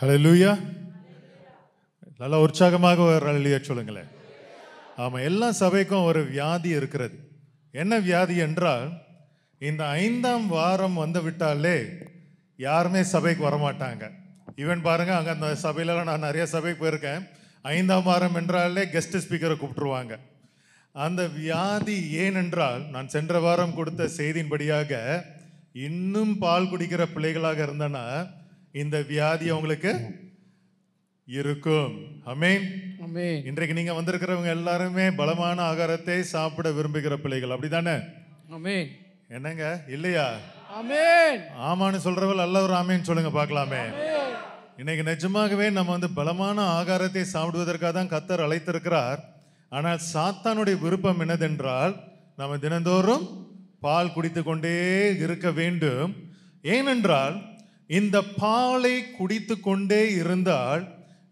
hallelujah நல்லா உற்சாகமாக ஒரு ஹலலூயா சொல்லுங்களேன் ஆமாம் எல்லா சபைக்கும் ஒரு வியாதி இருக்கிறது என்ன வியாதி என்றால் இந்த ஐந்தாம் வாரம் வந்து விட்டாலே யாருமே சபைக்கு வரமாட்டாங்க ஈவன் பாருங்கள் அங்கே அந்த சபையிலலாம் நான் நிறைய சபைக்கு போயிருக்கேன் ஐந்தாம் வாரம் என்றாலே கெஸ்ட் ஸ்பீக்கரை கூப்பிட்டுருவாங்க அந்த வியாதி ஏனென்றால் நான் சென்ற வாரம் கொடுத்த செய்தியின்படியாக இன்னும் பால் குடிக்கிற பிள்ளைகளாக இருந்தேன்னா இந்த வியாதி உங்களுக்கு இருக்கும் அமேன் இன்றைக்கு நீங்க வந்திருக்கிறவங்க எல்லாருமே பலமான ஆகாரத்தை சாப்பிட விரும்புகிற பிள்ளைகள் அப்படிதானே என்னங்க இல்லையா ஆமான்னு சொல்றவள் நல்ல ஒரு ஆமேன்னு சொல்லுங்க பார்க்கலாமே இன்னைக்கு நிஜமாகவே நம்ம வந்து பலமான ஆகாரத்தை சாப்பிடுவதற்காக தான் கத்தர் அழைத்திருக்கிறார் ஆனால் சாத்தானுடைய விருப்பம் என்னதென்றால் நம்ம தினந்தோறும் பால் குடித்து கொண்டே இருக்க வேண்டும் ஏனென்றால் இந்த பாலை குடித்து கொண்டே இருந்தால்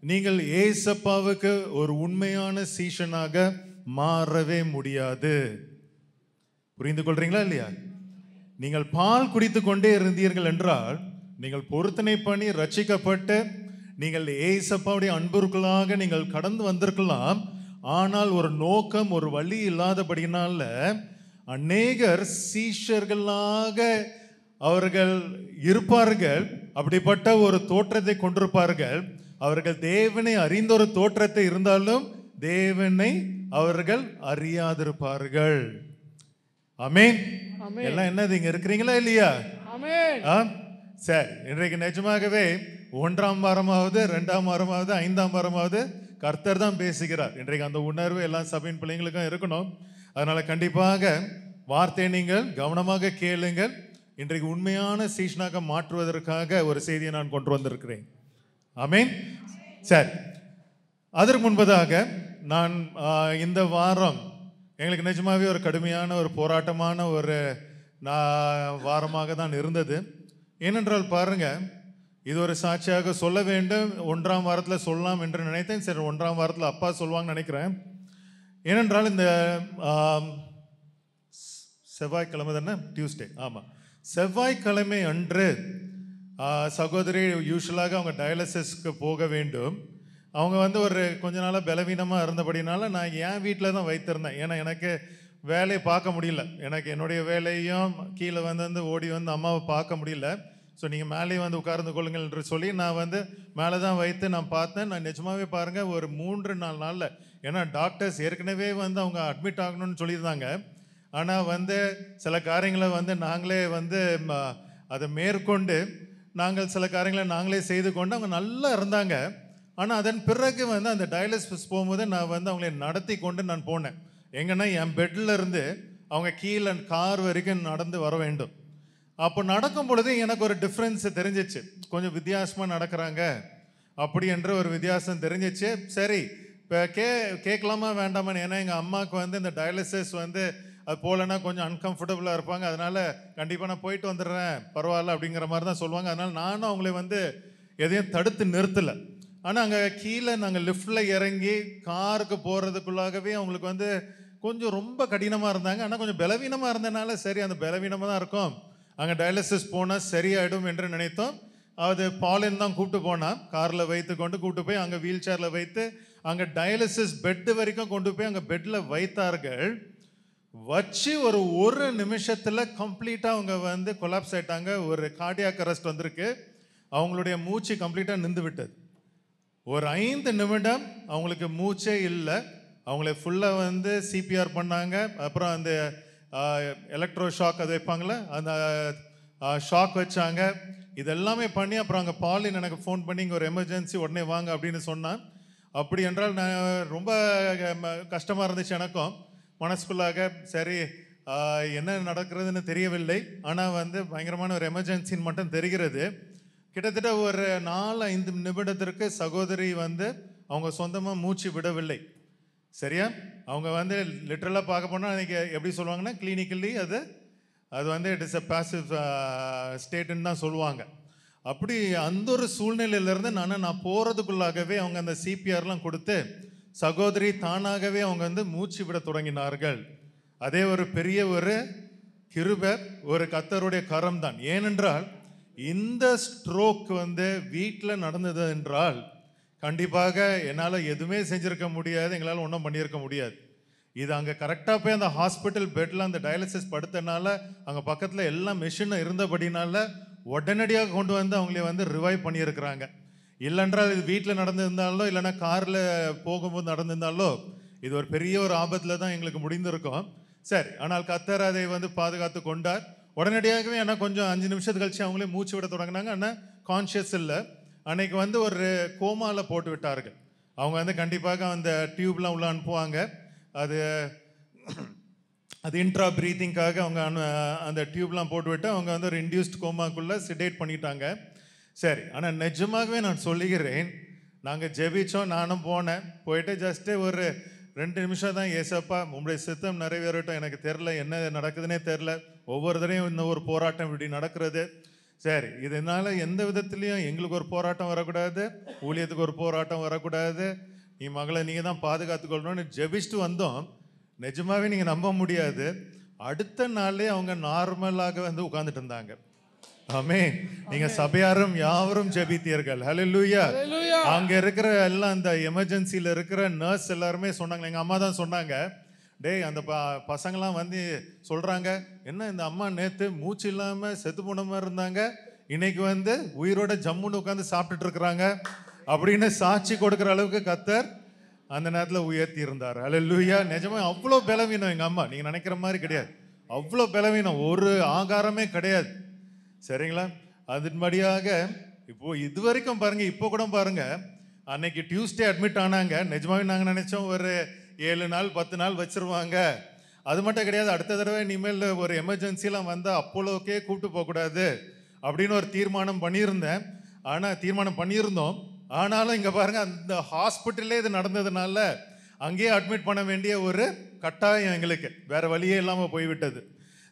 நீங்கள் ஏசப்பாவுக்கு ஒரு உண்மையான சீஷனாக மாறவே முடியாது புரிந்து கொள்றீங்களா இல்லையா நீங்கள் பால் குடித்து கொண்டே இருந்தீர்கள் என்றால் நீங்கள் பொருத்தனை பண்ணி ரச்சிக்கப்பட்டு நீங்கள் ஏசப்பாவுடைய அன்புக்குள்ளாக நீங்கள் கடந்து வந்திருக்கலாம் ஆனால் ஒரு நோக்கம் ஒரு வழி இல்லாதபடினால அநேகர் சீஷர்களாக அவர்கள் இருப்பார்கள் அப்படிப்பட்ட ஒரு தோற்றத்தை கொண்டிருப்பார்கள் அவர்கள் தேவனை அறிந்த ஒரு தோற்றத்தை இருந்தாலும் தேவனை அவர்கள் அறியாதிருப்பார்கள் அமேன் எல்லாம் என்னது இங்க இருக்கிறீங்களா இல்லையா சரி இன்றைக்கு நிஜமாகவே ஒன்றாம் வாரமாவது ரெண்டாம் வாரமாவது ஐந்தாம் வாரமாவது கர்த்தர் தான் பேசுகிறார் இன்றைக்கு அந்த உணர்வு எல்லா சபையின் பிள்ளைங்களுக்கும் இருக்கணும் அதனால கண்டிப்பாக வார்த்தை நீங்கள் கவனமாக கேளுங்கள் இன்றைக்கு உண்மையான சீஷனாக மாற்றுவதற்காக ஒரு செய்தியை நான் கொண்டு வந்திருக்கிறேன் ஆமேன் சரி அதற்கு முன்பதாக நான் இந்த வாரம் எங்களுக்கு நிஜமாகவே ஒரு கடுமையான ஒரு போராட்டமான ஒரு நான் வாரமாக தான் இருந்தது ஏனென்றால் பாருங்கள் இது ஒரு சாட்சியாக சொல்ல வேண்டும் ஒன்றாம் வாரத்தில் சொல்லலாம் என்று நினைத்தேன் சரி ஒன்றாம் வாரத்தில் அப்பா சொல்லுவாங்கன்னு நினைக்கிறேன் ஏனென்றால் இந்த செவ்வாய்க்கிழமை தானே டியூஸ்டே ஆமாம் செவ்வாய்க்கிழமை அன்று சகோதரி யூஸ்வலாக அவங்க டயாலிசிஸ்க்கு போக வேண்டும் அவங்க வந்து ஒரு கொஞ்ச நாளாக பலவீனமாக இருந்தபடினால நான் என் வீட்டில் தான் வைத்திருந்தேன் ஏன்னா எனக்கு வேலையை பார்க்க முடியல எனக்கு என்னுடைய வேலையும் கீழே வந்து வந்து ஓடி வந்து அம்மாவை பார்க்க முடியல ஸோ நீங்கள் மேலேயும் வந்து உட்கார்ந்து கொள்ளுங்கள் என்று சொல்லி நான் வந்து மேலே தான் வைத்து நான் பார்த்தேன் நான் நிஜமாகவே பாருங்கள் ஒரு மூன்று நாலு நாளில் ஏன்னா டாக்டர்ஸ் ஏற்கனவே வந்து அவங்க அட்மிட் ஆகணும்னு சொல்லியிருந்தாங்க ஆனால் வந்து சில காரியங்களை வந்து நாங்களே வந்து அதை மேற்கொண்டு நாங்கள் சில காரியங்களை நாங்களே செய்து கொண்டு அவங்க நல்லா இருந்தாங்க ஆனால் அதன் பிறகு வந்து அந்த டயாலிசிஸ் போகும்போது நான் வந்து அவங்களை நடத்தி கொண்டு நான் போனேன் எங்கன்னா என் பெட்டில் இருந்து அவங்க கீழே கார் வரைக்கும் நடந்து வர வேண்டும் அப்போ நடக்கும் பொழுது எனக்கு ஒரு டிஃப்ரென்ஸ் தெரிஞ்சிச்சு கொஞ்சம் வித்தியாசமாக நடக்கிறாங்க அப்படி என்ற ஒரு வித்தியாசம் தெரிஞ்சிச்சு சரி இப்போ கே கேட்கலாமா வேண்டாமான்னு ஏன்னா எங்கள் அம்மாவுக்கு வந்து இந்த டயாலிசிஸ் வந்து அது போகலன்னா கொஞ்சம் அன்கம்ஃபர்டபுளாக இருப்பாங்க அதனால் கண்டிப்பாக நான் போயிட்டு வந்துடுறேன் பரவாயில்ல அப்படிங்கிற மாதிரி தான் சொல்லுவாங்க அதனால் நானும் அவங்களே வந்து எதையும் தடுத்து நிறுத்தலை ஆனால் அங்கே கீழே நாங்கள் லிஃப்டில் இறங்கி காருக்கு போகிறதுக்குள்ளாகவே அவங்களுக்கு வந்து கொஞ்சம் ரொம்ப கடினமாக இருந்தாங்க ஆனால் கொஞ்சம் பலவீனமாக இருந்தனால சரி அந்த பலவீனமாக தான் இருக்கும் அங்கே டயாலிசிஸ் போனால் சரியாயிடும் என்று நினைத்தோம் அது பாலின் தான் கூப்பிட்டு போனால் காரில் வைத்து கொண்டு கூப்பிட்டு போய் அங்கே வீல் சேரில் வைத்து அங்கே டயாலிசிஸ் பெட்டு வரைக்கும் கொண்டு போய் அங்கே பெட்டில் வைத்தார்கள் வச்சு ஒரு ஒரு நிமிஷத்தில் கம்ப்ளீட்டாக அவங்க வந்து கொலாப்ஸ் ஆகிட்டாங்க ஒரு கார்டியாக் அரெஸ்ட் வந்திருக்கு அவங்களுடைய மூச்சு கம்ப்ளீட்டாக நின்று விட்டது ஒரு ஐந்து நிமிடம் அவங்களுக்கு மூச்சே இல்லை அவங்கள ஃபுல்லாக வந்து சிபிஆர் பண்ணாங்க அப்புறம் அந்த எலக்ட்ரோ ஷாக் அது வைப்பாங்களே அந்த ஷாக் வச்சாங்க இதெல்லாமே பண்ணி அப்புறம் அங்கே பாலின் எனக்கு ஃபோன் பண்ணி இங்கே ஒரு எமர்ஜென்சி உடனே வாங்க அப்படின்னு சொன்னான் அப்படி என்றால் நான் ரொம்ப கஷ்டமாக இருந்துச்சு எனக்கும் மனசுக்குள்ளாக சரி என்ன நடக்கிறதுன்னு தெரியவில்லை ஆனால் வந்து பயங்கரமான ஒரு எமர்ஜென்சின்னு மட்டும் தெரிகிறது கிட்டத்தட்ட ஒரு நாலு ஐந்து நிமிடத்திற்கு சகோதரி வந்து அவங்க சொந்தமாக மூச்சு விடவில்லை சரியா அவங்க வந்து லிட்ரலாக பார்க்க போனால் அன்றைக்கி எப்படி சொல்லுவாங்கன்னா கிளினிக்கலி அது அது வந்து இட் இஸ் அ பேசிவ் ஸ்டேட்டுன்னு தான் சொல்லுவாங்க அப்படி அந்த ஒரு சூழ்நிலையிலேருந்து நான் நான் போகிறதுக்குள்ளாகவே அவங்க அந்த சிபிஆர்லாம் கொடுத்து சகோதரி தானாகவே அவங்க வந்து மூச்சு விட தொடங்கினார்கள் அதே ஒரு பெரிய ஒரு கிருப ஒரு கத்தருடைய கரம் தான் ஏனென்றால் இந்த ஸ்ட்ரோக் வந்து வீட்டில் நடந்தது என்றால் கண்டிப்பாக என்னால் எதுவுமே செஞ்சுருக்க முடியாது எங்களால் ஒன்றும் பண்ணியிருக்க முடியாது இது அங்கே கரெக்டாக போய் அந்த ஹாஸ்பிட்டல் பெட்டில் அந்த டயாலிசிஸ் படுத்தனால அங்கே பக்கத்தில் எல்லா மிஷினும் இருந்தபடினால உடனடியாக கொண்டு வந்து அவங்களே வந்து ரிவைவ் பண்ணியிருக்கிறாங்க இல்லைன்றால் இது வீட்டில் நடந்திருந்தாலோ இல்லைன்னா காரில் போகும்போது நடந்திருந்தாலோ இது ஒரு பெரிய ஒரு ஆபத்தில் தான் எங்களுக்கு முடிந்திருக்கும் சரி ஆனால் கத்தர் அதை வந்து பாதுகாத்து கொண்டார் உடனடியாகவே ஆனால் கொஞ்சம் அஞ்சு நிமிஷத்து கழிச்சு அவங்களே மூச்சு விட தொடங்கினாங்க ஆனால் கான்ஷியஸ் இல்லை அன்னைக்கு வந்து ஒரு கோமாவில் போட்டு விட்டார்கள் அவங்க வந்து கண்டிப்பாக அந்த டியூப்லாம் உள்ளே அனுப்புவாங்க அது அது இன்ட்ரா ப்ரீத்திங்காக அவங்க அந்த டியூப்லாம் போட்டுவிட்டு அவங்க வந்து ஒரு இன்டியூஸ்ட் கோமாக்குள்ளே சிடேட் பண்ணிட்டாங்க சரி ஆனால் நிஜமாகவே நான் சொல்லுகிறேன் நாங்கள் ஜெபிச்சோம் நானும் போனேன் போயிட்டு ஜஸ்ட்டே ஒரு ரெண்டு நிமிஷம் தான் ஏசப்பா உங்களுடைய சித்தம் நிறைவேறட்டும் எனக்கு தெரில என்ன நடக்குதுன்னே தெரில ஒவ்வொரு தடையும் இந்த ஒரு போராட்டம் இப்படி நடக்கிறது சரி இதனால் எந்த விதத்துலேயும் எங்களுக்கு ஒரு போராட்டம் வரக்கூடாது ஊழியத்துக்கு ஒரு போராட்டம் வரக்கூடாது நீ மகளை நீங்கள் தான் பாதுகாத்துக்கொள்ளணும்னு ஜெபிச்சுட்டு வந்தோம் நிஜமாகவே நீங்கள் நம்ப முடியாது அடுத்த நாளே அவங்க நார்மலாக வந்து உட்காந்துட்டு இருந்தாங்க அமேன் நீங்க சபையாரும் யாவரும் ஜெபித்தீர்கள் ஹலோ லூயா அங்க இருக்கிற எல்லாம் இந்த எமர்ஜென்சியில இருக்கிற நர்ஸ் எல்லாருமே சொன்னாங்க எங்க அம்மா தான் சொன்னாங்க டேய் அந்த ப பசங்களாம் வந்து சொல்றாங்க என்ன இந்த அம்மா நேத்து மூச்சு இல்லாம செத்து போன மாதிரி இருந்தாங்க இன்னைக்கு வந்து உயிரோட ஜம்முன்னு உட்காந்து சாப்பிட்டுட்டு இருக்கிறாங்க அப்படின்னு சாட்சி கொடுக்குற அளவுக்கு கத்தர் அந்த நேரத்தில் உயர்த்தி இருந்தார் அல லூயா நிஜமா அவ்வளோ பலவீனம் எங்கள் அம்மா நீங்கள் நினைக்கிற மாதிரி கிடையாது அவ்வளோ பலவீனம் ஒரு ஆகாரமே கிடையாது சரிங்களா அதன் மடியாக இப்போது இது வரைக்கும் பாருங்கள் இப்போ கூட பாருங்கள் அன்னைக்கு டியூஸ்டே அட்மிட் ஆனாங்க நிஜமாவே நாங்கள் நினச்சோம் ஒரு ஏழு நாள் பத்து நாள் வச்சுருவாங்க அது மட்டும் கிடையாது அடுத்த தடவை இனிமேல் ஒரு எமர்ஜென்சிலாம் வந்தால் அப்போலோக்கே கூப்பிட்டு போகக்கூடாது அப்படின்னு ஒரு தீர்மானம் பண்ணியிருந்தேன் ஆனால் தீர்மானம் பண்ணியிருந்தோம் ஆனாலும் இங்கே பாருங்கள் அந்த ஹாஸ்பிட்டல்லே இது நடந்ததுனால அங்கேயே அட்மிட் பண்ண வேண்டிய ஒரு கட்டாயம் எங்களுக்கு வேறு வழியே இல்லாமல் போய்விட்டது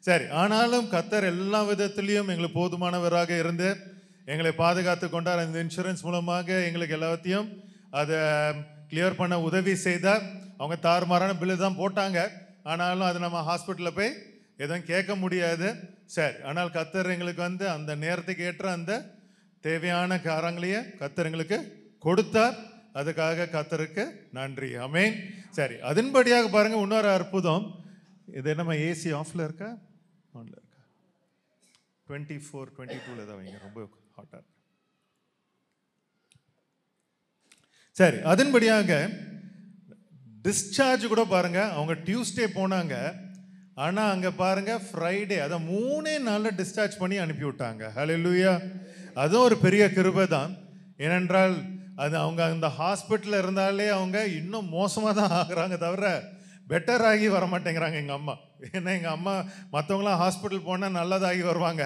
சரி ஆனாலும் கத்தர் எல்லா விதத்திலையும் எங்களுக்கு போதுமானவராக இருந்து எங்களை பாதுகாத்து கொண்டார் அந்த இன்சூரன்ஸ் மூலமாக எங்களுக்கு எல்லாத்தையும் அதை கிளியர் பண்ண உதவி செய்தார் அவங்க தாறுமாறான பில்லு தான் போட்டாங்க ஆனாலும் அது நம்ம ஹாஸ்பிட்டலில் போய் எதுவும் கேட்க முடியாது சரி ஆனால் கத்தர் எங்களுக்கு வந்து அந்த நேரத்துக்கு ஏற்ற அந்த தேவையான காரங்களையே கத்தர் எங்களுக்கு கொடுத்தார் அதுக்காக கத்தருக்கு நன்றி அமேன் சரி அதன்படியாக பாருங்கள் இன்னொரு அற்புதம் இது என்னம்மா ஏசி ஆஃபில் இருக்கா இருக்கா டுவெண்ட்டி ஃபோர் டுவெண்ட்டி டூவில் தான் வைங்க ரொம்ப ஹாட்டாக இருக்கு சரி அதன்படியாக டிஸ்சார்ஜ் கூட பாருங்கள் அவங்க டியூஸ்டே போனாங்க ஆனால் அங்கே பாருங்கள் ஃப்ரைடே அதை மூணே நாளில் டிஸ்சார்ஜ் பண்ணி அனுப்பி விட்டாங்க ஹலோ லூயா அதுவும் ஒரு பெரிய கிருபை தான் ஏனென்றால் அது அவங்க அந்த ஹாஸ்பிட்டலில் இருந்தாலே அவங்க இன்னும் மோசமாக தான் ஆகிறாங்க தவிர பெட்டர் ஆகி வர மாட்டேங்கிறாங்க எங்கள் அம்மா ஏன்னா எங்கள் அம்மா மற்றவங்களாம் ஹாஸ்பிட்டல் போனால் நல்லதாகி வருவாங்க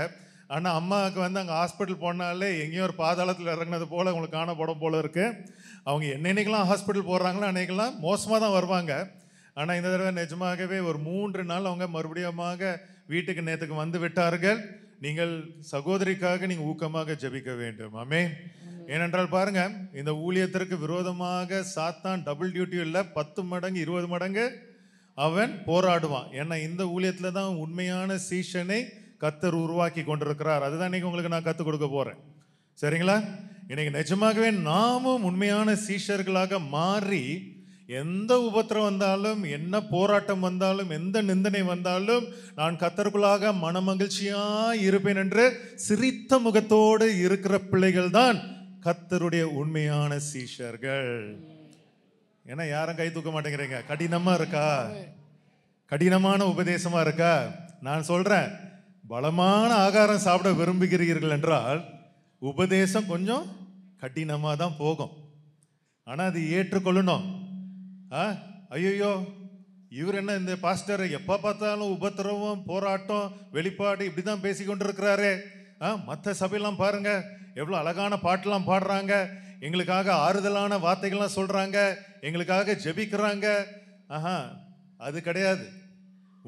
ஆனால் அம்மாவுக்கு வந்து அங்கே ஹாஸ்பிட்டல் போனாலே எங்கேயும் ஒரு பாதாளத்தில் இறங்கினது போல் அவங்களுக்கு காணப்படும் போல் இருக்குது அவங்க என்னென்னைக்கெல்லாம் ஹாஸ்பிட்டல் போடுறாங்களோ அன்றைக்கெலாம் மோசமாக தான் வருவாங்க ஆனால் இந்த தடவை நிஜமாகவே ஒரு மூன்று நாள் அவங்க மறுபடியும் வீட்டுக்கு நேற்றுக்கு வந்து விட்டார்கள் நீங்கள் சகோதரிக்காக நீங்கள் ஊக்கமாக ஜபிக்க வேண்டும் ஆமே ஏனென்றால் பாருங்கள் இந்த ஊழியத்திற்கு விரோதமாக சாத்தான் டபுள் டியூட்டி இல்லை பத்து மடங்கு இருபது மடங்கு அவன் போராடுவான் ஏன்னா இந்த ஊழியத்தில் தான் உண்மையான சீஷனை கத்தர் உருவாக்கி கொண்டிருக்கிறார் அதுதான் இன்றைக்கி உங்களுக்கு நான் கற்றுக் கொடுக்க போகிறேன் சரிங்களா இன்றைக்கி நிஜமாகவே நாமும் உண்மையான சீஷர்களாக மாறி எந்த உபத்திரம் வந்தாலும் என்ன போராட்டம் வந்தாலும் எந்த நிந்தனை வந்தாலும் நான் கத்தருக்குள்ளாக மனமகிழ்ச்சியாக இருப்பேன் என்று சிரித்த முகத்தோடு இருக்கிற பிள்ளைகள் தான் கத்தருடைய உண்மையான சீஷர்கள் ஏன்னா யாரும் கை தூக்க மாட்டேங்கிறீங்க கடினமாக இருக்கா கடினமான உபதேசமாக இருக்கா நான் சொல்கிறேன் பலமான ஆகாரம் சாப்பிட விரும்புகிறீர்கள் என்றால் உபதேசம் கொஞ்சம் கடினமாக தான் போகும் ஆனால் அது ஏற்றுக்கொள்ளணும் ஆ ஐயோ இவர் என்ன இந்த பாஸ்டர் எப்போ பார்த்தாலும் உபத்திரவம் போராட்டம் வெளிப்பாடு இப்படி தான் பேசி கொண்டு இருக்கிறாரு ஆ மற்ற சபையெல்லாம் பாருங்கள் எவ்வளோ அழகான பாட்டெலாம் பாடுறாங்க எங்களுக்காக ஆறுதலான வார்த்தைகள்லாம் சொல்கிறாங்க எங்களுக்காக ஜெபிக்கிறாங்க ஆஹா அது கிடையாது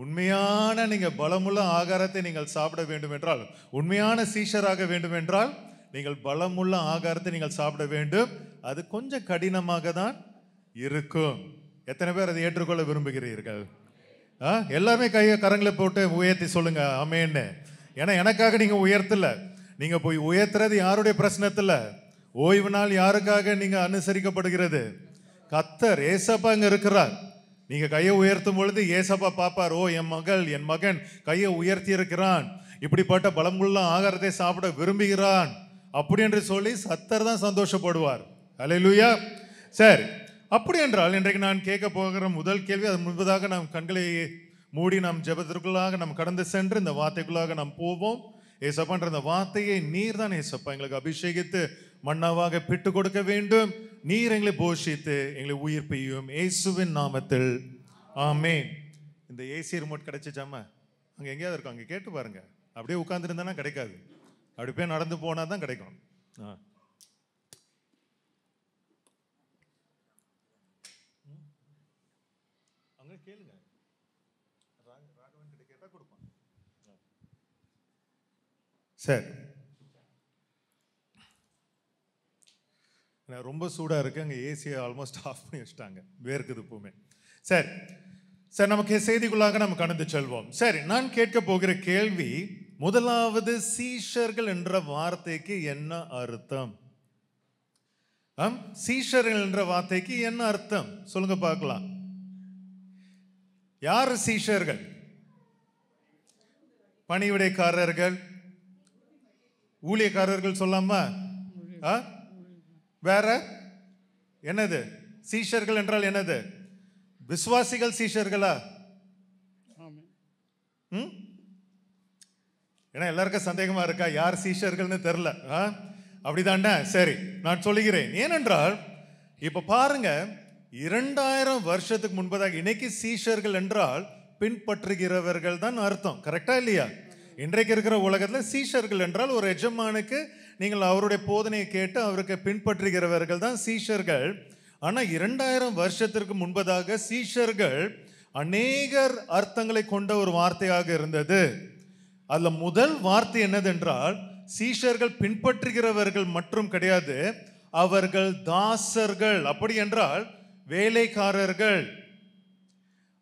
உண்மையான நீங்கள் பலமுள்ள ஆகாரத்தை நீங்கள் சாப்பிட வேண்டும் என்றால் உண்மையான சீஷராக வேண்டும் என்றால் நீங்கள் பலமுள்ள ஆகாரத்தை நீங்கள் சாப்பிட வேண்டும் அது கொஞ்சம் கடினமாக தான் இருக்கும் எத்தனை பேர் அதை ஏற்றுக்கொள்ள விரும்புகிறீர்கள் ஆ எல்லாமே கையை கரங்களை போட்டு உயர்த்தி சொல்லுங்க அமேன்னு ஏன்னா எனக்காக நீங்கள் உயர்த்தலை நீங்கள் போய் உயர்த்துறது யாருடைய பிரச்சனத்தில் ஓய்வு நாள் யாருக்காக நீங்கள் அனுசரிக்கப்படுகிறது கத்தர் ஏசப்பா இங்கே இருக்கிறார் நீங்கள் கையை உயர்த்தும் பொழுது ஏசப்பா பார்ப்பார் ஓ என் மகள் என் மகன் கையை உயர்த்தி இருக்கிறான் இப்படிப்பட்ட பலமுள்ள ஆகாரத்தை சாப்பிட விரும்புகிறான் அப்படி என்று சொல்லி சத்தர் தான் சந்தோஷப்படுவார் அலையிலுயா சரி அப்படி என்றால் இன்றைக்கு நான் கேட்க போகிற முதல் கேள்வி அது முன்பதாக நாம் கண்களை மூடி நாம் ஜபத்திற்குள்ளாக நாம் கடந்து சென்று இந்த வார்த்தைக்குள்ளாக நாம் போவோம் ஏசப்பான்ற இந்த வார்த்தையை நீர் தான் ஏசப்பா எங்களுக்கு அபிஷேகித்து மன்னாவாக பிட்டு கொடுக்க வேண்டும் நீர் எங்களை போஷித்து எங்களை உயிர் பெய்யும் இயேசுவின் நாமத்தில் ஆமே இந்த ஏசி ரிமோட் கிடைச்சிச்சாம அங்கே எங்கேயாவது இருக்கும் அங்கே கேட்டு பாருங்க அப்படியே உட்காந்துருந்தானா கிடைக்காது அப்படி போய் நடந்து போனால் தான் கிடைக்கும் ஆ அங்கே ராகவன் கேட்டால் சரி ஏன்னா ரொம்ப சூடாக இருக்குது அங்கே ஏசியை ஆல்மோஸ்ட் ஆஃப் பண்ணி வச்சுட்டாங்க வேர்க்குது எப்பவுமே சரி சார் நமக்கு செய்திக்குள்ளாக நம்ம கடந்து செல்வோம் சரி நான் கேட்க போகிற கேள்வி முதலாவது சீஷர்கள் என்ற வார்த்தைக்கு என்ன அர்த்தம் ஆம் சீஷர்கள் என்ற வார்த்தைக்கு என்ன அர்த்தம் சொல்லுங்க பார்க்கலாம் யார் சீஷர்கள் பணிவிடைக்காரர்கள் ஊழியக்காரர்கள் சொல்லாமா ஆ வேற என்னது சீஷர்கள் என்றால் என்னது விசுவாசிகள் சீஷர்களா ம் ஏன்னா எல்லாருக்கும் சந்தேகமாக இருக்கா யார் சீஷர்கள்னு தெரில ஆ சரி நான் சொல்லுகிறேன் ஏனென்றால் இப்போ பாருங்க இரண்டாயிரம் வருஷத்துக்கு முன்பதாக இன்னைக்கு சீஷர்கள் என்றால் பின்பற்றுகிறவர்கள் தான் அர்த்தம் கரெக்டா இல்லையா இன்றைக்கு இருக்கிற உலகத்தில் சீஷர்கள் என்றால் ஒரு எஜமானுக்கு நீங்கள் அவருடைய போதனையை கேட்டு அவருக்கு பின்பற்றுகிறவர்கள் தான் சீஷர்கள் ஆனால் இரண்டாயிரம் வருஷத்திற்கு முன்பதாக சீஷர்கள் அநேகர் அர்த்தங்களை கொண்ட ஒரு வார்த்தையாக இருந்தது அதில் முதல் வார்த்தை என்னதென்றால் சீஷர்கள் பின்பற்றுகிறவர்கள் மற்றும் கிடையாது அவர்கள் தாசர்கள் அப்படி என்றால் வேலைக்காரர்கள்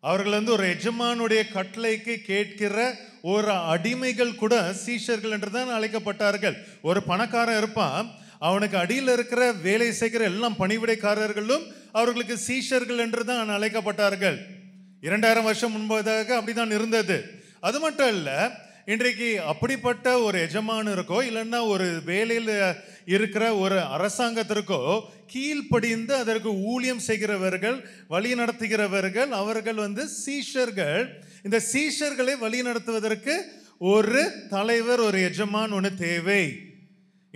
அவர்கள் வந்து ஒரு எஜமானுடைய கட்டளைக்கு கேட்கிற ஒரு அடிமைகள் கூட சீஷர்கள் என்று தான் அழைக்கப்பட்டார்கள் ஒரு பணக்காரன் இருப்பான் அவனுக்கு அடியில் இருக்கிற வேலை செய்கிற எல்லாம் பணிவிடைக்காரர்களும் அவர்களுக்கு சீஷர்கள் என்று தான் அழைக்கப்பட்டார்கள் இரண்டாயிரம் வருஷம் முன்பதாக அப்படிதான் இருந்தது அது மட்டும் இல்லை இன்றைக்கு அப்படிப்பட்ட ஒரு எஜமானு இருக்கோ இல்லைன்னா ஒரு வேலையில் இருக்கிற ஒரு அரசாங்கத்திற்கோ கீழ்ப்படிந்து அதற்கு ஊழியம் செய்கிறவர்கள் வழி நடத்துகிறவர்கள் அவர்கள் வந்து சீஷர்கள் இந்த சீஷர்களை வழி நடத்துவதற்கு ஒரு தலைவர் ஒரு எஜமான் ஒன்று தேவை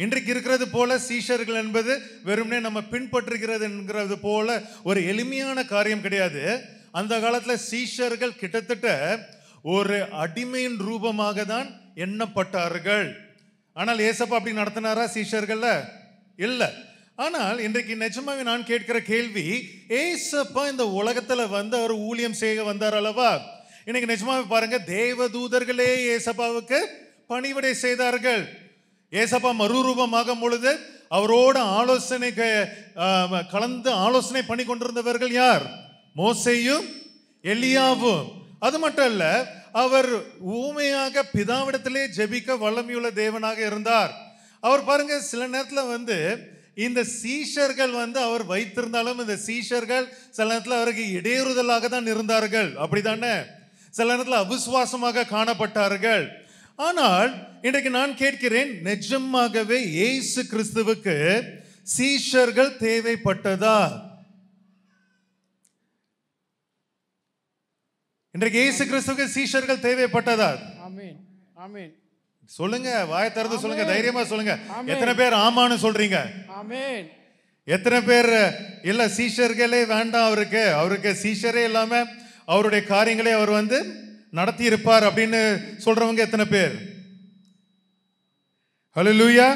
இன்றைக்கு இருக்கிறது போல சீஷர்கள் என்பது வெறுமனே நம்ம பின்பற்றுகிறது என்கிறது போல ஒரு எளிமையான காரியம் கிடையாது அந்த காலத்தில் சீஷர்கள் கிட்டத்தட்ட ஒரு அடிமையின் ரூபமாக தான் எண்ணப்பட்டார்கள் ஆனால் ஏசப்பா அப்படி நடத்தினாரா சீஷர்கள் இல்லை ஆனால் இன்றைக்கு நிஜமாவே நான் கேட்கிற கேள்வி ஏசப்பா இந்த உலகத்தில் வந்து அவர் ஊழியம் செய்ய வந்தார் அல்லவா இன்னைக்கு நிஜமாவே பாருங்க தேவதூதர்களே ஏசப்பாவுக்கு பணிவிடை செய்தார்கள் ஏசப்பா மறுரூபமாகும் பொழுது அவரோட ஆலோசனை கலந்து ஆலோசனை பண்ணி கொண்டிருந்தவர்கள் யார் மோசையும் எலியாவும் அது மட்டும் இல்ல அவர் ஊமையாக பிதாவிடத்திலே ஜெபிக்க வல்லமையுள்ள தேவனாக இருந்தார் அவர் பாருங்க சில நேரத்தில் வந்து இந்த சீஷர்கள் வந்து அவர் வைத்திருந்தாலும் இந்த சீஷர்கள் சில நேரத்தில் அவருக்கு இடையூறுதலாக தான் இருந்தார்கள் அப்படி தானே சில நேரத்தில் அவிசுவாசமாக காணப்பட்டார்கள் ஆனால் இன்றைக்கு நான் கேட்கிறேன் நிஜமாகவே இயேசு கிறிஸ்துவுக்கு சீஷர்கள் தேவைப்பட்டதா இன்றைக்கு இயேசு கிறிஸ்துவுக்கு சீஷர்கள் தேவைப்பட்டதா சொல்லுங்க வாய திறந்து சொல்லுங்க தைரியமா சொல்லுங்க எத்தனை பேர் ஆமான்னு சொல்றீங்க எத்தனை பேர் இல்ல சீஷர்களே வேண்டாம் அவருக்கு அவருக்கு சீஷரே இல்லாம அவருடைய காரியங்களை அவர் வந்து நடத்தி இருப்பார் அப்படின்னு சொல்றவங்க எத்தனை பேர் ஹலோ லூயா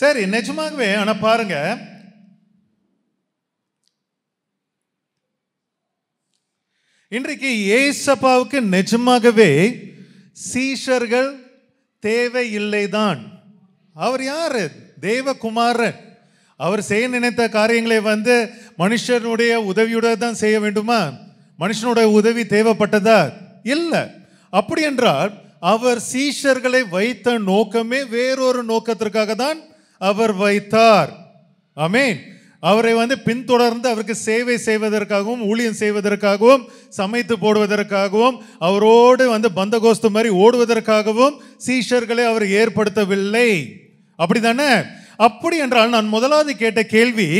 சரி நிஜமாகவே ஆனால் பாருங்க இன்றைக்கு ஏசப்பாவுக்கு நிஜமாகவே சீஷர்கள் தேவை இல்லைதான் அவர் யாரு தேவகுமாரன் அவர் செய்ய நினைத்த காரியங்களை வந்து மனுஷனுடைய உதவியுடன் தான் செய்ய வேண்டுமா மனுஷனுடைய உதவி தேவைப்பட்டதா இல்லை அப்படி என்றால் அவர் சீஷர்களை வைத்த நோக்கமே வேறொரு நோக்கத்திற்காக தான் அவர் வைத்தார் அமேன் அவரை வந்து பின்தொடர்ந்து அவருக்கு சேவை செய்வதற்காகவும் ஊழியம் செய்வதற்காகவும் சமைத்து போடுவதற்காகவும் அவரோடு வந்து பந்தகோஸ்து மாதிரி ஓடுவதற்காகவும் சீஷர்களை அவர் ஏற்படுத்தவில்லை அப்படிதானே அப்படி என்றால் நான் முதலாவது கேட்ட கேள்வி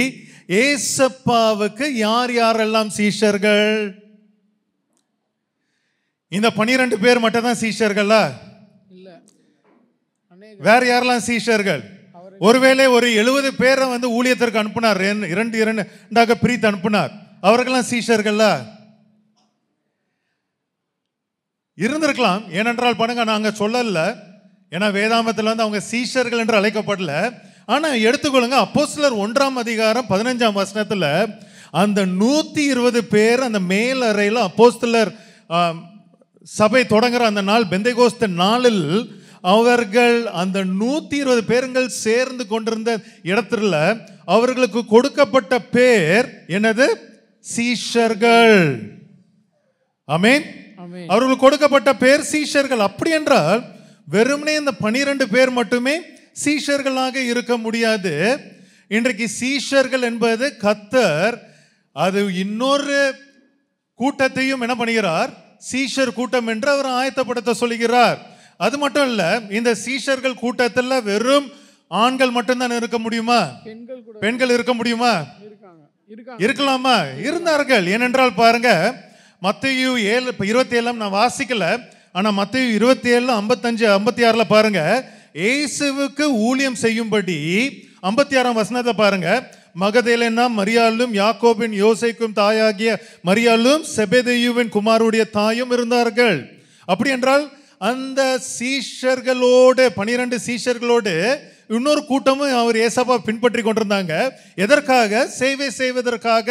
ஏசப்பாவுக்கு யார் யாரெல்லாம் சீஷர்கள் இந்த பனிரெண்டு பேர் மட்டும் தான் சீஷர்கள் வேற யாரெல்லாம் சீஷர்கள் ஒருவேளை ஒரு எழுபது பேரை வந்து ஊழியத்திற்கு அனுப்பினார் இரண்டு இரண்டாக பிரித்து அனுப்பினார் அவர்கள்லாம் சீஷர்கள் இருந்திருக்கலாம் ஏனென்றால் பண்ணுங்க நாங்க சொல்லல ஏன்னா வேதாமத்தில் வந்து அவங்க சீஷர்கள் என்று அழைக்கப்படல ஆனால் எடுத்துக்கொள்ளுங்க அப்போ சிலர் ஒன்றாம் அதிகாரம் பதினஞ்சாம் வசனத்தில் அந்த நூற்றி இருபது பேர் அந்த மேல் அறையில் அப்போ சிலர் சபை தொடங்குற அந்த நாள் பெந்தைகோஸ்த நாளில் அவர்கள் அந்த நூற்றி இருபது பேருங்கள் சேர்ந்து கொண்டிருந்த இடத்துல அவர்களுக்கு கொடுக்கப்பட்ட பேர் என்னது சீஷர்கள் அமேன் அவர்களுக்கு கொடுக்கப்பட்ட பேர் சீஷர்கள் அப்படி என்றால் வெறுமனே இந்த பனிரெண்டு பேர் மட்டுமே சீஷர்களாக இருக்க முடியாது இன்றைக்கு சீஷர்கள் என்பது கத்தர் அது இன்னொரு கூட்டத்தையும் என்ன பண்ணுகிறார் சீஷர் கூட்டம் என்று அவர் ஆயத்தப்படுத்த சொல்கிறார் அது மட்டும் இல்ல இந்த சீஷர்கள் கூட்டத்தில் வெறும் ஆண்கள் மட்டும்தான் இருக்க முடியுமா பெண்கள் இருக்க முடியுமா இருக்கலாமா இருந்தார்கள் ஏனென்றால் பாருங்க மத்தையு ஏழு இருபத்தி ஏழாம் நான் வாசிக்கல ஆனா மத்தையு இருபத்தி ஏழு ஐம்பத்தஞ்சு ஐம்பத்தி ஆறுல பாருங்க இயேசுவுக்கு ஊழியம் செய்யும்படி ஐம்பத்தி ஆறாம் வசனத்தை பாருங்க மகதேலனா மரியாலும் யாக்கோபின் யோசைக்கும் தாயாகிய மரியாலும் செபெதேயுவின் குமாருடைய தாயும் இருந்தார்கள் அப்படி என்றால் அந்த சீஷர்களோடு பனிரெண்டு சீஷர்களோடு இன்னொரு கூட்டமும் அவர் ஏசப்பா பின்பற்றி கொண்டிருந்தாங்க எதற்காக சேவை செய்வதற்காக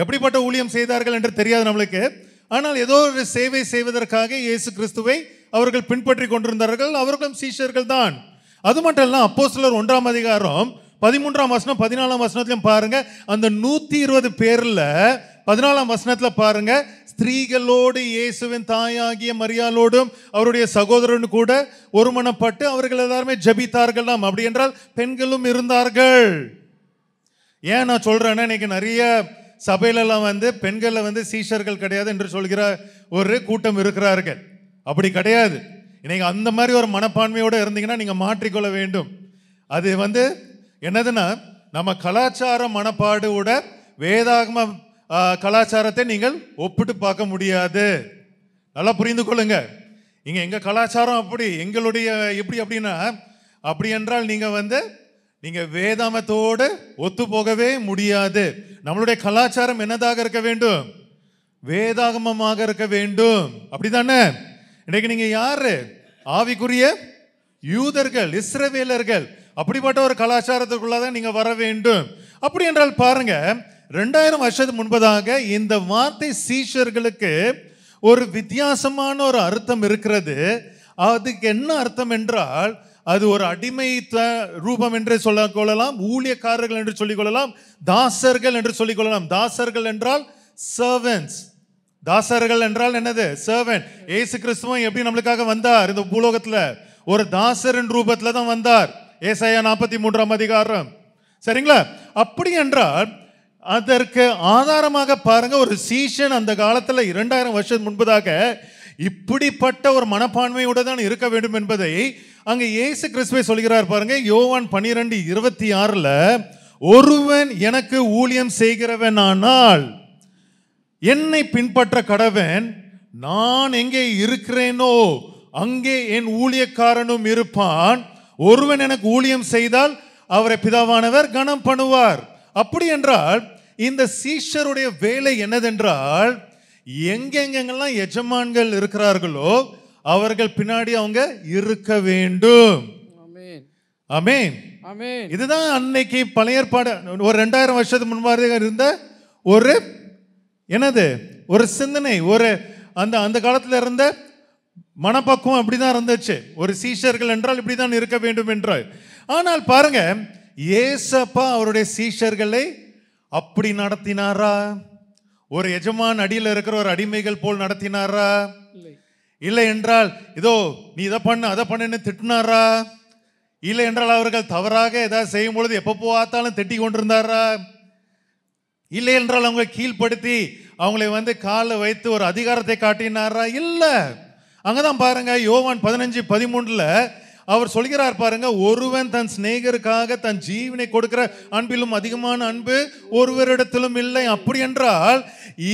எப்படிப்பட்ட ஊழியம் செய்தார்கள் என்று தெரியாது நம்மளுக்கு ஆனால் ஏதோ ஒரு சேவை செய்வதற்காக இயேசு கிறிஸ்துவை அவர்கள் பின்பற்றி கொண்டிருந்தார்கள் அவர்களும் சீஷர்கள் தான் அது மட்டும் இல்லாமல் அப்போ சிலர் ஒன்றாம் அதிகாரம் பதிமூன்றாம் வசனம் பதினாலாம் வசனத்திலையும் பாருங்க அந்த நூற்றி இருபது பேரில் பதினாலாம் வசனத்தில் பாருங்க ஸ்திரீகளோடு இயேசுவின் தாயாகிய மரியாளோடும் அவருடைய சகோதரனு கூட ஒருமனப்பட்டு அவர்கள் எல்லாருமே ஜபித்தார்கள் நாம் அப்படி என்றால் பெண்களும் இருந்தார்கள் ஏன் நான் சொல்கிறேன்னா இன்னைக்கு நிறைய சபையிலெல்லாம் வந்து பெண்களில் வந்து சீஷர்கள் கிடையாது என்று சொல்கிற ஒரு கூட்டம் இருக்கிறார்கள் அப்படி கிடையாது இன்னைக்கு அந்த மாதிரி ஒரு மனப்பான்மையோடு இருந்தீங்கன்னா நீங்கள் மாற்றிக்கொள்ள வேண்டும் அது வந்து என்னதுன்னா நம்ம கலாச்சார மனப்பாடோட வேதாகம கலாச்சாரத்தை நீங்கள் ஒப்பிட்டு பார்க்க முடியாது நல்லா புரிந்து கொள்ளுங்க இங்கே எங்கள் கலாச்சாரம் அப்படி எங்களுடைய எப்படி அப்படின்னா அப்படி என்றால் நீங்கள் வந்து நீங்கள் வேதாமத்தோடு ஒத்து போகவே முடியாது நம்மளுடைய கலாச்சாரம் என்னதாக இருக்க வேண்டும் வேதாகமமாக இருக்க வேண்டும் அப்படி தானே இன்றைக்கு நீங்கள் யார் ஆவிக்குரிய யூதர்கள் இஸ்ரவேலர்கள் அப்படிப்பட்ட ஒரு கலாச்சாரத்துக்குள்ளே தான் நீங்கள் வர வேண்டும் அப்படி என்றால் பாருங்க ரெண்டாயிரம் வருஷத்துக்கு முன்பதாக இந்த வார்த்தை சீஷர்களுக்கு ஒரு வித்தியாசமான ஒரு அர்த்தம் இருக்கிறது அதுக்கு என்ன அர்த்தம் என்றால் அது ஒரு அடிமை ரூபம் என்று சொல்ல கொள்ளலாம் ஊழியக்காரர்கள் என்று சொல்லிக்கொள்ளலாம் தாசர்கள் என்று சொல்லிக்கொள்ளலாம் தாசர்கள் என்றால் சர்வன்ஸ் தாசர்கள் என்றால் என்னது சர்வன் ஏசு கிறிஸ்துவன் எப்படி நம்மளுக்காக வந்தார் இந்த பூலோகத்தில் ஒரு தாசரின் ரூபத்தில் தான் வந்தார் ஏசாயா நாற்பத்தி மூன்றாம் அதிகாரம் சரிங்களா அப்படி என்றால் அதற்கு ஆதாரமாக பாருங்க ஒரு சீசன் அந்த காலத்தில் இரண்டாயிரம் வருஷம் முன்பதாக இப்படிப்பட்ட ஒரு மனப்பான்மையோடு தான் இருக்க வேண்டும் என்பதை அங்கே இயேசு கிறிஸ்துவை சொல்கிறார் பாருங்க யோவான் பன்னிரெண்டு இருபத்தி ஆறில் ஒருவன் எனக்கு ஊழியம் செய்கிறவன் ஆனால் என்னை பின்பற்ற கடவன் நான் எங்கே இருக்கிறேனோ அங்கே என் ஊழியக்காரனும் இருப்பான் ஒருவன் எனக்கு ஊழியம் செய்தால் அவரை பிதாவானவர் கனம் பண்ணுவார் அப்படி என்றால் இந்த சீஷருடைய வேலை என்னதென்றால் எங்கெங்கெங்கெல்லாம் எஜமான்கள் இருக்கிறார்களோ அவர்கள் பின்னாடி அவங்க இருக்க வேண்டும் அமேன் இதுதான் அன்னைக்கு பழைய ஒரு ரெண்டாயிரம் வருஷத்துக்கு முன்பாக இருந்த ஒரு என்னது ஒரு சிந்தனை ஒரு அந்த அந்த காலத்தில் இருந்த மனப்பக்குவம் அப்படிதான் இருந்துச்சு ஒரு சீஷர்கள் என்றால் இப்படி தான் இருக்க வேண்டும் என்று ஆனால் பாருங்க ஏசப்பா அவருடைய சீஷர்களை அப்படி நடத்தினாரா ஒரு எஜமான் அடியில் இருக்கிற ஒரு அடிமைகள் போல் நடத்தினாரா இல்லை என்றால் இதோ நீ இதை பண்ண அதை பண்ணுன்னு திட்டினாரா இல்லை என்றால் அவர்கள் தவறாக ஏதாவது செய்யும் பொழுது எப்போ பார்த்தாலும் திட்டி கொண்டிருந்தாரா இல்லை என்றால் அவங்களை கீழ்ப்படுத்தி அவங்களை வந்து காலை வைத்து ஒரு அதிகாரத்தை காட்டினாரா இல்லை அங்கே தான் பாருங்கள் யோவான் பதினஞ்சு பதிமூன்றில் அவர் சொல்கிறார் பாருங்க ஒருவன் தன் சிநேகருக்காக தன் ஜீவனை கொடுக்கிற அன்பிலும் அதிகமான அன்பு ஒருவரிடத்திலும் இல்லை அப்படி என்றால்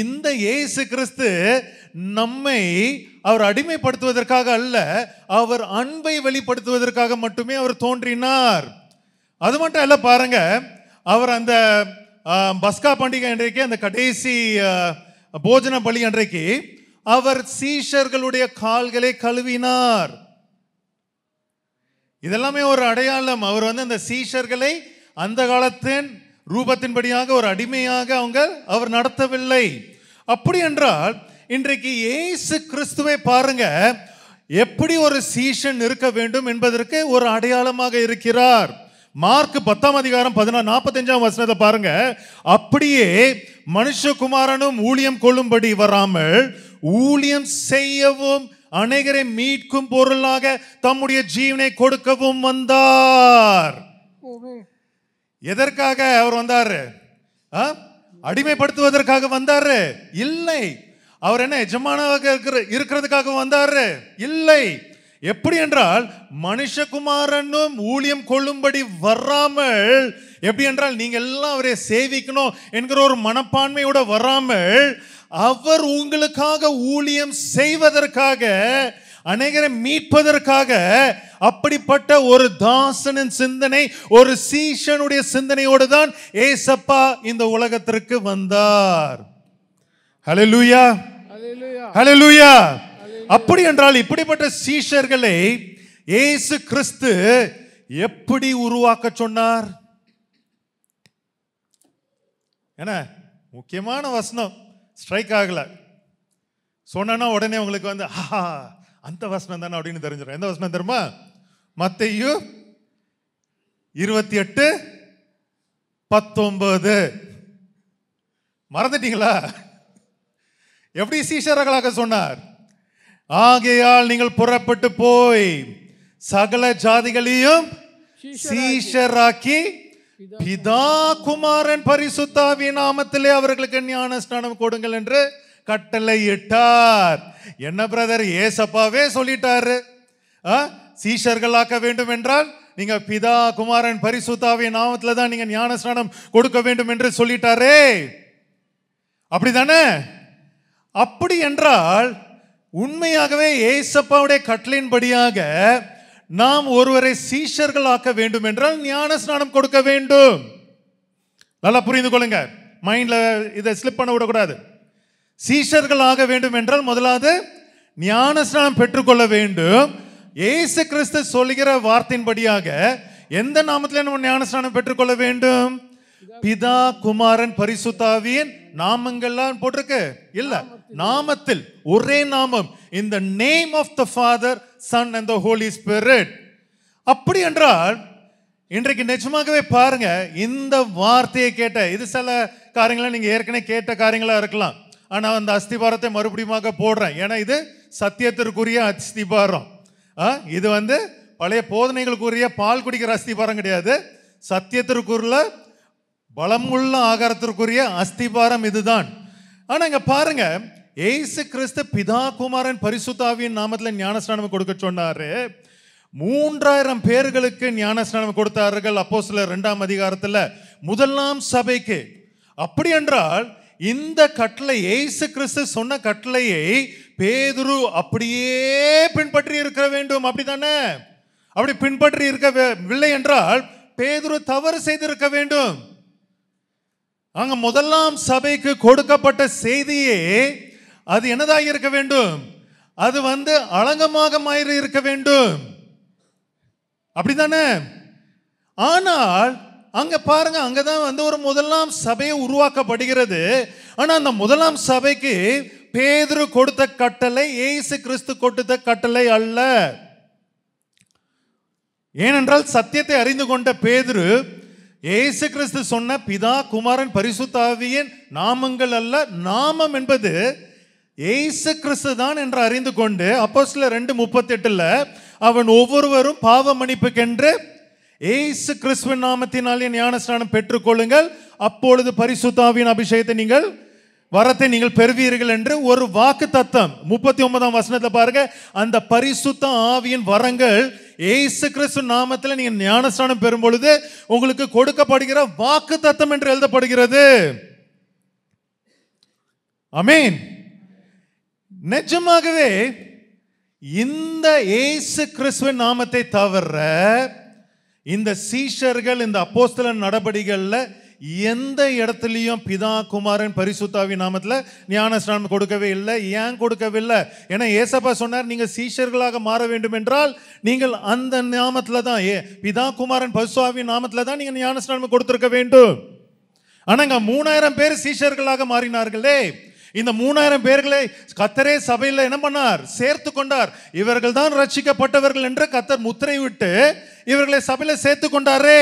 இந்த ஏசு கிறிஸ்து நம்மை அவர் அடிமைப்படுத்துவதற்காக அல்ல அவர் அன்பை வெளிப்படுத்துவதற்காக மட்டுமே அவர் தோன்றினார் அது மட்டும் அல்ல பாருங்க அவர் அந்த பஸ்கா பண்டிகை அன்றைக்கு அந்த கடைசி போஜன பலி அன்றைக்கு அவர் சீஷர்களுடைய கால்களை கழுவினார் இதெல்லாமே ஒரு அடையாளம் அவர் வந்து அந்த சீஷர்களை அந்த காலத்தின் ரூபத்தின்படியாக ஒரு அடிமையாக அவங்க அவர் நடத்தவில்லை அப்படி என்றால் இன்றைக்கு இயேசு கிறிஸ்துவை பாருங்க எப்படி ஒரு சீஷன் இருக்க வேண்டும் என்பதற்கு ஒரு அடையாளமாக இருக்கிறார் மார்க் பத்தாம் அதிகாரம் பதினாறு நாற்பத்தஞ்சாம் வசனத்தை பாருங்க அப்படியே மனுஷகுமாரனும் ஊழியம் கொள்ளும்படி வராமல் ஊழியம் செய்யவும் அநேகரை மீட்கும் பொருளாக தம்முடைய ஜீவனை கொடுக்கவும் வந்தார் எதற்காக அவர் வந்தாரு அடிமைப்படுத்துவதற்காக வந்தாரு இல்லை அவர் என்ன எஜமானாக இருக்கிற இருக்கிறதுக்காக வந்தாரு இல்லை எப்படி என்றால் மனுஷகுமாரனும் ஊழியம் கொள்ளும்படி வராமல் எப்படி என்றால் நீங்க எல்லாம் அவரை சேவிக்கணும் என்கிற ஒரு மனப்பான்மையோட வராமல் அவர் உங்களுக்காக ஊழியம் செய்வதற்காக அநேகரை மீட்பதற்காக அப்படிப்பட்ட ஒரு தாசனின் சிந்தனை ஒரு சீஷனுடைய சிந்தனையோடு தான் ஏசப்பா இந்த உலகத்திற்கு வந்தார் ஹலலூயா ஹலலூயா அப்படி என்றால் இப்படிப்பட்ட சீஷர்களை ஏசு கிறிஸ்து எப்படி உருவாக்க சொன்னார் என்ன முக்கியமான வசனம் ஸ்ட்ரைக் ஆகலை சொன்னா உடனே உங்களுக்கு வந்து ஆஹா அந்த வசனம் தானே அப்படின்னு தெரிஞ்சிடும் எந்த வசனம் தெரியுமா மத்தையும் இருபத்தி எட்டு பத்தொன்பது மறந்துட்டீங்களா எப்படி சீஷர்களாக சொன்னார் ஆகையால் நீங்கள் புறப்பட்டு போய் சகல ஜாதிகளையும் சீஷராக்கி பிதா குமாரன் பரிசுத்தாவி நாமத்திலே அவர்களுக்கு ஞான ஸ்நானம் கொடுங்கள் என்று கட்டளை இட்டார் என்ன பிரதர் ஏசப்பாவே சொல்லிட்டாரு சீஷர்களாக்க வேண்டும் என்றால் நீங்க பிதா குமாரன் பரிசுத்தாவிய நாமத்துல தான் நீங்க ஞான ஸ்நானம் கொடுக்க வேண்டும் என்று சொல்லிட்டாரே அப்படிதானே அப்படி என்றால் உண்மையாகவே ஏசப்பாவுடைய கட்டளையின்படியாக நாம் ஒருவரை சீஷர்கள் ஆக்க வேண்டும் என்றால் ஞான ஸ்நானம் கொடுக்க வேண்டும் நல்லா புரிந்து கொள்ளுங்க மைண்டில் இதை ஸ்லிப் பண்ண விடக்கூடாது சீஷர்கள் ஆக வேண்டும் என்றால் முதலாவது ஞான ஸ்நானம் பெற்றுக்கொள்ள வேண்டும் ஏசு கிறிஸ்து சொல்லுகிற வார்த்தையின்படியாக எந்த நாமத்தில் நம்ம ஞானஸ்நானம் பெற்றுக்கொள்ள வேண்டும் பிதா குமாரன் பரிசுத்தாவியின் நாமங்கள்லாம் போட்டிருக்கு இல்ல நாமத்தில் ஒரே நாமம் இந்த name of the father son and the holy spirit அப்படி என்றால் இன்றைக்கு நிஜமாகவே பாருங்க இந்த வார்த்தையை கேட்ட இது சில காரியங்களை நீங்கள் ஏற்கனவே கேட்ட காரியங்களாக இருக்கலாம் ஆனால் அந்த அஸ்திபாரத்தை மறுபடியும் போடுறேன் ஏன்னா இது சத்தியத்திற்குரிய அஸ்திபாரம் இது வந்து பழைய போதனைகளுக்குரிய பால் குடிக்கிற அஸ்திபாரம் கிடையாது சத்தியத்திற்குள்ள பலமுள்ள ஆகாரத்திற்குரிய அஸ்திபாரம் இதுதான் ஆனால் இங்கே பாருங்கள் ஏசு கிறிஸ்து பிதா குமாரன் பரிசுத்தாவின் நாமத்தில் ஞானஸ்நானம் கொடுக்க சொன்னாரு மூன்றாயிரம் பேர்களுக்கு ஞானஸ்நானம் கொடுத்தார்கள் அப்போ சில ரெண்டாம் அதிகாரத்தில் முதலாம் சபைக்கு அப்படி என்றால் இந்த கட்டளை ஏசு கிறிஸ்து சொன்ன கட்டளையை பேதுரு அப்படியே பின்பற்றி இருக்க வேண்டும் அப்படித்தானே அப்படி பின்பற்றி இருக்கவில்லை என்றால் பேதுரு தவறு செய்திருக்க வேண்டும் அங்க முதலாம் சபைக்கு கொடுக்கப்பட்ட செய்தியே அது என்னதாக இருக்க வேண்டும் அது வந்து அலங்கமாக மாறி இருக்க வேண்டும் அப்படிதானே ஆனால் அங்க பாருங்க அங்கதான் வந்து ஒரு முதலாம் சபையை உருவாக்கப்படுகிறது ஆனா அந்த முதலாம் சபைக்கு பேதுரு கொடுத்த கட்டளை ஏசு கிறிஸ்து கொடுத்த கட்டளை அல்ல ஏனென்றால் சத்தியத்தை அறிந்து கொண்ட பேதுரு ஏசு கிறிஸ்து சொன்ன பிதா குமாரன் பரிசுத்தாவியின் நாமங்கள் அல்ல நாமம் என்பது ஏசு கிறிஸ்து தான் என்று அறிந்து கொண்டு அப்போ சில ரெண்டு முப்பத்தெட்டில் அவன் ஒவ்வொருவரும் பாவ மன்னிப்புக்கென்று ஏசு கிறிஸ்துவின் நாமத்தினாலே ஞானஸ்தானம் பெற்றுக்கொள்ளுங்கள் அப்பொழுது பரிசுத்தாவின் அபிஷேகத்தை நீங்கள் வரத்தை நீங்கள் பெறுவீர்கள் என்று ஒரு வாக்கு தத்தம் முப்பத்தி ஒன்பதாம் வசனத்தை பாருங்க அந்த பரிசுத்த ஆவியின் வரங்கள் ஏசு கிறிஸ்து நாமத்தில் நீங்கள் ஞானஸ்தானம் பெறும் பொழுது உங்களுக்கு கொடுக்கப்படுகிற வாக்கு தத்தம் என்று எழுதப்படுகிறது அமீன் நிஜமாகவே இந்த ஏசு கிறிஸ்துவின் நாமத்தை தவிர இந்த சீஷர்கள் இந்த அப்போஸ்தல நடபடிகளில் எந்த இடத்துலையும் பிதா குமாரன் பரிசுத்தாவி நாமத்தில் ஞான ஸ்நானம் கொடுக்கவே இல்லை ஏன் கொடுக்கவில்லை ஏன்னா ஏசப்பா சொன்னார் நீங்கள் சீஷர்களாக மாற வேண்டும் என்றால் நீங்கள் அந்த நாமத்தில் தான் ஏ பிதா குமாரன் பரிசுவாவி நாமத்தில் தான் நீங்கள் ஞான ஸ்நானம் கொடுத்துருக்க வேண்டும் ஆனால் இங்கே மூணாயிரம் பேர் சீஷர்களாக மாறினார்களே இந்த மூணாயிரம் பேர்களை கத்தரே சபையில் என்ன பண்ணார் சேர்த்து கொண்டார் இவர்கள் தான் ரட்சிக்கப்பட்டவர்கள் என்று கத்தர் முத்திரை விட்டு இவர்களை சபையில் சேர்த்து கொண்டாரே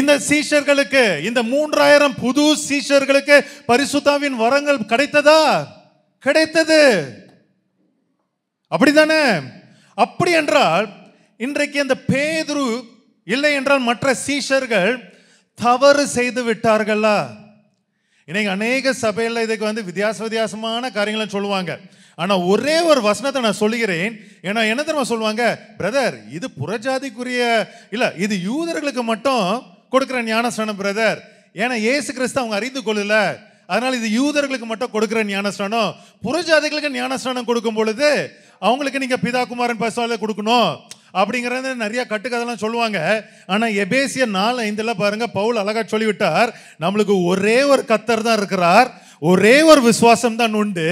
இந்த சீஷர்களுக்கு இந்த மூன்றாயிரம் புது சீஷர்களுக்கு பரிசுத்தாவின் வரங்கள் கிடைத்ததா கிடைத்தது அப்படிதானே அப்படி என்றால் இன்றைக்கு அந்த பேதுரு இல்லை என்றால் மற்ற சீஷர்கள் தவறு செய்து விட்டார்களா இன்னைக்கு அநேக சபையில் இதுக்கு வந்து வித்தியாச வித்தியாசமான காரியங்களை சொல்லுவாங்க ஆனால் ஒரே ஒரு வசனத்தை நான் சொல்லுகிறேன் ஏன்னா என்ன தெரியுமா சொல்லுவாங்க பிரதர் இது புறஜாதிக்குரிய இல்லை இது யூதர்களுக்கு மட்டும் கொடுக்குற ஞானஸ்நானம் பிரதர் ஏன்னா ஏசு கிறிஸ்து அவங்க அறிந்து கொள்ளல அதனால் இது யூதர்களுக்கு மட்டும் கொடுக்குற ஞானஸ்தானம் புறஜாதிகளுக்கு ஞானஸ்தானம் கொடுக்கும் பொழுது அவங்களுக்கு நீங்கள் பிதா குமாரன் பசால கொடுக்கணும் அப்படிங்கிறத நிறைய கட்டுக்கதெல்லாம் சொல்லுவாங்க ஆனால் எபேசிய நாலு ஐந்துல பாருங்கள் பவுல் அழகாக சொல்லிவிட்டார் நம்மளுக்கு ஒரே ஒரு கத்தர் தான் இருக்கிறார் ஒரே ஒரு விசுவாசம் தான் உண்டு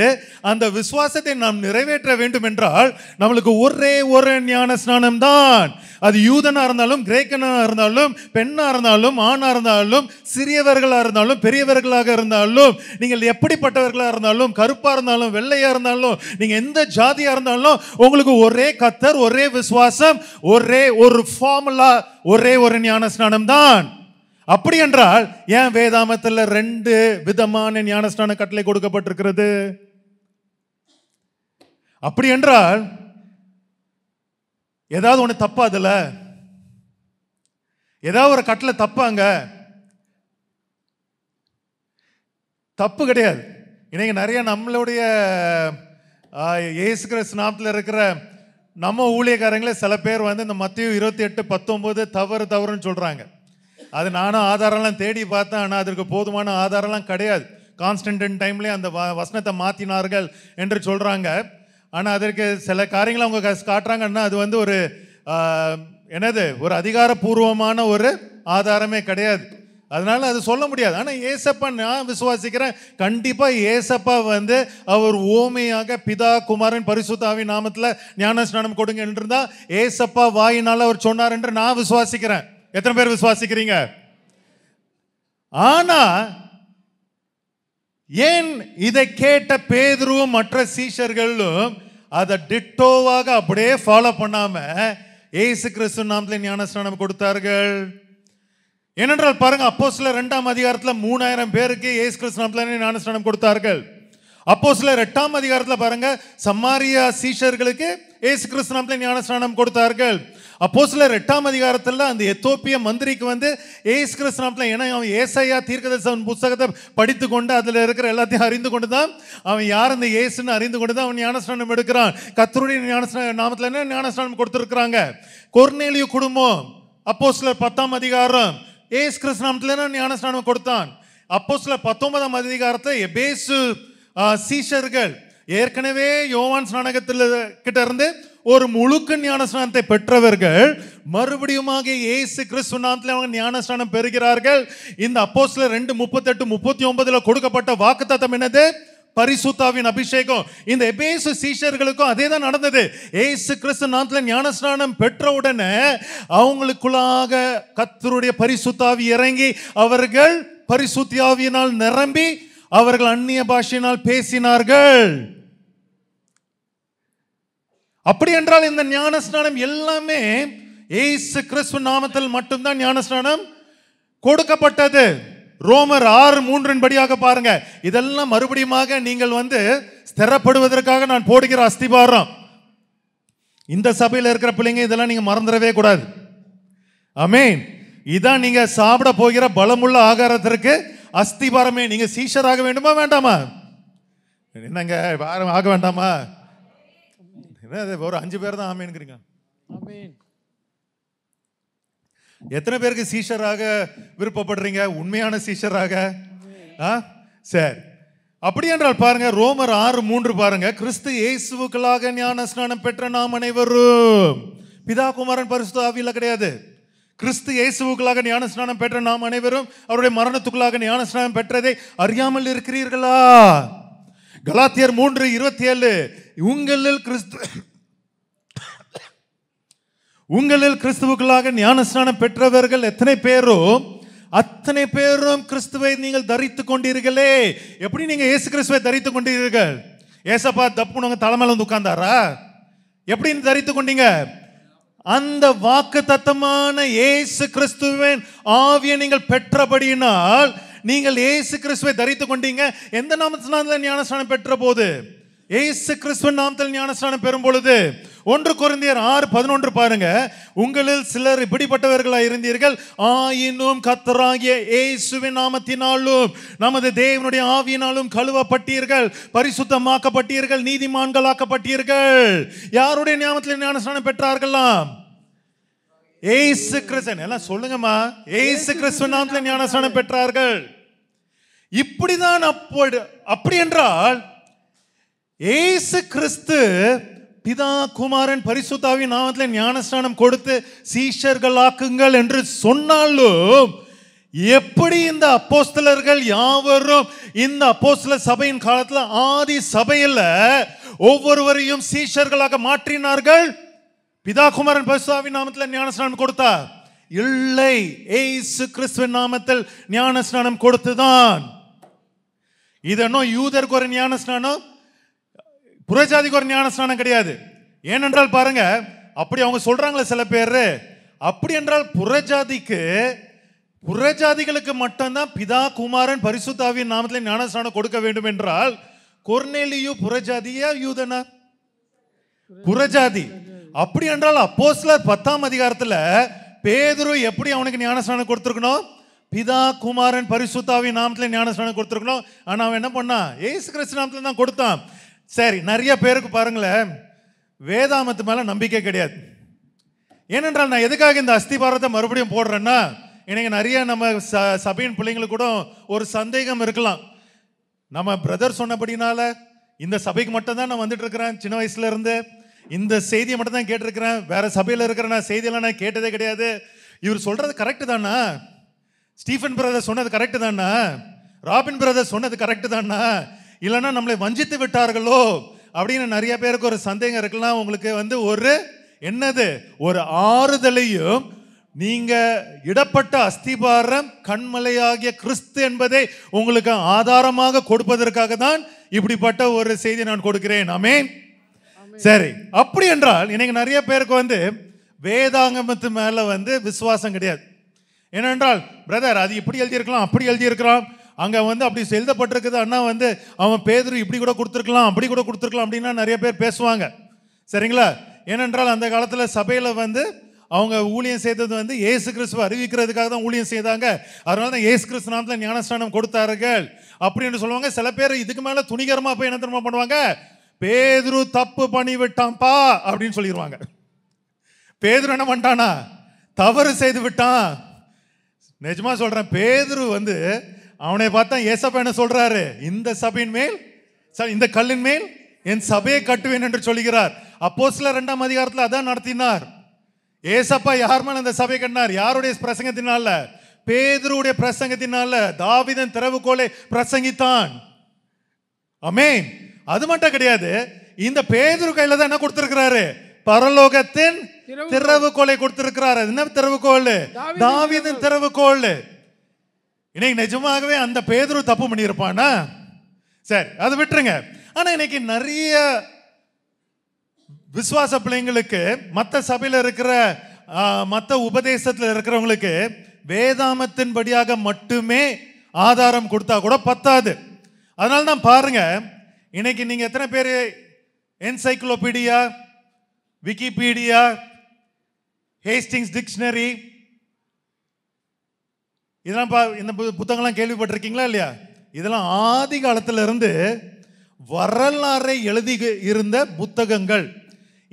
அந்த விசுவாசத்தை நாம் நிறைவேற்ற வேண்டும் என்றால் நம்மளுக்கு ஒரே ஒரு ஞான ஸ்நானம் தான் அது யூதனாக இருந்தாலும் கிரேக்கனாக இருந்தாலும் பெண்ணாக இருந்தாலும் ஆணாக இருந்தாலும் சிறியவர்களாக இருந்தாலும் பெரியவர்களாக இருந்தாலும் நீங்கள் எப்படிப்பட்டவர்களாக இருந்தாலும் கருப்பாக இருந்தாலும் வெள்ளையாக இருந்தாலும் நீங்கள் எந்த ஜாதியாக இருந்தாலும் உங்களுக்கு ஒரே கத்தர் ஒரே விசுவாசம் ஒரே ஒரு ஃபார்முலா ஒரே ஒரு ஞான ஸ்நானம் தான் அப்படி என்றால் ஏன் வேதாமத்தில் ரெண்டு விதமான ஞானஸ்தான கட்டளை கொடுக்கப்பட்டிருக்கிறது அப்படி என்றால் ஏதாவது ஒன்று தப்பா அதில் ஏதாவது ஒரு கட்டளை தப்பாங்க தப்பு கிடையாது இன்னைக்கு நிறைய நம்மளுடைய ஏசுகிற ஸ்நாபத்தில் இருக்கிற நம்ம ஊழியக்காரங்களே சில பேர் வந்து இந்த மத்திய இருபத்தி எட்டு பத்தொம்போது தவறு தவறுன்னு சொல்கிறாங்க அது நானும் ஆதாரம்லாம் தேடி பார்த்தேன் ஆனால் அதற்கு போதுமான ஆதாரம்லாம் கிடையாது கான்ஸ்டன்டன் டைம்லேயே அந்த வ வசனத்தை மாற்றினார்கள் என்று சொல்கிறாங்க ஆனால் அதற்கு சில காரியங்கள் அவங்க காட்டுறாங்கன்னா அது வந்து ஒரு என்னது ஒரு அதிகாரப்பூர்வமான ஒரு ஆதாரமே கிடையாது அதனால் அது சொல்ல முடியாது ஆனால் ஏசப்பா நான் விசுவாசிக்கிறேன் கண்டிப்பாக ஏசப்பா வந்து அவர் ஓமையாக பிதா குமாரன் பரிசுத்தாவி நாமத்தில் ஞான ஸ்நானம் என்று என்றிருந்தால் ஏசப்பா வாயினால் அவர் சொன்னார் என்று நான் விசுவாசிக்கிறேன் எத்தனை பேர் விசுவாசிக்கிறீங்க ஆனா ஏன் இதை கேட்ட பேதுருவும் மற்ற சீஷர்களும் அதை டிட்டோவாக அப்படியே ஃபாலோ பண்ணாம ஏசு கிறிஸ்து நாமத்தில் ஞானஸ்நானம் கொடுத்தார்கள் ஏனென்றால் பாருங்க அப்போ சில ரெண்டாம் அதிகாரத்தில் மூணாயிரம் பேருக்கு ஏசு கிறிஸ்து நாமத்தில் ஞானஸ்நானம் கொடுத்தார்கள் அப்போ சில எட்டாம் அதிகாரத்தில் பாருங்க சம்மாரியா சீஷர்களுக்கு ஏசு கிறிஸ்து நாமத்தில் ஞானஸ்நானம் கொடுத்தார்கள் அப்போ சில எட்டாம் அதிகாரத்தில் அந்த எத்தோப்பிய மந்திரிக்கு வந்து ஏசு கிருஷ்ணாமத்தில் ஏன்னா அவன் ஏசையா தீர்க்கதன் புஸ்தகத்தை படித்து கொண்டு அதில் இருக்கிற எல்லாத்தையும் அறிந்து கொண்டு தான் அவன் யார் அந்த ஏசுன்னு அறிந்து கொண்டு தான் அவன் ஞானஸ்நானம் எடுக்கிறான் கத்தருடைய ஞானஸ்நான நாமத்தில் என்ன ஞானஸ்நானம் கொடுத்துருக்குறாங்க கொர்னேலிய குடும்பம் அப்போ சில பத்தாம் அதிகாரம் ஏசு கிறிஸ்துனாமத்தில் என்ன ஞானஸ்நானம் கொடுத்தான் அப்போ சில பத்தொன்பதாம் அதிகாரத்தை எபேசு சீஷர்கள் ஏற்கனவே யோவான் ஸ்நானகத்தில் கிட்ட இருந்து ஒரு முழுக்க ஞானஸ்நானத்தை பெற்றவர்கள் மறுபடியுமாக ஏசு கிறிஸ்து அவங்க ஞானஸ்நானம் பெறுகிறார்கள் இந்த அப்போஸ்ல ரெண்டு முப்பத்தெட்டு முப்பத்தி ஒன்பதுல கொடுக்கப்பட்ட தத்தம் என்னது பரிசுத்தாவின் அபிஷேகம் இந்த எபேசு சீஷர்களுக்கும் அதே தான் நடந்தது ஏசு கிறிஸ்து நாத்துல ஞானஸ்நானம் பெற்ற உடனே அவங்களுக்குள்ளாக கத்தருடைய பரிசுத்தாவி இறங்கி அவர்கள் பரிசுத்தாவியினால் நிரம்பி அவர்கள் அந்நிய பாஷையினால் பேசினார்கள் அப்படி என்றால் இந்த ஞானஸ்நானம் எல்லாமே ஏசு கிறிஸ்து நாமத்தில் மட்டும்தான் ஞானஸ்நானம் கொடுக்கப்பட்டது ரோமர் ஆறு மூன்றின் படியாக பாருங்க இதெல்லாம் மறுபடியுமாக நீங்கள் வந்து ஸ்திரப்படுவதற்காக நான் போடுகிற அஸ்திபாரம் இந்த சபையில் இருக்கிற பிள்ளைங்க இதெல்லாம் நீங்கள் மறந்துடவே கூடாது அமேன் இதான் நீங்கள் சாப்பிட போகிற பலமுள்ள ஆகாரத்திற்கு அஸ்திபாரமே நீங்கள் சீஷராக வேண்டுமா வேண்டாமா என்னங்க ஆக வேண்டாமா என்ன ஒரு அஞ்சு பேர் தான் ஆமேனுங்கிறீங்க எத்தனை பேருக்கு சீஷராக விருப்பப்படுறீங்க உண்மையான சீஷராக ஆ சரி அப்படி என்றால் பாருங்க ரோமர் ஆறு மூன்று பாருங்க கிறிஸ்து இயேசுக்களாக ஞான ஸ்நானம் பெற்ற நாம் அனைவரும் பிதா குமாரன் பரிசுத்த ஆவியில் கிடையாது கிறிஸ்து இயேசுவுக்களாக ஞான ஸ்நானம் பெற்ற நாம் அனைவரும் அவருடைய மரணத்துக்குள்ளாக ஞான ஸ்நானம் பெற்றதை அறியாமல் இருக்கிறீர்களா கலாத்தியர் மூன்று இருபத்தி ஏழு உங்களில் கிறிஸ்து உங்களில் கிறிஸ்துவுக்களாக ஞானஸ்நானம் பெற்றவர்கள் எத்தனை பேரோ அத்தனை பேரும் கிறிஸ்துவை நீங்கள் தரித்து கொண்டீர்களே எப்படி நீங்க இயேசு கிறிஸ்துவை தரித்து கொண்டீர்கள் ஏசப்பா தப்புனவங்க தலைமையில வந்து உட்கார்ந்தாரா எப்படி தரித்து கொண்டீங்க அந்த வாக்கு தத்தமான ஏசு கிறிஸ்துவின் ஆவியை நீங்கள் பெற்றபடியினால் நீங்கள் ஏசு கிறிஸ்துவை தரித்து கொண்டீங்க எந்த நாமத்தினால ஞானஸ்தானம் பெற்ற போது ஏசு கிறிஸ்துவின் நாமத்தில் ஞானஸ்தானம் பெறும் பொழுது ஒன்று குறைந்தியர் ஆறு பதினொன்று பாருங்க உங்களில் சிலர் இப்படிப்பட்டவர்களாக இருந்தீர்கள் ஆயினும் கத்தராகிய ஏசுவின் நாமத்தினாலும் நமது தேவனுடைய ஆவியினாலும் கழுவப்பட்டீர்கள் பரிசுத்தமாக்கப்பட்டீர்கள் நீதிமான்களாக்கப்பட்டீர்கள் யாருடைய ஞாபகத்தில் ஞானஸ்தானம் பெற்றார்களாம் ஏசு கிறிஸ்தன் எல்லாம் சொல்லுங்கம்மா ஏசு கிறிஸ்துவின் நாமத்தில் ஞானஸ்நானம் பெற்றார்கள் இப்படிதான் அப்படி அப்படி என்றால் ஏசு கிறிஸ்து பிதா குமாரன் பரிசுத்தாவின் நாமத்தில் ஞானஸ்நானம் கொடுத்து ஆக்குங்கள் என்று சொன்னாலும் எப்படி இந்த அப்போஸ்தலர்கள் யாவரும் இந்த அப்போஸ்தல சபையின் காலத்தில் ஆதி சபையில் ஒவ்வொருவரையும் சீஷர்களாக மாற்றினார்கள் பிதா குமாரன் பரிசுத்தாவின் நாமத்தில் ஞானஸ்நானம் கொடுத்தார் இல்லை ஏசு கிறிஸ்துவின் நாமத்தில் ஞானஸ்நானம் கொடுத்துதான் இதனோ யூதர்க்கு ஒரு ஞானஸ்நானம் புறஜாதிக்கு ஒரு ஞானஸ்தானம் கிடையாது ஏனென்றால் பாருங்க அப்படி அவங்க சொல்றாங்களே சில பேர் அப்படி என்றால் புறஜாதிக்கு புறஜாதிகளுக்கு மட்டும்தான் பிதா குமாரன் பரிசுத்தாவின் நாமத்தில் ஞானஸ்தானம் கொடுக்க வேண்டும் என்றால் கொர்னேலியு புறஜாதியா யூதனா புறஜாதி அப்படி என்றால் அப்போஸ்ல பத்தாம் அதிகாரத்தில் பேதுரு எப்படி அவனுக்கு ஞானஸ்தானம் கொடுத்துருக்கணும் பிதா குமாரன் பரிசுத்தாவின் நாமத்தில் ஞானஸ்தானம் கொடுத்துருக்கணும் ஆனால் அவன் என்ன பண்ணான் ஏசு கிறிஸ்து நாமத்தில் தான் கொடுத்தான் சரி நிறைய பேருக்கு பாருங்களேன் வேதாமத்து மேலே நம்பிக்கை கிடையாது ஏனென்றால் நான் எதுக்காக இந்த அஸ்திபாரத்தை மறுபடியும் போடுறேன்னா எனக்கு நிறைய நம்ம ச சபையின் பிள்ளைங்களுக்கு கூட ஒரு சந்தேகம் இருக்கலாம் நம்ம பிரதர் சொன்னபடினால இந்த சபைக்கு மட்டும்தான் நான் வந்துட்டு இருக்கிறேன் சின்ன இருந்து இந்த செய்தியை மட்டும் தான் கேட்டிருக்கிறேன் வேறு சபையில் இருக்கிற நான் செய்தியெல்லாம் நான் கேட்டதே கிடையாது இவர் சொல்கிறது கரெக்டு தானா ஸ்டீஃபன் பிரதர் சொன்னது கரெக்டு தானா ராபின் பிரதர் சொன்னது கரெக்டு தானா இல்லைன்னா நம்மளை வஞ்சித்து விட்டார்களோ அப்படின்னு நிறைய பேருக்கு ஒரு சந்தேகம் இருக்குன்னா உங்களுக்கு வந்து ஒரு என்னது ஒரு ஆறுதலையும் நீங்க இடப்பட்ட அஸ்திபாரம் கண்மலையாகிய கிறிஸ்து என்பதை உங்களுக்கு ஆதாரமாக கொடுப்பதற்காக தான் இப்படிப்பட்ட ஒரு செய்தி நான் கொடுக்கிறேன் ஆமே சரி அப்படி என்றால் இன்னைக்கு நிறைய பேருக்கு வந்து வேதாங்கமத்து மேல வந்து விசுவாசம் கிடையாது ஏனென்றால் பிரதர் அது இப்படி எழுதியிருக்கலாம் அப்படி எழுதியிருக்கலாம் அங்கே வந்து அப்படி எழுதப்பட்டிருக்குது அண்ணா வந்து அவன் பேதர் இப்படி கூட கொடுத்துருக்கலாம் அப்படி கூட கொடுத்துருக்கலாம் அப்படின்னா நிறைய பேர் பேசுவாங்க சரிங்களா ஏனென்றால் அந்த காலத்தில் சபையில் வந்து அவங்க ஊழியம் செய்தது வந்து ஏசு கிறிஸ்துவை அறிவிக்கிறதுக்காக தான் ஊழியம் செய்தாங்க அதனால தான் ஏசு கிறிஸ்து நாமத்தில் ஞானஸ்தானம் கொடுத்தார்கள் அப்படின்னு சொல்லுவாங்க சில பேர் இதுக்கு மேலே துணிகரமாக போய் என்ன திரும்ப பண்ணுவாங்க பேதுரு தப்பு பண்ணி விட்டான்ப்பா அப்படின்னு சொல்லிடுவாங்க பேதுரு என்ன பண்ணிட்டானா தவறு செய்து விட்டான் நிஜமாக சொல்கிறேன் பேதுரு வந்து அவனை பார்த்தா ஏசப்பா என்ன சொல்றாரு இந்த சபையின் மேல் சார் இந்த கல்லின் மேல் என் சபையை கட்டுவேன் என்று சொல்கிறார் அப்போ சில ரெண்டாம் அதிகாரத்தில் அதான் நடத்தினார் ஏசப்பா யார் மேல அந்த சபை கட்டினார் யாருடைய பிரசங்கத்தினால பேதருடைய பிரசங்கத்தினால தாவிதன் திறவுகோலை பிரசங்கித்தான் அமேன் அது மட்டும் கிடையாது இந்த பேதுரு கையில தான் என்ன கொடுத்திருக்கிறாரு பரலோகத்தின் திறவுகோலை கொடுத்திருக்கிறார் என்ன திறவுகோல் தாவிதன் திறவுகோல் இன்னைக்கு நிஜமாகவே அந்த பேதரு தப்பு பண்ணியிருப்பானா சரி அது விட்டுருங்க ஆனால் இன்னைக்கு நிறைய விசுவாச பிள்ளைங்களுக்கு மற்ற சபையில் இருக்கிற மற்ற உபதேசத்தில் இருக்கிறவங்களுக்கு வேதாமத்தின்படியாக மட்டுமே ஆதாரம் கொடுத்தா கூட பத்தாது அதனால தான் பாருங்க இன்னைக்கு நீங்கள் எத்தனை பேர் என்சைக்ளோபீடியா விக்கிபீடியா ஹேஸ்டிங்ஸ் டிக்ஷனரி இதெல்லாம் பா இந்த புத்தகம்லாம் கேள்விப்பட்டிருக்கீங்களா இல்லையா இதெல்லாம் ஆதி காலத்திலிருந்து வரலாறை எழுதி இருந்த புத்தகங்கள்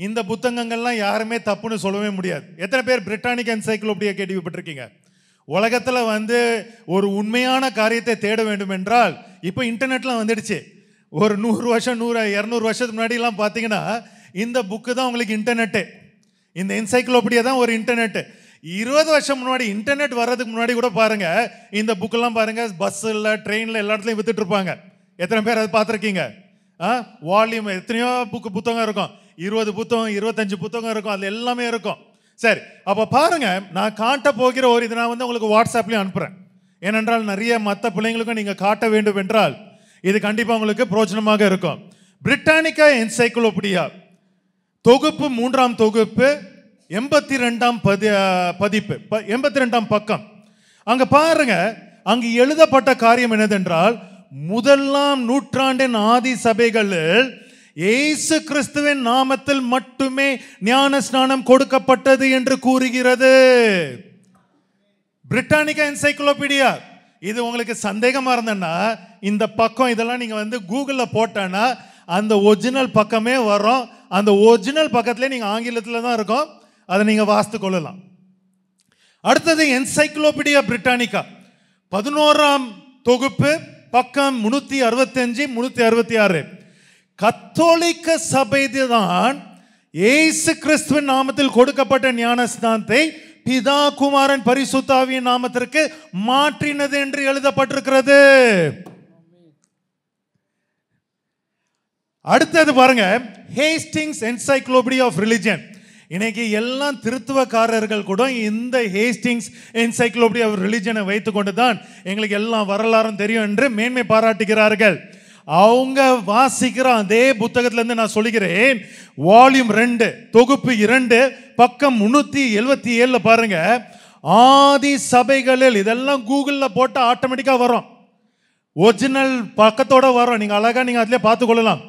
இந்த புத்தகங்கள்லாம் யாருமே தப்புன்னு சொல்லவே முடியாது எத்தனை பேர் பிரிட்டானிக் அப்படியே கேள்விப்பட்டிருக்கீங்க உலகத்தில் வந்து ஒரு உண்மையான காரியத்தை தேட வேண்டும் என்றால் இப்போ இன்டர்நெட்லாம் வந்துடுச்சு ஒரு நூறு வருஷம் நூறு இரநூறு வருஷத்துக்கு முன்னாடிலாம் பார்த்தீங்கன்னா இந்த புக்கு தான் உங்களுக்கு இன்டர்நெட்டு இந்த என்சைக்ளோபடியா தான் ஒரு இன்டர்நெட்டு இருபது வருஷம் முன்னாடி இன்டர்நெட் வர்றதுக்கு முன்னாடி கூட பாருங்க இந்த புக்கெல்லாம் பாருங்க பஸ்ஸில் ட்ரெயினில் எல்லா இடத்துலையும் வித்துட்டு இருப்பாங்க எத்தனை பேர் அதை பார்த்துருக்கீங்க ஆ வால்யூம் எத்தனையோ புக்கு புத்தகம் இருக்கும் இருபது புத்தகம் இருபத்தஞ்சு புத்தகம் இருக்கும் அது எல்லாமே இருக்கும் சரி அப்போ பாருங்க நான் காட்ட போகிற ஒரு இது நான் வந்து உங்களுக்கு வாட்ஸ்அப்லேயும் அனுப்புகிறேன் ஏனென்றால் நிறைய மற்ற பிள்ளைங்களுக்கும் நீங்கள் காட்ட வேண்டும் என்றால் இது கண்டிப்பாக உங்களுக்கு பிரோஜனமாக இருக்கும் பிரிட்டானிக்கா என்சைக்ளோபீடியா தொகுப்பு மூன்றாம் தொகுப்பு எண்பத்தி ரெண்டாம் பதி பதிப்பு எண்பத்தி ரெண்டாம் பக்கம் அங்கே பாருங்க அங்கு எழுதப்பட்ட காரியம் என்னதென்றால் முதலாம் நூற்றாண்டின் ஆதி சபைகளில் ஏசு கிறிஸ்துவின் நாமத்தில் மட்டுமே ஞான ஸ்நானம் கொடுக்கப்பட்டது என்று கூறுகிறது பிரிட்டானிக்கா என்சைக்ளோபீடியா இது உங்களுக்கு சந்தேகமாக இருந்தேன்னா இந்த பக்கம் இதெல்லாம் நீங்கள் வந்து கூகுளில் போட்டேன்னா அந்த ஒரிஜினல் பக்கமே வரும் அந்த ஒரிஜினல் பக்கத்துலேயே நீங்கள் ஆங்கிலத்தில் தான் இருக்கும் அதை நீங்கள் வாஸ்து கொள்ளலாம் அடுத்தது என்சைக்ளோபீடியா பிரிட்டானிக்கா பதினோராம் தொகுப்பு பக்கம் முந்நூற்றி அறுபத்தஞ்சு முந்நூற்றி அறுபத்தி ஆறு கத்தோலிக்க சபைதான் தான் ஏசு கிறிஸ்துவின் நாமத்தில் கொடுக்கப்பட்ட ஞானஸ்தானத்தை பிதா குமாரன் பரிசுத்தாவியின் நாமத்திற்கு மாற்றினது என்று எழுதப்பட்டிருக்கிறது அடுத்தது பாருங்க ஹேஸ்டிங்ஸ் என்சைக்ளோபீடியா ஆஃப் ரிலிஜன் இன்னைக்கு எல்லாம் திருத்துவக்காரர்கள் கூட இந்த ஹேஸ்டிங்ஸ் என்சைக்ளோபடி ஆஃப் ரிலிஜனை வைத்துக்கொண்டு தான் எங்களுக்கு எல்லாம் வரலாறும் தெரியும் என்று மேன்மை பாராட்டுகிறார்கள் அவங்க வாசிக்கிற அதே புத்தகத்திலேருந்து நான் சொல்லிக்கிறேன் வால்யூம் ரெண்டு தொகுப்பு இரண்டு பக்கம் முந்நூற்றி எழுபத்தி ஏழில் பாருங்க ஆதி சபைகளில் இதெல்லாம் கூகுளில் போட்டால் ஆட்டோமேட்டிக்காக வரும் ஒரிஜினல் பக்கத்தோடு வரும் நீங்கள் அழகாக நீங்கள் அதிலே பார்த்துக்கொள்ளலாம்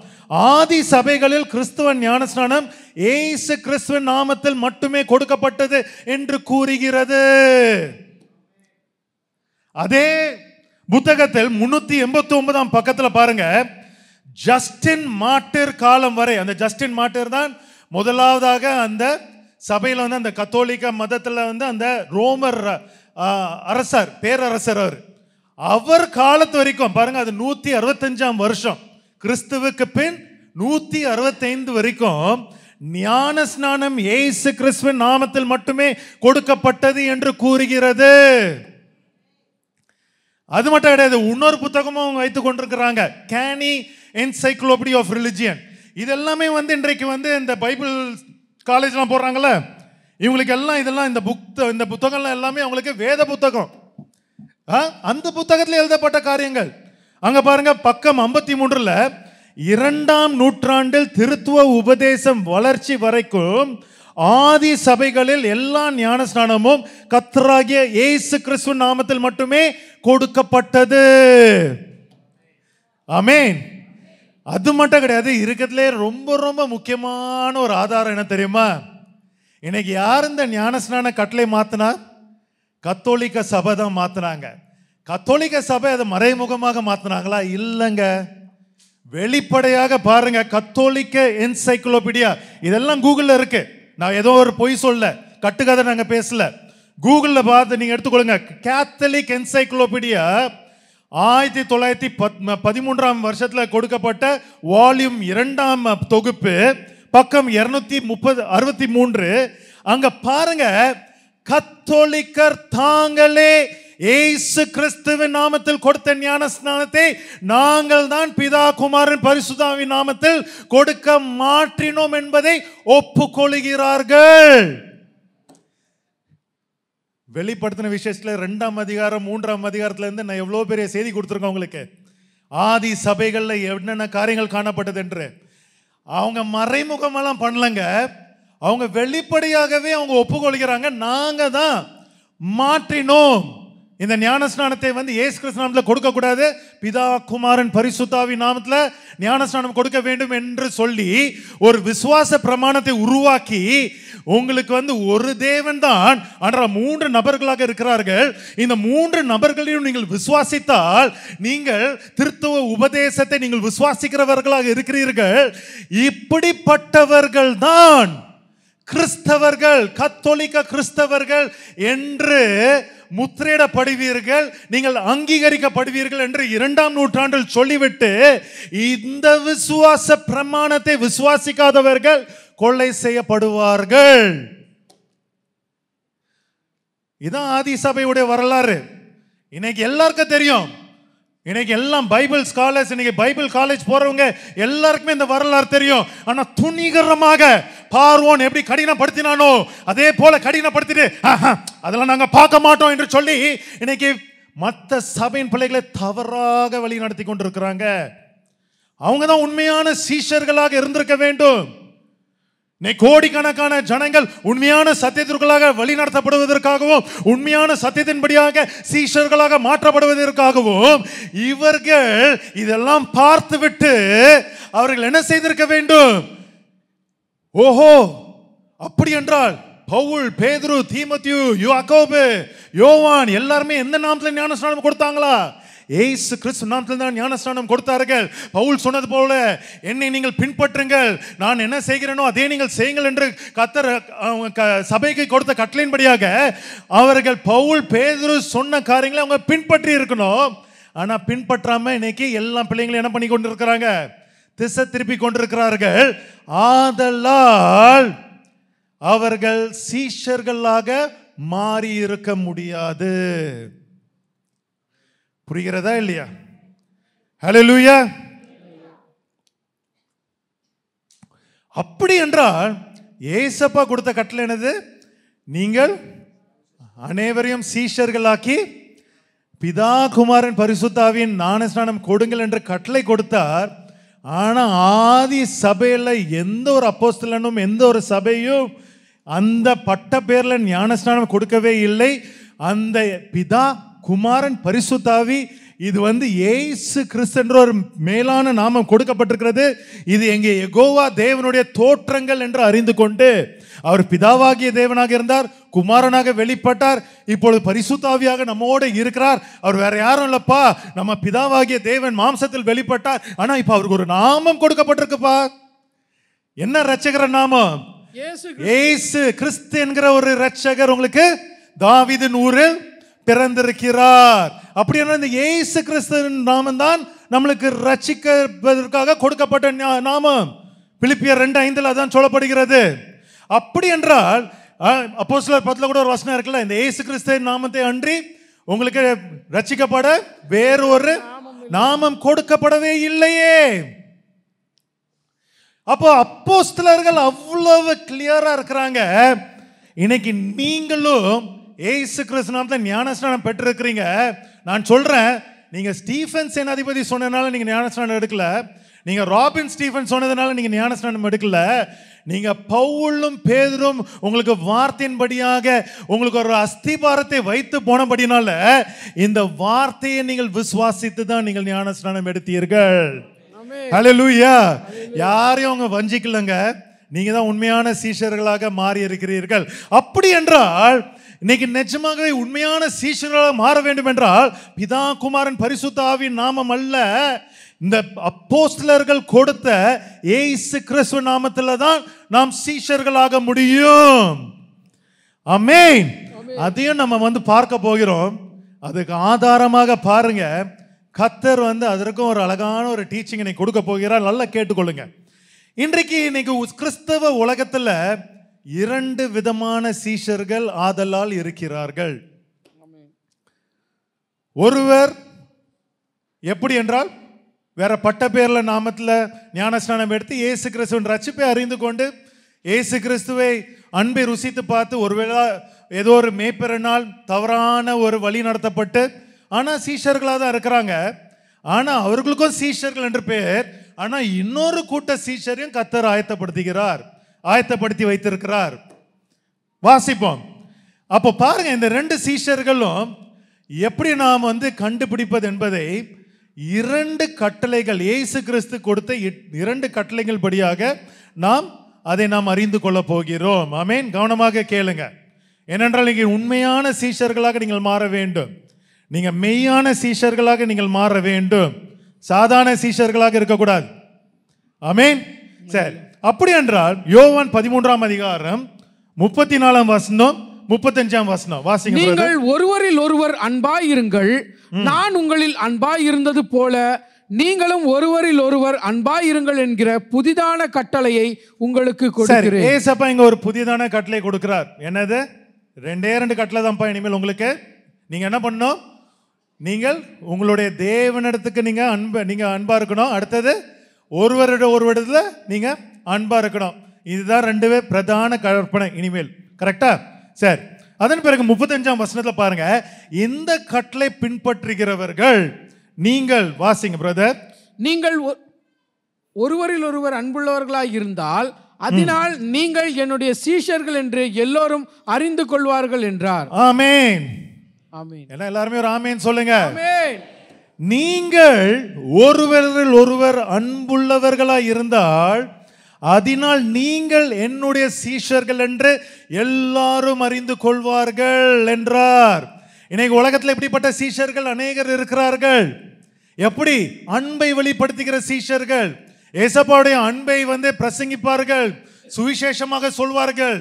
ஆதி சபைகளில் கிறிஸ்துவ ஞானஸ்நானம் ஏசு கிறிஸ்துவ நாமத்தில் மட்டுமே கொடுக்கப்பட்டது என்று கூறுகிறது அதே புத்தகத்தில் முன்னூத்தி எண்பத்தி ஒன்பதாம் பக்கத்தில் பாருங்க ஜஸ்டின் மாட்டர் காலம் வரை அந்த ஜஸ்டின் மாட்டர் தான் முதலாவதாக அந்த சபையில் வந்து அந்த கத்தோலிக்க மதத்தில் வந்து அந்த ரோமர் அரசர் பேரரசர் அவர் அவர் காலத்து வரைக்கும் பாருங்க அது நூற்றி அறுபத்தஞ்சாம் வருஷம் கிறிஸ்துவுக்கு பின் நூற்றி அறுபத்தைந்து வரைக்கும் ஞான ஸ்நானம் ஏசு கிறிஸ்துவின் நாமத்தில் மட்டுமே கொடுக்கப்பட்டது என்று கூறுகிறது அது மட்டும் கிடையாது இன்னொரு புத்தகமும் அவங்க வைத்துக் கொண்டிருக்கிறாங்க கேனி என்சைக்ளோபடி ஆஃப் ரிலிஜியன் இது எல்லாமே வந்து இன்றைக்கு வந்து இந்த பைபிள் காலேஜ்லாம் போடுறாங்கல்ல இவங்களுக்கு எல்லாம் இதெல்லாம் இந்த புக் இந்த புத்தகம்லாம் எல்லாமே அவங்களுக்கு வேத புத்தகம் அந்த புத்தகத்தில் எழுதப்பட்ட காரியங்கள் அங்க பாருங்க பக்கம் ஐம்பத்தி மூன்றுல இரண்டாம் நூற்றாண்டில் திருத்துவ உபதேசம் வளர்ச்சி வரைக்கும் ஆதி சபைகளில் எல்லா ஞானஸ்நானமும் கத்தராகிய இயேசு கிறிஸ்து நாமத்தில் மட்டுமே கொடுக்கப்பட்டது அமேன் அது மட்டும் கிடையாது இருக்கிறதுலே ரொம்ப ரொம்ப முக்கியமான ஒரு ஆதாரம் என்ன தெரியுமா இன்னைக்கு யார் இந்த ஞானஸ்நான கட்டளை மாத்தினா கத்தோலிக்க சபை தான் மாத்தினாங்க கத்தோலிக்க சபை அதை மறைமுகமாக மாத்தினாங்களா இல்லைங்க வெளிப்படையாக பாருங்க கத்தோலிக்க என்சைக்ளோபீடியா இதெல்லாம் கூகுளில் இருக்கு நான் ஏதோ ஒரு பொய் சொல்ல கட்டுக்கதை நாங்கள் பேசல கூகுளில் பார்த்து நீங்கள் எடுத்துக்கொள்ளுங்க கேத்தலிக் என்சைக்ளோபீடியா ஆயிரத்தி தொள்ளாயிரத்தி பத் பதிமூன்றாம் வருஷத்தில் கொடுக்கப்பட்ட வால்யூம் இரண்டாம் தொகுப்பு பக்கம் இரநூத்தி முப்பது அறுபத்தி மூன்று அங்கே பாருங்க கத்தோலிக்கர் தாங்களே ஏசு கிறிஸ்துவின் நாமத்தில் கொடுத்த ஞான ஸ்நானத்தை நாங்கள் தான் பிதா குமாரின் பரிசுதாவின் நாமத்தில் கொடுக்க மாற்றினோம் என்பதை ஒப்புக்கொள்கிறார்கள் வெளிப்படுத்தின விசேஷத்தில் ரெண்டாம் அதிகாரம் மூன்றாம் அதிகாரத்திலேருந்து நான் எவ்வளோ பெரிய செய்தி கொடுத்துருக்கேன் உங்களுக்கு ஆதி சபைகளில் என்னென்ன காரியங்கள் காணப்பட்டது என்று அவங்க மறைமுகமெல்லாம் பண்ணலங்க அவங்க வெளிப்படையாகவே அவங்க ஒப்புக்கொள்கிறாங்க நாங்கள் தான் மாற்றினோம் இந்த ஞானஸ்நானத்தை வந்து ஏசு கிறிஸ்து நாமத்தில் கொடுக்கக்கூடாது பிதா குமாரன் பரிசுத்தாவி நாமத்தில் ஞானஸ்நானம் கொடுக்க வேண்டும் என்று சொல்லி ஒரு விசுவாச பிரமாணத்தை உருவாக்கி உங்களுக்கு வந்து ஒரு தேவன் தான் ஆனால் மூன்று நபர்களாக இருக்கிறார்கள் இந்த மூன்று நபர்களையும் நீங்கள் விசுவாசித்தால் நீங்கள் திருத்துவ உபதேசத்தை நீங்கள் விசுவாசிக்கிறவர்களாக இருக்கிறீர்கள் இப்படிப்பட்டவர்கள் தான் கிறிஸ்தவர்கள் கத்தோலிக்க கிறிஸ்தவர்கள் என்று முத்திரையிடப்படுவீர்கள் நீங்கள் அங்கீகரிக்கப்படுவீர்கள் என்று இரண்டாம் நூற்றாண்டில் சொல்லிவிட்டு இந்த விசுவாச பிரமாணத்தை விசுவாசிக்காதவர்கள் கொள்ளை செய்யப்படுவார்கள் இதான் ஆதி சபையுடைய வரலாறு இன்னைக்கு எல்லாருக்கும் தெரியும் இன்னைக்கு எல்லாம் பைபிள் ஸ்காலர்ஸ் இன்னைக்கு பைபிள் காலேஜ் போறவங்க எல்லாருக்குமே இந்த வரலாறு தெரியும் ஆனா துணிகரமாக பார்வோன் எப்படி கடினப்படுத்தினானோ அதே போல கடினப்படுத்திட்டு அதெல்லாம் நாங்க பார்க்க மாட்டோம் என்று சொல்லி இன்னைக்கு மற்ற சபையின் பிள்ளைகளை தவறாக வழி நடத்தி கொண்டிருக்கிறாங்க அவங்க தான் உண்மையான சீஷர்களாக இருந்திருக்க வேண்டும் கோடிக்கணக்கான ஜனங்கள் உண்மையான சத்தியத்திற்குள்ளாக வழி நடத்தப்படுவதற்காகவும் உண்மையான சத்தியத்தின்படியாக சீஷர்களாக மாற்றப்படுவதற்காகவும் இவர்கள் இதெல்லாம் பார்த்துவிட்டு அவர்கள் என்ன செய்திருக்க வேண்டும் ஓஹோ அப்படி என்றால் பவுல் பேதுரு தீமத்தியு யோ யோவான் எல்லாருமே எந்த நாமத்தில் ஞான கொடுத்தாங்களா ஏசு கிறிஸ்து நாமத்தில் தான் ஞானஸ்தானம் கொடுத்தார்கள் பவுல் சொன்னது போல என்னை நீங்கள் பின்பற்றுங்கள் நான் என்ன செய்கிறேனோ அதே நீங்கள் செய்யுங்கள் என்று கத்தர் சபைக்கு கொடுத்த கட்டளையின்படியாக அவர்கள் பவுல் பேதுரு சொன்ன காரியங்களை அவங்க பின்பற்றி இருக்கணும் ஆனால் பின்பற்றாமல் இன்னைக்கு எல்லா பிள்ளைங்களும் என்ன பண்ணி கொண்டு இருக்கிறாங்க திசை திருப்பி கொண்டிருக்கிறார்கள் ஆதலால் அவர்கள் சீஷர்களாக மாறியிருக்க முடியாது புரிகிறதா இல்லையா ஹலோ லூயா அப்படி என்றால் ஏசப்பா கொடுத்த கட்டளை எனது நீங்கள் அனைவரையும் சீஷர்களாக்கி பிதா குமாரன் பரிசுத்தாவின் ஞானஸ்நானம் கொடுங்கள் என்று கட்டளை கொடுத்தார் ஆனால் ஆதி சபையில் எந்த ஒரு அப்போஸ்தலனும் எந்த ஒரு சபையும் அந்த பட்ட பேரில் ஞானஸ்நானம் கொடுக்கவே இல்லை அந்த பிதா குமாரன் பரிசுத்தாவி இது வந்து ஏசு கிறிஸ்தன்ற ஒரு மேலான நாமம் கொடுக்கப்பட்டிருக்கிறது இது எங்கே எகோவா தேவனுடைய தோற்றங்கள் என்று அறிந்து கொண்டு அவர் பிதாவாகிய தேவனாக இருந்தார் குமாரனாக வெளிப்பட்டார் இப்பொழுது பரிசுத்தாவியாக நம்மோடு இருக்கிறார் அவர் வேற யாரும் இல்லப்பா நம்ம பிதாவாகிய தேவன் மாம்சத்தில் வெளிப்பட்டார் ஆனால் இப்போ அவருக்கு ஒரு நாமம் கொடுக்கப்பட்டிருக்குப்பா என்ன ரச்சகர நாமம் ஏசு கிறிஸ்து என்கிற ஒரு ரச்சகர் உங்களுக்கு தாவிதின் ஊரில் பிறந்திருக்கிறார் அப்படி இந்த ஏசு கிறிஸ்துவின் நாமம் தான் நம்மளுக்கு ரட்சிக்கிறதற்காக கொடுக்கப்பட்ட நாமம் பிலிப்பியர் ரெண்டு ஐந்தில் அதான் சொல்லப்படுகிறது அப்படி என்றால் அப்போ சிலர் பத்தில் கூட ஒரு வசனம் இருக்குல்ல இந்த ஏசு கிறிஸ்து நாமத்தை அன்றி உங்களுக்கு வேறு வேறொரு நாமம் கொடுக்கப்படவே இல்லையே அப்போ அப்போ சிலர்கள் அவ்வளவு கிளியரா இருக்கிறாங்க இன்னைக்கு நீங்களும் ஏசு கிறிஸ்துனால ஞானஸ்நானம் பெற்றிருக்கிறீங்க நான் சொல்கிறேன் நீங்கள் ஸ்டீஃபன் சேனாதிபதி சொன்னதுனால நீங்கள் ஞானஸ்நானம் எடுக்கல நீங்கள் ராபின் ஸ்டீஃபன் சொன்னதுனால நீங்கள் ஞானஸ்நானம் எடுக்கல நீங்கள் பவுளும் பேதரும் உங்களுக்கு வார்த்தையின்படியாக உங்களுக்கு ஒரு அஸ்திபாரத்தை வைத்து போனபடினால இந்த வார்த்தையை நீங்கள் விசுவாசித்து தான் நீங்கள் ஞானஸ்நானம் எடுத்தீர்கள் ஹலோ லூயா யாரையும் அவங்க வஞ்சிக்கலங்க நீங்கள் தான் உண்மையான சீஷர்களாக மாறி இருக்கிறீர்கள் அப்படி என்றால் இன்னைக்கு நிஜமாகவே உண்மையான சீஷர்களாக மாற வேண்டும் என்றால் பிதா குமாரன் பரிசுத்த நாமம் அல்ல இந்த அப்போஸ்லர்கள் கொடுத்த ஏசு கிறிஸ்துவ நாமத்தில் தான் நாம் சீஷர்களாக முடியும் அமேன் அதையும் நம்ம வந்து பார்க்க போகிறோம் அதுக்கு ஆதாரமாக பாருங்க கத்தர் வந்து அதற்கும் ஒரு அழகான ஒரு டீச்சிங் இன்னைக்கு கொடுக்க போகிறார் நல்லா கேட்டுக்கொள்ளுங்க இன்றைக்கு இன்னைக்கு கிறிஸ்தவ உலகத்தில் இரண்டு விதமான சீஷர்கள் ஆதலால் இருக்கிறார்கள் ஒருவர் எப்படி என்றால் வேற பட்ட பேர்ல நாமத்தில் ஞானஸ்நானம் எடுத்து இயேசு கிறிஸ்துவின் ரச்சிப்பை அறிந்து கொண்டு இயேசு கிறிஸ்துவை அன்பை ருசித்து பார்த்து ஒருவேளை ஏதோ ஒரு மேய்ப்பெறனால் தவறான ஒரு வழி நடத்தப்பட்டு ஆனால் சீஷர்களாக தான் இருக்கிறாங்க ஆனால் அவர்களுக்கும் சீஷர்கள் என்று பேர் ஆனால் இன்னொரு கூட்ட சீஷரையும் கத்தர் ஆயத்தப்படுத்துகிறார் ஆயத்தப்படுத்தி வைத்திருக்கிறார் வாசிப்போம் அப்போ பாருங்க இந்த ரெண்டு சீஷர்களும் எப்படி நாம் வந்து கண்டுபிடிப்பது என்பதை இரண்டு கட்டளைகள் ஏசு கிறிஸ்து கொடுத்த இரண்டு கட்டளைகள் படியாக நாம் அதை நாம் அறிந்து கொள்ள போகிறோம் அமேன் கவனமாக கேளுங்க ஏனென்றால் நீங்கள் உண்மையான சீஷர்களாக நீங்கள் மாற வேண்டும் நீங்கள் மெய்யான சீஷர்களாக நீங்கள் மாற வேண்டும் சாதாரண சீஷர்களாக இருக்கக்கூடாது அமேன் சரி அப்படி என்றால் யோவான் பதிமூன்றாம் அதிகாரம் முப்பத்தி நாலாம் வசனம் முப்பத்தஞ்சாம் வசனம் வாசிங்க நீங்கள் ஒருவரில் ஒருவர் அன்பாயிருங்கள் இருங்கள் நான் உங்களில் அன்பாயிருந்தது இருந்தது போல நீங்களும் ஒருவரில் ஒருவர் அன்பாயிருங்கள் இருங்கள் என்கிற புதிதான கட்டளையை உங்களுக்கு கொடுக்கிறேன் ஏசப்பா இங்க ஒரு புதிதான கட்டளை கொடுக்கிறார் என்னது ரெண்டே ரெண்டு கட்டளை தான்ப்பா இனிமேல் உங்களுக்கு நீங்க என்ன பண்ணும் நீங்கள் உங்களுடைய தேவனிடத்துக்கு நீங்க அன்பு நீங்க அன்பா இருக்கணும் அடுத்தது ஒரு ஒருவரிடத்தில் நீங்கள் அன்பாக இருக்கணும் இதுதான் ரெண்டுமே பிரதான கற்பனை இனிமேல் கரெக்டா சரி அதன் பிறகு முப்பத்தஞ்சாம் வசனத்தில் பாருங்க இந்த கட்டளை பின்பற்றுகிறவர்கள் நீங்கள் வாசிங்க பிரதர் நீங்கள் ஒருவரில் ஒருவர் அன்புள்ளவர்களாக இருந்தால் அதனால் நீங்கள் என்னுடைய சீஷர்கள் என்று எல்லோரும் அறிந்து கொள்வார்கள் என்றார் ஆமேன் ஆமேன் எல்லாருமே ஒரு ஆமேன் சொல்லுங்க ஆமேன் நீங்கள் ஒருவரில் ஒருவர் அன்புள்ளவர்களாக இருந்தால் அதனால் நீங்கள் என்னுடைய சீஷர்கள் என்று எல்லாரும் அறிந்து கொள்வார்கள் என்றார் இன்னைக்கு உலகத்தில் இப்படிப்பட்ட சீஷர்கள் அநேகர் இருக்கிறார்கள் எப்படி அன்பை வெளிப்படுத்துகிற சீஷர்கள் ஏசப்பாவுடைய அன்பை வந்து பிரசங்கிப்பார்கள் சுவிசேஷமாக சொல்வார்கள்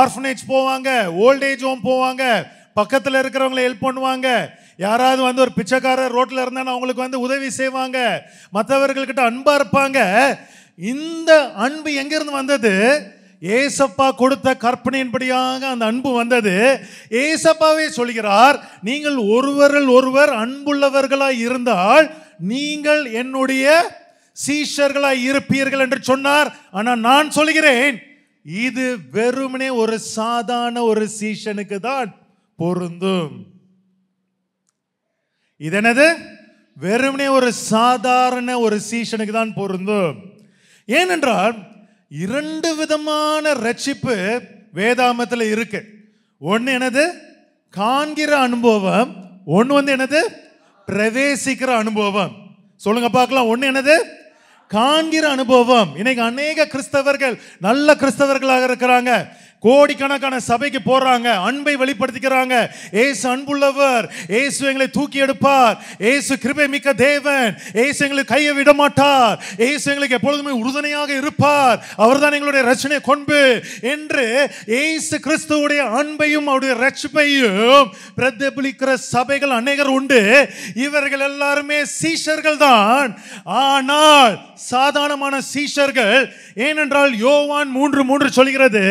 ஆர்ஃபனேஜ் போவாங்க ஓல்டேஜ் ஹோம் போவாங்க பக்கத்தில் இருக்கிறவங்களை ஹெல்ப் பண்ணுவாங்க யாராவது வந்து ஒரு பிச்சைக்காரர் ரோட்டில் இருந்தால் அவங்களுக்கு வந்து உதவி செய்வாங்க மற்றவர்கள்கிட்ட அன்பாக இருப்பாங்க இந்த அன்பு எங்கேருந்து வந்தது ஏசப்பா கொடுத்த கற்பனையின்படியாக அந்த அன்பு வந்தது ஏசப்பாவே சொல்கிறார் நீங்கள் ஒருவரில் ஒருவர் அன்புள்ளவர்களாக இருந்தால் நீங்கள் என்னுடைய சீஷர்களாக இருப்பீர்கள் என்று சொன்னார் ஆனால் நான் சொல்கிறேன் இது வெறுமனே ஒரு சாதாரண ஒரு சீஷனுக்கு தான் பொருந்தும் இதனது வெறுமனே ஒரு சாதாரண ஒரு சீசனுக்கு தான் பொருந்தும் ஏனென்றால் இரண்டு விதமான ரட்சிப்பு வேதாமத்தில் இருக்கு ஒன்று எனது காண்கிற அனுபவம் ஒன்று வந்து எனது பிரவேசிக்கிற அனுபவம் சொல்லுங்க பார்க்கலாம் ஒன்று எனது காண்கிற அனுபவம் இன்னைக்கு அநேக கிறிஸ்தவர்கள் நல்ல கிறிஸ்தவர்களாக இருக்கிறாங்க கோடிக்கணக்கான சபைக்கு போறாங்க அன்பை வெளிப்படுத்திக்கிறாங்க ஏசு அன்புள்ளவர் ஏசு எங்களை தூக்கி எடுப்பார் ஏசு கிருபை மிக்க தேவன் ஏசு எங்களுக்கு கையை விட மாட்டார் ஏசு எங்களுக்கு எப்பொழுதுமே உறுதுணையாக இருப்பார் அவர்தான் எங்களுடைய ரச்சனை கொண்டு என்று ஏசு கிறிஸ்துவுடைய அன்பையும் அவருடைய ரட்சிப்பையும் பிரதிபலிக்கிற சபைகள் அநேகர் உண்டு இவர்கள் எல்லாருமே சீஷர்கள் தான் ஆனால் சாதாரணமான சீஷர்கள் ஏனென்றால் யோவான் மூன்று மூன்று சொல்கிறது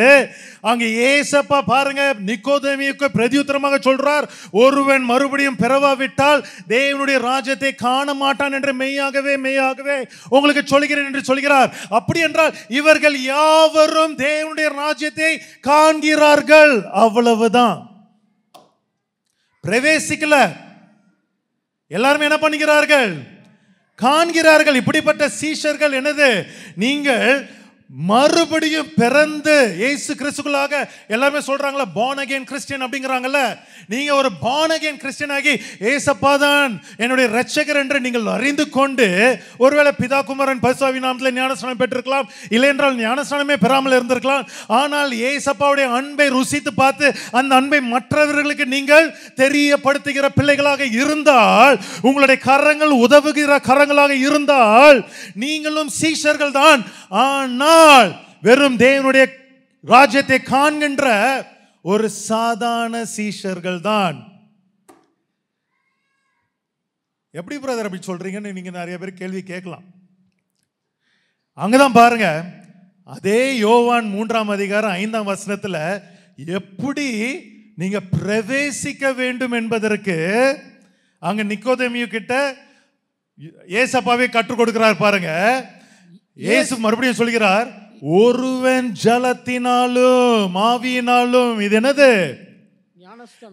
அங்கே ஏசப்பா பாருங்க நிக்கோதேமியுக்கு பிரதியுத்தரமாக சொல்றார் ஒருவன் மறுபடியும் பிறவாவிட்டால் தேவனுடைய ராஜ்யத்தை காண மாட்டான் என்று மெய்யாகவே மெய்யாகவே உங்களுக்கு சொல்கிறேன் என்று சொல்கிறார் அப்படி என்றால் இவர்கள் யாவரும் தேவனுடைய ராஜ்யத்தை காண்கிறார்கள் அவ்வளவுதான் பிரவேசிக்கல எல்லாருமே என்ன பண்ணுகிறார்கள் காண்கிறார்கள் இப்படிப்பட்ட சீஷர்கள் என்னது நீங்கள் மறுபடியும் பிறந்து ஏசு கிறிஸ்துக்குள்ளாக எல்லாமே சொல்றாங்களா பான் அகேன் கிறிஸ்டியன் அப்படிங்கிறாங்கல்ல நீங்க ஒரு பான் அகேன் கிறிஸ்டியன் ஆகி ஏசப்பா தான் என்னுடைய ரட்சகர் என்று நீங்கள் அறிந்து கொண்டு ஒருவேளை பிதா குமரன் பசுவாவி நாமத்தில் ஞானஸ்தானம் பெற்றிருக்கலாம் இல்லை என்றால் ஞானஸ்தானமே பெறாமல் இருந்திருக்கலாம் ஆனால் ஏசப்பாவுடைய அன்பை ருசித்து பார்த்து அந்த அன்பை மற்றவர்களுக்கு நீங்கள் தெரியப்படுத்துகிற பிள்ளைகளாக இருந்தால் உங்களுடைய கரங்கள் உதவுகிற கரங்களாக இருந்தால் நீங்களும் சீஷர்கள் தான் ஆனால் ஆனால் வெறும் தேவனுடைய ராஜ்யத்தை காண்கின்ற ஒரு சாதாரண சீஷர்கள் தான் எப்படி பிரதர் அப்படி சொல்றீங்கன்னு நீங்க நிறைய பேர் கேள்வி கேட்கலாம் அங்கதான் பாருங்க அதே யோவான் மூன்றாம் அதிகாரம் ஐந்தாம் வசனத்துல எப்படி நீங்க பிரவேசிக்க வேண்டும் என்பதற்கு அங்க நிக்கோதேமியு கிட்ட ஏசப்பாவே கற்றுக் கொடுக்கிறார் பாருங்க இயேசு மறுபடியும் சொல்கிறார் ஒருவன் ஜலத்தினாலும் ஆவியினாலும் இது என்னது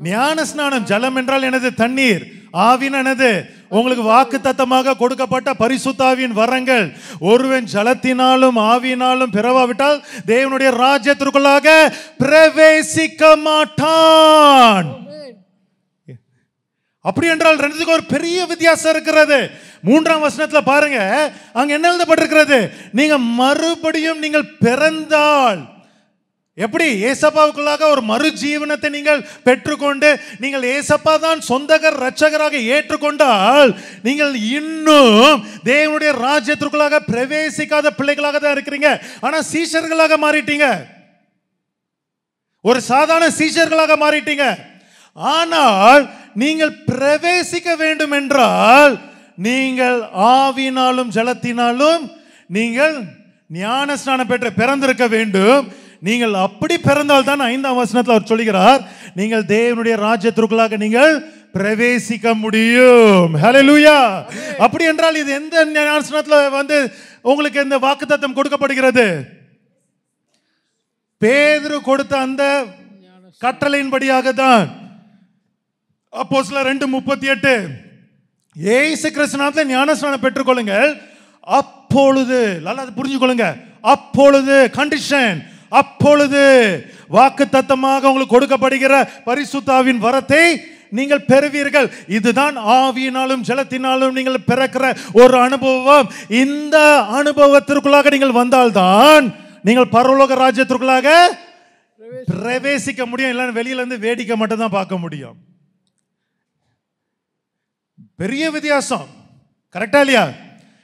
ஞான ஸ்நானம் ஜலம் என்றால் எனது தண்ணீர் ஆவின் எனது உங்களுக்கு வாக்கு தத்தமாக கொடுக்கப்பட்ட பரிசுத்தாவின் வரங்கள் ஒருவன் ஜலத்தினாலும் ஆவியினாலும் பிறவாவிட்டால் தேவனுடைய ராஜ்யத்திற்குள்ளாக பிரவேசிக்க மாட்டான் அப்படி என்றால் ரெண்டுத்துக்கு ஒரு பெரிய வித்தியாசம் இருக்கிறது மூன்றாம் வசனத்தில் பாருங்க அங்க என்ன எழுதப்பட்டிருக்கிறது நீங்க மறுபடியும் நீங்கள் பிறந்தால் எப்படி ஏசப்பாவுக்குள்ளாக ஒரு மறு ஜீவனத்தை நீங்கள் பெற்றுக்கொண்டு நீங்கள் ஏசப்பா தான் சொந்தகர் ரட்சகராக ஏற்றுக்கொண்டால் நீங்கள் இன்னும் தேவனுடைய ராஜ்யத்திற்குள்ளாக பிரவேசிக்காத பிள்ளைகளாக தான் இருக்கிறீங்க ஆனால் சீஷர்களாக மாறிட்டீங்க ஒரு சாதாரண சீஷர்களாக மாறிட்டீங்க ஆனால் நீங்கள் பிரவேசிக்க வேண்டும் என்றால் நீங்கள் ஆவினாலும் ஜலத்தினாலும் நீங்கள் ஞானஸ்நானம் பெற்று பிறந்திருக்க வேண்டும் நீங்கள் அப்படி பிறந்தால் தான் ஐந்தாம் வசனத்தில் அவர் சொல்கிறார் நீங்கள் தேவனுடைய ராஜ்யத்திற்குள்ளாக நீங்கள் பிரவேசிக்க முடியும் அப்படி என்றால் இது எந்த ஞானஸ்நானத்தில் வந்து உங்களுக்கு இந்த வாக்குத்தத்தம் கொடுக்கப்படுகிறது பேதரு கொடுத்த அந்த கட்டளையின்படியாக தான் அப்போஸ்ல ரெண்டு முப்பத்தி எட்டு ஏசு கிறிஸ்துநாத்தில் ஞானஸ்நானம் பெற்றுக்கொள்ளுங்கள் அப்பொழுது நல்லா அது புரிஞ்சுக்கொள்ளுங்க அப்பொழுது கண்டிஷன் அப்பொழுது வாக்கு தத்தமாக உங்களுக்கு கொடுக்கப்படுகிற பரிசுத்தாவின் வரத்தை நீங்கள் பெறுவீர்கள் இதுதான் ஆவியினாலும் ஜலத்தினாலும் நீங்கள் பிறக்கிற ஒரு அனுபவம் இந்த அனுபவத்திற்குள்ளாக நீங்கள் வந்தால்தான் நீங்கள் பரலோக ராஜ்யத்திற்குள்ளாக பிரவேசிக்க முடியும் இல்லைன்னு வெளியிலேருந்து வேடிக்கை மட்டும் பார்க்க முடியும் பெரிய வித்தியாசம் கரெக்டா இல்லையா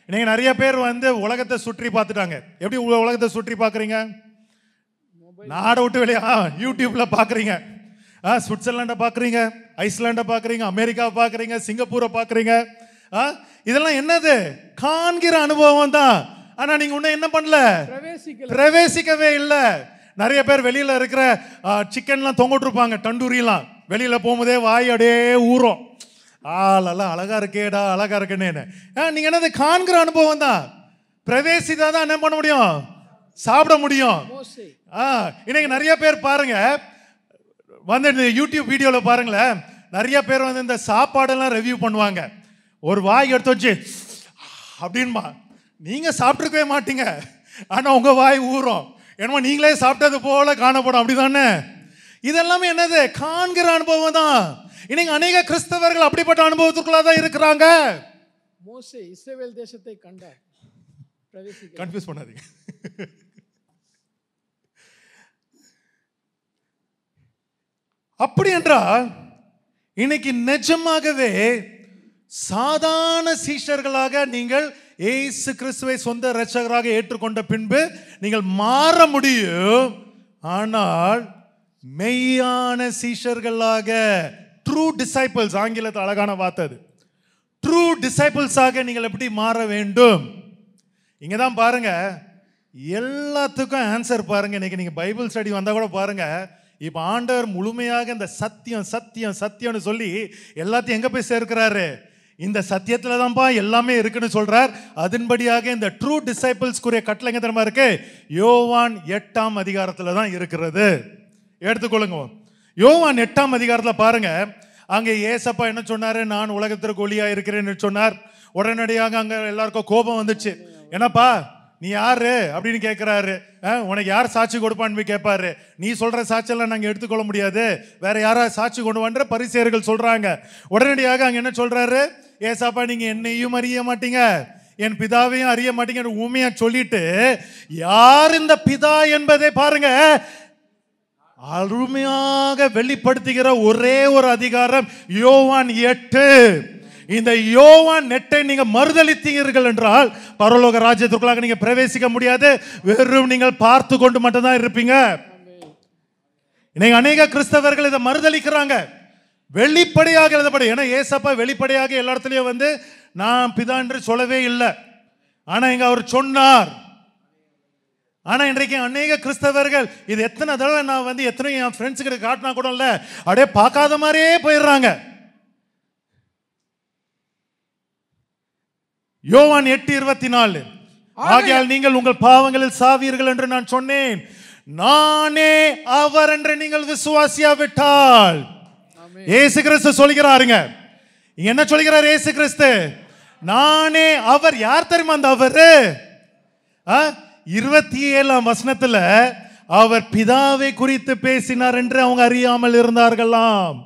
இன்னைக்கு நிறைய பேர் வந்து உலகத்தை சுற்றி பார்த்துட்டாங்க எப்படி உலகத்தை சுற்றி பார்க்குறீங்க நாடை விட்டு வெளியே யூடியூப்ல பார்க்குறீங்க ஆ சுவிட்சர்லாண்டை பார்க்குறீங்க ஐஸ்லாண்டை பார்க்குறீங்க அமெரிக்காவை பார்க்குறீங்க சிங்கப்பூரை பார்க்குறீங்க ஆ இதெல்லாம் என்னது காண்கிற அனுபவம் தான் ஆனால் நீங்கள் இன்னும் என்ன பண்ணல பிரவேசிக்கவே இல்லை நிறைய பேர் வெளியில் இருக்கிற சிக்கன்லாம் தொங்கிட்டு இருப்பாங்க தண்டூரிலாம் வெளியில் போகும்போதே வாய் அடே ஊறும் ஆளெல்லாம் அழகா இருக்கேடா அழகா இருக்கேன்னு ஆ நீங்கள் என்னது காண்கிற அனுபவம் தான் பிரவேசிதா தான் என்ன பண்ண முடியும் சாப்பிட முடியும் ஆ இன்னைக்கு நிறைய பேர் பாருங்க வந்து இந்த யூடியூப் வீடியோவில் பாருங்களேன் நிறைய பேர் வந்து இந்த சாப்பாடெல்லாம் ரிவ்யூ பண்ணுவாங்க ஒரு வாய் எடுத்து வச்சு அப்படின்மா நீங்கள் சாப்பிட்ருக்கவே மாட்டீங்க ஆனால் உங்கள் வாய் ஊறும் என்னமோ நீங்களே சாப்பிட்டது போல காணப்படும் அப்படி தானே இதெல்லாமே என்னது காண்கிற அனுபவம் தான் இன்னைக்கு அநேக கிறிஸ்தவர்கள் அப்படிப்பட்ட அனுபவத்துக்குள்ளே தான் இருக்கிறாங்க மோசே இஸ்ரேவேல் தேசத்தை கண்டார் கன்ஃபியூஸ் பண்ணாதீங்க அப்படி என்றால் இன்னைக்கு நிஜமாகவே சாதாரண சீஷர்களாக நீங்கள் ஏசு கிறிஸ்துவை சொந்த ரட்சகராக ஏற்றுக்கொண்ட பின்பு நீங்கள் மாற முடியும் ஆனால் மெய்யான சீஷர்களாக ட்ரூ டிசைபிள்ஸ் ஆங்கிலத்தில் அழகான வார்த்தை அது ட்ரூ டிசைபிள்ஸாக நீங்கள் எப்படி மாற வேண்டும் இங்கே தான் பாருங்கள் எல்லாத்துக்கும் ஆன்சர் பாருங்கள் இன்றைக்கி நீங்கள் பைபிள் ஸ்டடி வந்தால் கூட பாருங்கள் இப்போ ஆண்டவர் முழுமையாக இந்த சத்தியம் சத்தியம் சத்தியம்னு சொல்லி எல்லாத்தையும் எங்கே போய் சேர்க்கிறாரு இந்த சத்தியத்தில் தான்ப்பா எல்லாமே இருக்குன்னு சொல்கிறார் அதன்படியாக இந்த ட்ரூ டிசைபிள்ஸ்க்குரிய கட்டளை எங்கே தரமா இருக்கு யோவான் எட்டாம் அதிகாரத்தில் தான் இருக்கிறது எடுத்துக்கொள்ளுங்க யோவான் எட்டாம் அதிகாரத்தில் பாருங்க அங்கே ஏசப்பா என்ன சொன்னார் நான் உலகத்திற்கு ஒளியா இருக்கிறேன்னு சொன்னார் உடனடியாக அங்கே எல்லாருக்கும் கோபம் வந்துச்சு என்னப்பா நீ யாரு அப்படின்னு கேட்குறாரு உனக்கு யார் சாட்சி கொடுப்பான்னு கேட்பாரு நீ சொல்கிற சாட்சியெல்லாம் நாங்கள் எடுத்துக்கொள்ள முடியாது வேற யாரா சாட்சி கொண்டு வந்த பரிசேர்கள் சொல்கிறாங்க உடனடியாக அங்கே என்ன சொல்கிறாரு ஏசாப்பா நீங்கள் என்னையும் அறிய மாட்டீங்க என் பிதாவையும் அறிய மாட்டீங்கன்னு உண்மையாக சொல்லிட்டு யார் இந்த பிதா என்பதை பாருங்க அருமையாக வெளிப்படுத்துகிற ஒரே ஒரு அதிகாரம் யோவான் எட்டு இந்த யோவான் நெட்டை நீங்க மறுதளித்தீர்கள் என்றால் பரலோக ராஜ்யத்திற்குள்ளாக நீங்க பிரவேசிக்க முடியாது வெறும் நீங்கள் பார்த்து கொண்டு மட்டும்தான் இருப்பீங்க இன்னைக்கு அநேக கிறிஸ்தவர்கள் இதை மறுதளிக்கிறாங்க வெளிப்படையாக எழுதப்படும் ஏன்னா ஏசப்பா வெளிப்படையாக எல்லா இடத்துலையும் வந்து நான் பிதான் என்று சொல்லவே இல்லை ஆனால் இங்கே அவர் சொன்னார் ஆனால் இன்றைக்கு அநேக கிறிஸ்தவர்கள் இது எத்தனை தடவை நான் வந்து எத்தனை என் ஃப்ரெண்ட்ஸுக்கிட்ட காட்டினா கூட இல்லை அப்படியே பார்க்காத மாதிரியே போயிடுறாங்க யோவான் எட்டு இருபத்தி நாலு ஆகையால் நீங்கள் உங்கள் பாவங்களில் சாவீர்கள் என்று நான் சொன்னேன் நானே அவர் என்று நீங்கள் விசுவாசியா விட்டால் ஏசு கிறிஸ்து சொல்கிறாருங்க என்ன சொல்கிறார் ஏசு கிறிஸ்து நானே அவர் யார் தெரியுமா அந்த அவரு இருபத்தி ஏழாம் வசனத்துல அவர் பிதாவை குறித்து பேசினார் என்று அவங்க அறியாமல் இருந்தார்களாம்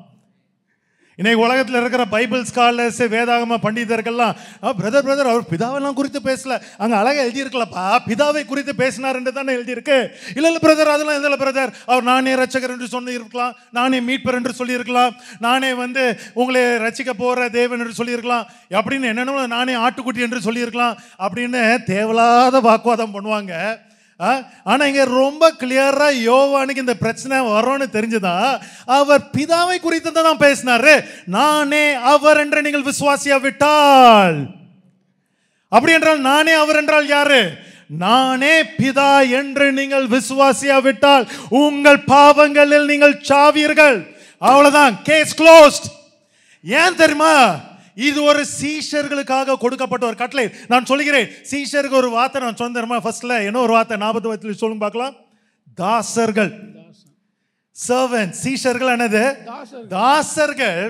இன்னைக்கு உலகத்தில் இருக்கிற பைபிள் ஸ்காலர்ஸ் வேதாகம பண்டிதர்கள்லாம் பிரதர் பிரதர் அவர் பிதாவெல்லாம் குறித்து பேசல அங்கே அழகாக எழுதியிருக்கலப்பா பிதாவை குறித்து பேசினார் என்று தானே எழுதியிருக்கு இல்லை இல்லை பிரதர் அதெல்லாம் எதில் பிரதர் அவர் நானே ரச்சகர் என்று சொல்லியிருக்கலாம் நானே மீட்பர் என்று சொல்லியிருக்கலாம் நானே வந்து உங்களை ரசிக்க போகிற தேவன் என்று சொல்லியிருக்கலாம் அப்படின்னு என்னென்ன நானே ஆட்டுக்குட்டி என்று சொல்லியிருக்கலாம் அப்படின்னு தேவையில்லாத வாக்குவாதம் பண்ணுவாங்க ஆனால் இங்கே ரொம்ப கிளியராக யோவானுக்கு இந்த பிரச்சனை வரும்னு தெரிஞ்சதா அவர் பிதாவை குறித்து தான் தான் பேசினாரு நானே அவர் என்று நீங்கள் விசுவாசியா விட்டால் அப்படி என்றால் நானே அவர் என்றால் யாரு நானே பிதா என்று நீங்கள் விசுவாசியாவிட்டால் உங்கள் பாவங்களில் நீங்கள் சாவீர்கள் அவ்வளவுதான் கேஸ் க்ளோஸ்ட் ஏன் தெரியுமா இது ஒரு சீஷர்களுக்காக கொடுக்கப்பட்ட ஒரு கட்டளை நான் சொல்கிறேன் சீஷருக்கு ஒரு வார்த்தை நான் சொந்தமா ஃபர்ஸ்ட்ல என்ன ஒரு வார்த்தை நாற்பது வயசுல சொல்லுங்க பார்க்கலாம் தாசர்கள் சர்வன் சீஷர்கள் என்னது தாசர்கள்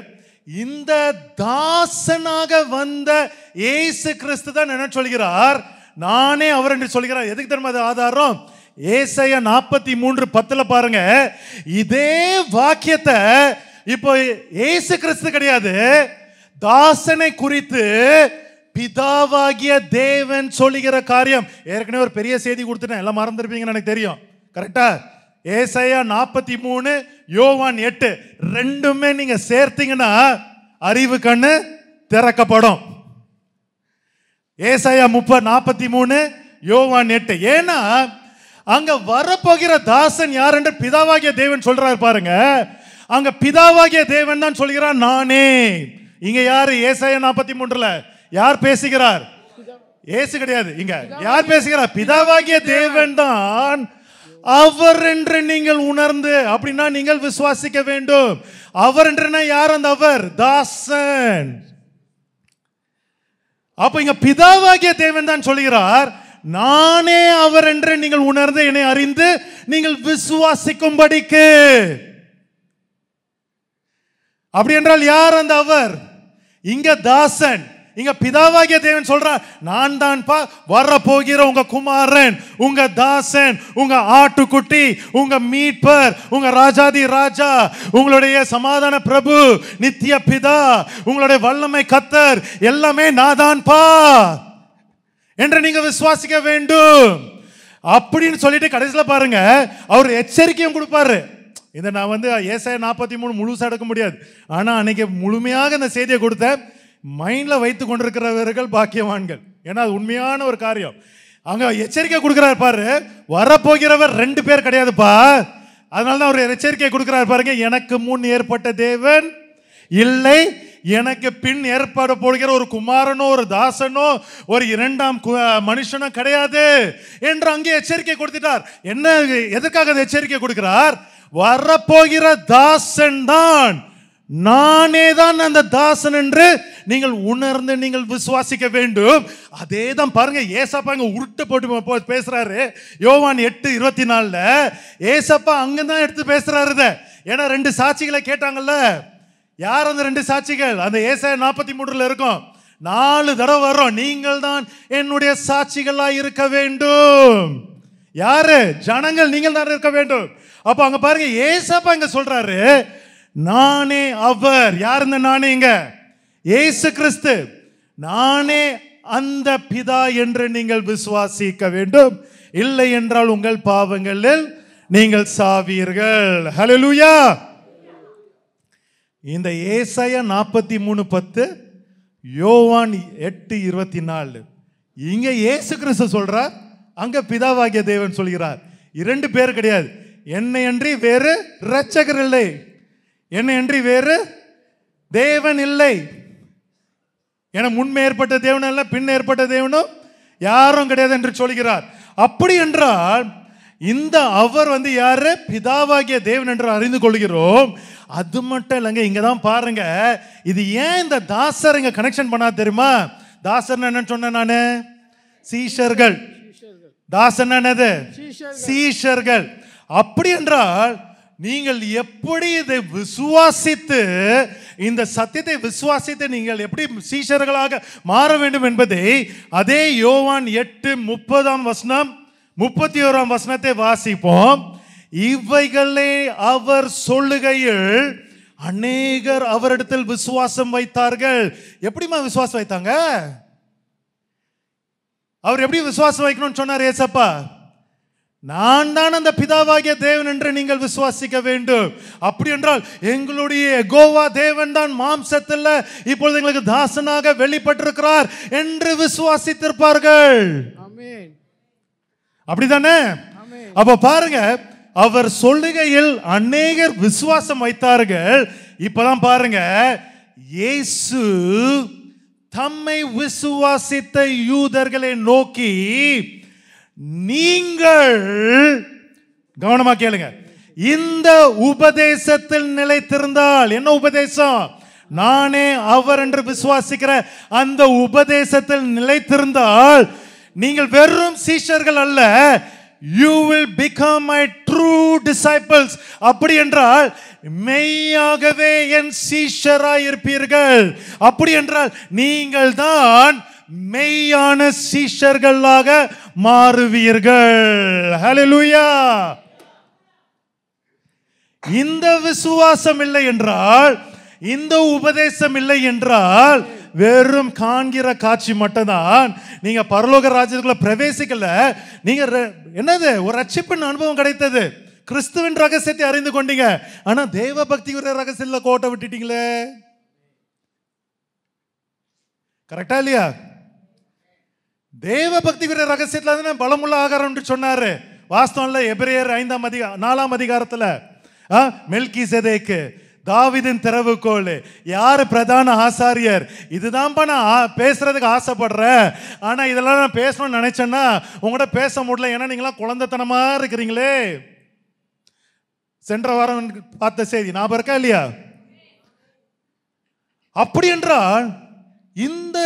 இந்த தாசனாக வந்த ஏசு கிறிஸ்து தான் என்ன சொல்கிறார் நானே அவர் என்று சொல்கிறார் எதுக்கு தெரியுமா அது ஆதாரம் ஏசைய நாற்பத்தி மூன்று பத்தில் பாருங்க இதே வாக்கியத்தை இப்போ ஏசு கிறிஸ்து கிடையாது தாசனை குறித்து பிதாவாகிய தேவன் சொல்லுகிற காரியம் ஏற்கனவே ஒரு பெரிய செய்தி கொடுத்துட்டேன் எல்லாம் மறந்துருப்பீங்கன்னு எனக்கு தெரியும் கரெக்டா ஏசையா நாற்பத்தி மூணு யோவான் எட்டு ரெண்டுமே நீங்க சேர்த்தீங்கன்னா அறிவு கண்ணு திறக்கப்படும் ஏசையா முப்பது நாற்பத்தி மூணு யோவான் எட்டு ஏன்னா அங்க வரப்போகிற தாசன் யார் என்று பிதாவாகிய தேவன் சொல்றாரு பாருங்க அங்க பிதாவாகிய தேவன் தான் சொல்கிறான் நானே இங்க யாரு ஏசாய நாற்பத்தி மூன்றுல யார் பேசுகிறார் ஏசு கிடையாது இங்க யார் பேசுகிறார் பிதாவாகிய தேவன் தான் அவர் என்று நீங்கள் உணர்ந்து அப்படின்னா நீங்கள் விசுவாசிக்க வேண்டும் அவர் என்று யார் அந்த அவர் தாசன் அப்ப இங்க பிதாவாகிய தேவன் தான் சொல்கிறார் நானே அவர் என்று நீங்கள் உணர்ந்து என்னை அறிந்து நீங்கள் விசுவாசிக்கும்படிக்கு அப்படி என்றால் யார் அந்த அவர் இங்க தாசன் இங்க பிதாவாகிய தேவன் சொல்ற நான் தான்ப்பா வர போகிற உங்க குமாரன் உங்க தாசன் உங்க ஆட்டுக்குட்டி உங்க மீட்பர் உங்க ராஜாதி ராஜா உங்களுடைய சமாதான பிரபு நித்திய பிதா உங்களுடைய வல்லமை கத்தர் எல்லாமே நான் தான்ப்பா என்று நீங்க விசுவாசிக்க வேண்டும் அப்படின்னு சொல்லிட்டு கடைசியில் பாருங்க அவர் எச்சரிக்கையும் கொடுப்பாரு இதை நான் வந்து ஏசாய நாற்பத்தி மூணு முழுசாக எடுக்க முடியாது ஆனால் அன்றைக்கி முழுமையாக இந்த செய்தியை கொடுத்த மைண்டில் வைத்து கொண்டிருக்கிறவர்கள் பாக்கியவான்கள் ஏன்னா அது உண்மையான ஒரு காரியம் அவங்க எச்சரிக்கை கொடுக்குறாரு பாரு வரப்போகிறவர் ரெண்டு பேர் கிடையாதுப்பா அதனால தான் அவர் எச்சரிக்கை கொடுக்குறாரு பாருங்க எனக்கு முன் ஏற்பட்ட தேவன் இல்லை எனக்கு பின் ஏற்பாடு போடுகிற ஒரு குமாரனோ ஒரு தாசனோ ஒரு இரண்டாம் மனுஷனோ கிடையாது என்று அங்கே எச்சரிக்கை கொடுத்துட்டார் என்ன எதற்காக எச்சரிக்கை கொடுக்கிறார் வரப்போகிற தாசன் தான் நானே தான் அந்த தாசன் என்று நீங்கள் உணர்ந்து நீங்கள் விசுவாசிக்க வேண்டும் அதே தான் பாருங்க ஏசப்பா இங்க உருட்டு போட்டு பேசுறாரு யோவான் எட்டு இருபத்தி நாலுல ஏசப்பா அங்கதான் எடுத்து பேசுறாரு இதை ஏன்னா ரெண்டு சாட்சிகளை கேட்டாங்கல்ல யார் அந்த ரெண்டு சாட்சிகள் அந்த ஏசாய நாற்பத்தி மூன்றுல இருக்கும் நாலு தடவை வரும் நீங்கள் தான் என்னுடைய சாட்சிகளாக இருக்க வேண்டும் யாரு ஜனங்கள் நீங்கள் தான் இருக்க வேண்டும் அப்போ அங்கே பாருங்க ஏசப்பா இங்கே சொல்கிறாரு நானே அவர் யார் இந்த நானே இங்க ஏசு கிறிஸ்து நானே அந்த பிதா என்று நீங்கள் விசுவாசிக்க வேண்டும் இல்லை என்றால் உங்கள் பாவங்களில் நீங்கள் சாவீர்கள் லூயா இந்த ஏசைய நாற்பத்தி மூணு பத்து யோவான் எட்டு இருபத்தி நாலு இங்க ஏசு கிறிஸ்து சொல்றார் அங்க பிதாவாகிய தேவன் சொல்கிறார் இரண்டு பேர் கிடையாது என்னை அன்றி வேறு இரட்சகர் இல்லை என்னை அன்றி வேறு தேவன் இல்லை என முன்மே ஏற்பட்ட தேவனும் இல்லை பின் ஏற்பட்ட தேவனும் யாரும் கிடையாது என்று சொல்கிறார் அப்படி என்றால் இந்த அவர் வந்து யாரு பிதாவாகிய தேவன் என்று அறிந்து கொள்கிறோம் அது மட்டும் இல்லைங்க இங்கே தான் பாருங்க இது ஏன் இந்த தாசர் இங்க கனெக்ஷன் பண்ணா தெரியுமா தாசர் என்னன்னு சொன்னேன் நான் சீஷர்கள் தாசர் என்னது சீஷர்கள் அப்படி என்றால் நீங்கள் எப்படி இதை விசுவாசித்து இந்த சத்தியத்தை விசுவாசித்து நீங்கள் எப்படி சீஷர்களாக மாற வேண்டும் என்பதை அதே யோவான் எட்டு முப்பதாம் வசனம் முப்பத்தி ஓராம் வசனத்தை வாசிப்போம் இவைகளே அவர் சொல்லுகையில் அநேகர் அவரிடத்தில் விசுவாசம் வைத்தார்கள் எப்படிமா விசுவாசம் வைத்தாங்க அவர் எப்படி விசுவாசம் வைக்கணும்னு சொன்னார் ஏசப்பா நான் தான் அந்த பிதாவாகிய தேவன் என்று நீங்கள் விசுவாசிக்க வேண்டும் அப்படி என்றால் எங்களுடைய கோவா தேவன் தான் மாம்சத்தில் இப்பொழுது எங்களுக்கு தாசனாக வெளிப்பட்டிருக்கிறார் என்று விசுவாசித்திருப்பார்கள் அப்படிதானே அப்ப பாருங்க அவர் சொல்லுகையில் அநேகர் விசுவாசம் வைத்தார்கள் இப்பதான் பாருங்க இயேசு தம்மை விசுவாசித்த யூதர்களை நோக்கி நீங்கள் கவனமா கேளுங்க இந்த உபதேசத்தில் நிலைத்திருந்தால் என்ன உபதேசம் நானே அவர் என்று விசுவாசிக்கிற அந்த உபதேசத்தில் நிலைத்திருந்தால் நீங்கள் வெறும் சீஷர்கள் அல்ல you will become my true disciples அப்படி என்றால் மெய்யாகவே என் சீஷராயிருப்பீர்கள் இருப்பீர்கள் அப்படி என்றால் நீங்கள் தான் மெய்யான சீஷர்களாக மாறுவீர்கள் இந்த விசுவாசம் இல்லை என்றால் இந்த உபதேசம் இல்லை என்றால் வெறும் காண்கிற காட்சி மட்டும்தான் நீங்க பரலோக ராஜ்யத்துக்குள்ள பிரவேசிக்கல நீங்க என்னது ஒரு ரட்சிப்பின் அனுபவம் கிடைத்தது கிறிஸ்துவின் ரகசியத்தை அறிந்து கொண்டீங்க ஆனா தேவ பக்தியுடைய ரகசியத்தில் கோட்டை விட்டுட்டீங்களே கரெக்டா இல்லையா தேவ பக்திக்குரிய ரகசியத்தில் தான் பலமுள்ள ஆகாரம் என்று சொன்னார் வாஸ்தவன்ல எபிரேயர் ஐந்தாம் அதிகா நாலாம் அதிகாரத்தில் மெல்கி செதேக்கு தாவிதின் திறவுகோள் யார் பிரதான ஆசாரியர் இதுதான்ப்பா நான் பேசுறதுக்கு ஆசைப்படுறேன் ஆனால் இதெல்லாம் நான் பேசணும்னு நினச்சேன்னா உங்கள்கிட்ட பேச முடியல ஏன்னா நீங்களாம் குழந்தைத்தனமாக இருக்கிறீங்களே சென்ற வாரம் பார்த்த செய்தி நான் இருக்கா இல்லையா அப்படி என்றால் இந்த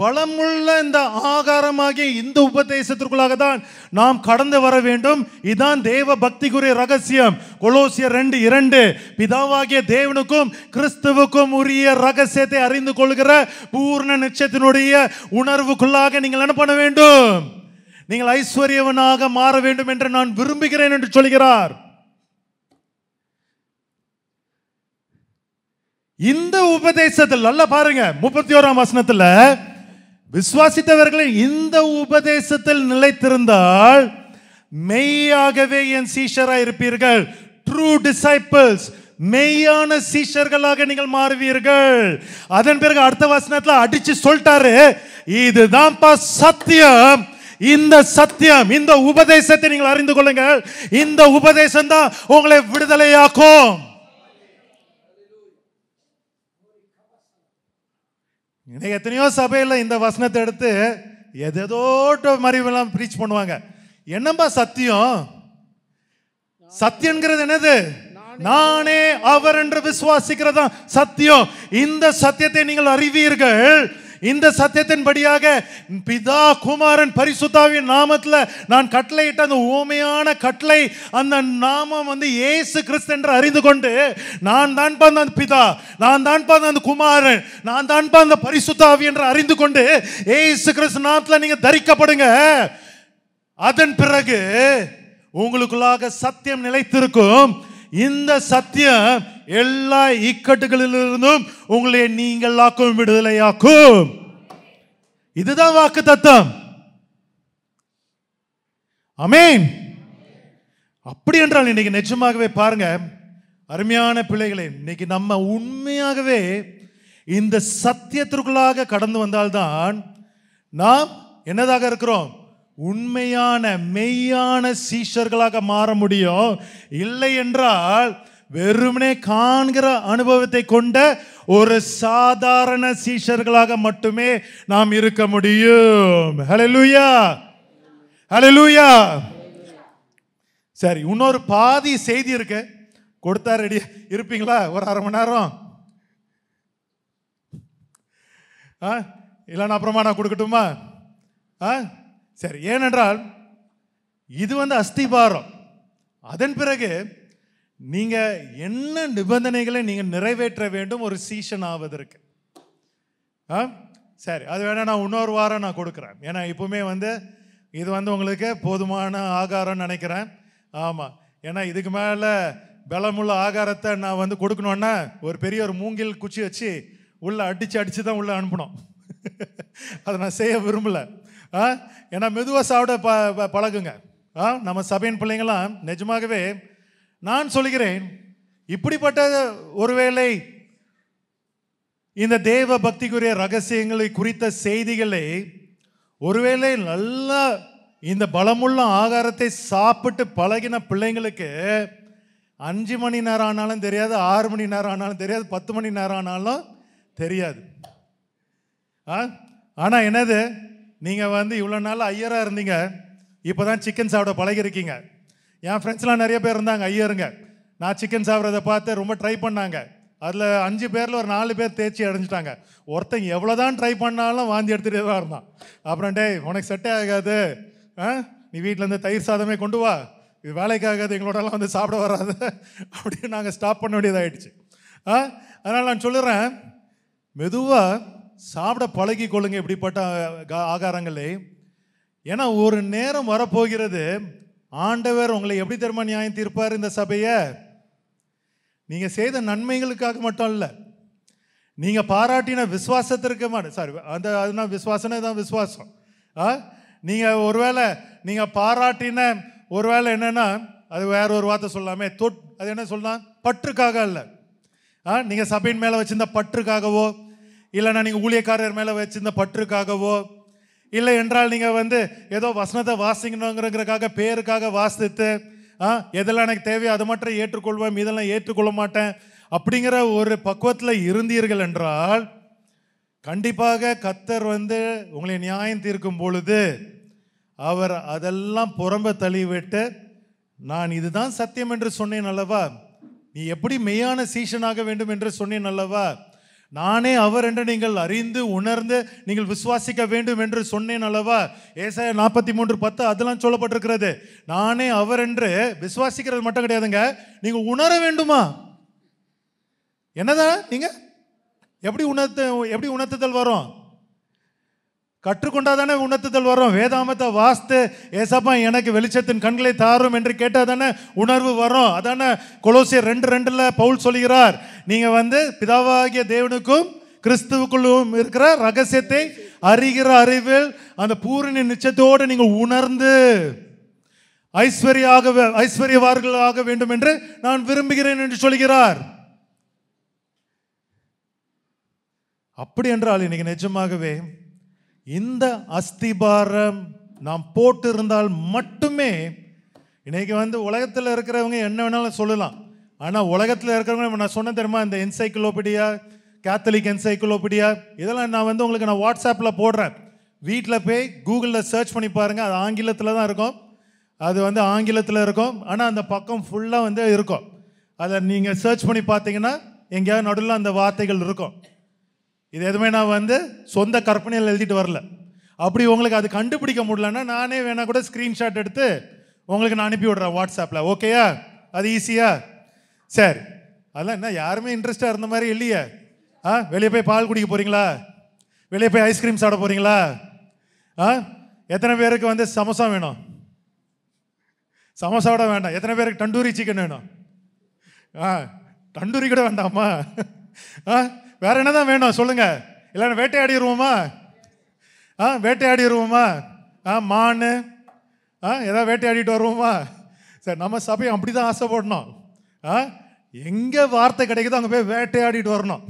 பலமுள்ள இந்த ஆகாரமாகிய இந்த உபதேசத்திற்குள்ளாக தான் நாம் கடந்து வர வேண்டும் இதுதான் தேவ பக்திக்குரிய ரகசியம் கொலோசிய ரெண்டு இரண்டு பிதாவாகிய தேவனுக்கும் கிறிஸ்துவுக்கும் உரிய ரகசியத்தை அறிந்து கொள்கிற பூர்ண நிச்சயத்தினுடைய உணர்வுக்குள்ளாக நீங்கள் என்ன பண்ண வேண்டும் நீங்கள் ஐஸ்வர்யவனாக மாற வேண்டும் என்று நான் விரும்புகிறேன் என்று சொல்கிறார் இந்த உபதேசத்தில் நல்லா பாருங்க முப்பத்தி ஓராம் வசனத்தில் விசுவாசித்தவர்கள் இந்த உபதேசத்தில் நிலைத்திருந்தால் மெய்யாகவே என் சீஷராக இருப்பீர்கள் ட்ரூ டிசைபிள்ஸ் மெய்யான சீஷர்களாக நீங்கள் மாறுவீர்கள் அதன் பிறகு அடுத்த வசனத்தில் அடிச்சு சொல்லிட்டாரு இதுதான்ப்பா சத்தியம் இந்த சத்தியம் இந்த உபதேசத்தை நீங்கள் அறிந்து கொள்ளுங்கள் இந்த உபதேசம் தான் உங்களை விடுதலையாக்கும் இன்னைக்கு எத்தனையோ சபையில் இந்த வசனத்தை எடுத்து எதோட்ட மறைவெல்லாம் ப்ரீச் பண்ணுவாங்க என்னம்பா சத்தியம் சத்தியங்கிறது என்னது நானே அவர் என்று விசுவாசிக்கிறதா சத்தியம் இந்த சத்தியத்தை நீங்கள் அறிவீர்கள் இந்த சத்தியத்தின்படியாக பிதா குமாரன் பரிசுத்தாவின் நாமத்தில் நான் கட்டளையிட்ட அந்த ஊமையான கட்டளை அந்த நாமம் வந்து ஏசு கிறிஸ்து என்று அறிந்து கொண்டு நான் தான் அந்த பிதா நான் தான் அந்த குமாரன் நான் தான் அந்த பரிசுத்தாவி என்று அறிந்து கொண்டு ஏசு கிறிஸ்து நாமத்தில் நீங்கள் தரிக்கப்படுங்க அதன் பிறகு உங்களுக்குள்ளாக சத்தியம் நிலைத்திருக்கும் இந்த சத்தியம் எல்லா இக்கட்டுகளிலிருந்தும் உங்களை நீங்கள் விடுதலை விடுதலையாக்கும் இதுதான் வாக்கு தத்தம் அமேன் அப்படி என்றால் இன்னைக்கு நிஜமாகவே பாருங்க அருமையான பிள்ளைகளே இன்னைக்கு நம்ம உண்மையாகவே இந்த சத்தியத்திற்குள்ளாக கடந்து வந்தால்தான் நாம் என்னதாக இருக்கிறோம் உண்மையான மெய்யான சீஷர்களாக மாற முடியும் இல்லை என்றால் வெறுமனே காண்கிற அனுபவத்தை கொண்ட ஒரு சாதாரண சீஷர்களாக மட்டுமே நாம் இருக்க முடியும் சரி இன்னொரு பாதி செய்தி இருக்கு கொடுத்தா ரெடி இருப்பீங்களா ஒரு அரை மணி நேரம் ஆ இல்லைன்னா அப்புறமா நான் கொடுக்கட்டுமா ஆ சரி ஏனென்றால் இது வந்து அஸ்திபாரம் அதன் பிறகு நீங்கள் என்ன நிபந்தனைகளை நீங்கள் நிறைவேற்ற வேண்டும் ஒரு சீசன் ஆவதற்கு ஆ சரி அது வேணால் நான் இன்னொரு வாரம் நான் கொடுக்குறேன் ஏன்னா இப்போவுமே வந்து இது வந்து உங்களுக்கு போதுமான ஆகாரம்னு நினைக்கிறேன் ஆமாம் ஏன்னா இதுக்கு மேலே பலமுள்ள ஆகாரத்தை நான் வந்து கொடுக்கணுன்னா ஒரு பெரிய ஒரு மூங்கில் குச்சி வச்சு உள்ளே அடித்து அடித்து தான் உள்ளே அனுப்பணும் அதை நான் செய்ய விரும்பலை ஆ ஏன்னா மெதுவாக சாப்பிட ப பழகுங்க ஆ நம்ம சபையின் பிள்ளைங்களாம் நிஜமாகவே நான் சொல்கிறேன் இப்படிப்பட்ட ஒருவேளை இந்த தேவ பக்திக்குரிய ரகசியங்களை குறித்த செய்திகளை ஒருவேளை நல்லா இந்த பலமுள்ள ஆகாரத்தை சாப்பிட்டு பழகின பிள்ளைங்களுக்கு அஞ்சு மணி நேரம் ஆனாலும் தெரியாது ஆறு மணி நேரம் ஆனாலும் தெரியாது பத்து மணி நேரம் ஆனாலும் தெரியாது ஆ ஆனால் என்னது நீங்கள் வந்து இவ்வளோ நாள் ஐயராக இருந்தீங்க இப்போ தான் சிக்கன் சாப்பிட பழகிருக்கீங்க என் ஃப்ரெண்ட்ஸ்லாம் நிறைய பேர் இருந்தாங்க ஐயருங்க நான் சிக்கன் சாப்பிட்றத பார்த்து ரொம்ப ட்ரை பண்ணாங்க அதில் அஞ்சு பேரில் ஒரு நாலு பேர் தேய்ச்சி அடைஞ்சிட்டாங்க ஒருத்தங்க எவ்வளோ தான் ட்ரை பண்ணாலும் வாந்தி எடுத்துகிட்டே தான் இருந்தான் அப்புறம் டே உனக்கு செட்டே ஆகாது ஆ நீ வீட்டில் இருந்து தயிர் சாதமே கொண்டு வா இது வேலைக்காகாது எங்களோடலாம் வந்து சாப்பிட வராது அப்படின்னு நாங்கள் ஸ்டாப் பண்ண வேண்டியதாகிடுச்சு ஆ அதனால் நான் சொல்லுறேன் மெதுவாக சாப்பிட பழகி கொள்ளுங்க இப்படிப்பட்ட ஆகாரங்களே ஏன்னா ஒரு நேரம் வரப்போகிறது ஆண்டவர் உங்களை எப்படி தர்ம நியாயம் தீர்ப்பார் இந்த சபையை நீங்கள் செய்த நன்மைகளுக்காக மட்டும் இல்லை நீங்கள் பாராட்டின விசுவாசத்திற்கு சாரி அந்த அதுனா விசுவாசனே தான் விசுவாசம் ஆ நீங்கள் ஒருவேளை நீங்கள் பாராட்டின ஒருவேளை என்னென்னா அது வேற ஒரு வார்த்தை சொல்லாமே தொட் அது என்ன சொல்லலாம் பற்றுக்காக இல்லை ஆ நீங்கள் சபையின் மேலே வச்சுருந்த பற்றுக்காகவோ இல்லைன்னா நீங்கள் ஊழியக்காரர் மேலே வச்சுருந்த பற்றுக்காகவோ இல்லை என்றால் நீங்கள் வந்து ஏதோ வசனத்தை வாசிக்கணுங்கிறதுக்காக பேருக்காக வாசித்து எதெல்லாம் எனக்கு தேவையோ அதை மட்டும் ஏற்றுக்கொள்வேன் இதெல்லாம் ஏற்றுக்கொள்ள மாட்டேன் அப்படிங்கிற ஒரு பக்குவத்தில் இருந்தீர்கள் என்றால் கண்டிப்பாக கத்தர் வந்து உங்களை நியாயம் தீர்க்கும் பொழுது அவர் அதெல்லாம் புறம்ப தள்ளிவிட்டு நான் இதுதான் சத்தியம் என்று சொன்னேன் அல்லவா நீ எப்படி மெய்யான சீசனாக வேண்டும் என்று சொன்னேன் அல்லவா நானே அவர் என்று நீங்கள் அறிந்து உணர்ந்து நீங்கள் விசுவாசிக்க வேண்டும் என்று சொன்னேன் அல்லவா ஏசாய நாற்பத்தி மூன்று பத்து அதெல்லாம் சொல்லப்பட்டிருக்கிறது நானே அவர் என்று விசுவாசிக்கிறது மட்டும் கிடையாதுங்க நீங்கள் உணர வேண்டுமா என்னதான் நீங்கள் எப்படி உணர்த்து எப்படி உணர்த்துதல் வரும் கற்றுக்கொண்டா தானே உணர்த்துதல் வரும் வேதாமத்தை வாஸ்து ஏசப்பா எனக்கு வெளிச்சத்தின் கண்களை தாரும் என்று கேட்டால் தானே உணர்வு வரும் அதானே கொலோசியர் ரெண்டு ரெண்டில் பவுல் சொல்கிறார் நீங்கள் வந்து பிதாவாகிய தேவனுக்கும் கிறிஸ்துவுக்குள்ளும் இருக்கிற ரகசியத்தை அறிகிற அறிவில் அந்த பூரணி நிச்சயத்தோடு நீங்கள் உணர்ந்து ஐஸ்வர்யாக ஐஸ்வர்யவார்களாக வேண்டும் என்று நான் விரும்புகிறேன் என்று சொல்கிறார் அப்படி என்றால் இன்னைக்கு நிஜமாகவே இந்த அஸ்திபாரம் நாம் போட்டு இருந்தால் மட்டுமே இன்றைக்கி வந்து உலகத்தில் இருக்கிறவங்க என்ன வேணாலும் சொல்லலாம் ஆனால் உலகத்தில் இருக்கிறவங்க நான் சொன்ன தெரியுமா இந்த என்சைக்ளோபீடியா கேத்தலிக் என்சைக்ளோபீடியா இதெல்லாம் நான் வந்து உங்களுக்கு நான் வாட்ஸ்அப்பில் போடுறேன் வீட்டில் போய் கூகுளில் சர்ச் பண்ணி பாருங்கள் அது ஆங்கிலத்தில் தான் இருக்கும் அது வந்து ஆங்கிலத்தில் இருக்கும் ஆனால் அந்த பக்கம் ஃபுல்லாக வந்து இருக்கும் அதை நீங்கள் சர்ச் பண்ணி பார்த்தீங்கன்னா எங்கேயாவது நடுவில் அந்த வார்த்தைகள் இருக்கும் இது எதுவுமே நான் வந்து சொந்த கற்பனையில் எழுதிட்டு வரல அப்படி உங்களுக்கு அது கண்டுபிடிக்க முடியலன்னா நானே வேணால் கூட ஸ்க்ரீன்ஷாட் எடுத்து உங்களுக்கு நான் அனுப்பி விட்றேன் வாட்ஸ்அப்பில் ஓகேயா அது ஈஸியா சரி அதெல்லாம் என்ன யாருமே இன்ட்ரெஸ்டாக இருந்த மாதிரி இல்லையே ஆ வெளியே போய் பால் குடிக்க போகிறீங்களா வெளியே போய் ஐஸ்கிரீம் சாப்பிட போகிறீங்களா ஆ எத்தனை பேருக்கு வந்து சமோசா வேணும் சமோசாவோட வேண்டாம் எத்தனை பேருக்கு தண்டூரி சிக்கன் வேணும் ஆ தண்டூரி கூட வேண்டாமா ஆ வேற என்ன தான் வேணும் சொல்லுங்க இல்லைன்னா வேட்டையாடிடுவோமா ஆ வேட்டையாடிடுவோமா ஆ மான் ஆ ஏதாவது வேட்டையாடிட்டு வருவோமா சார் நம்ம சபையும் அப்படி தான் ஆசைப்படணும் ஆ எங்கே வார்த்தை கிடைக்குதோ அங்கே போய் வேட்டையாடிட்டு வரணும்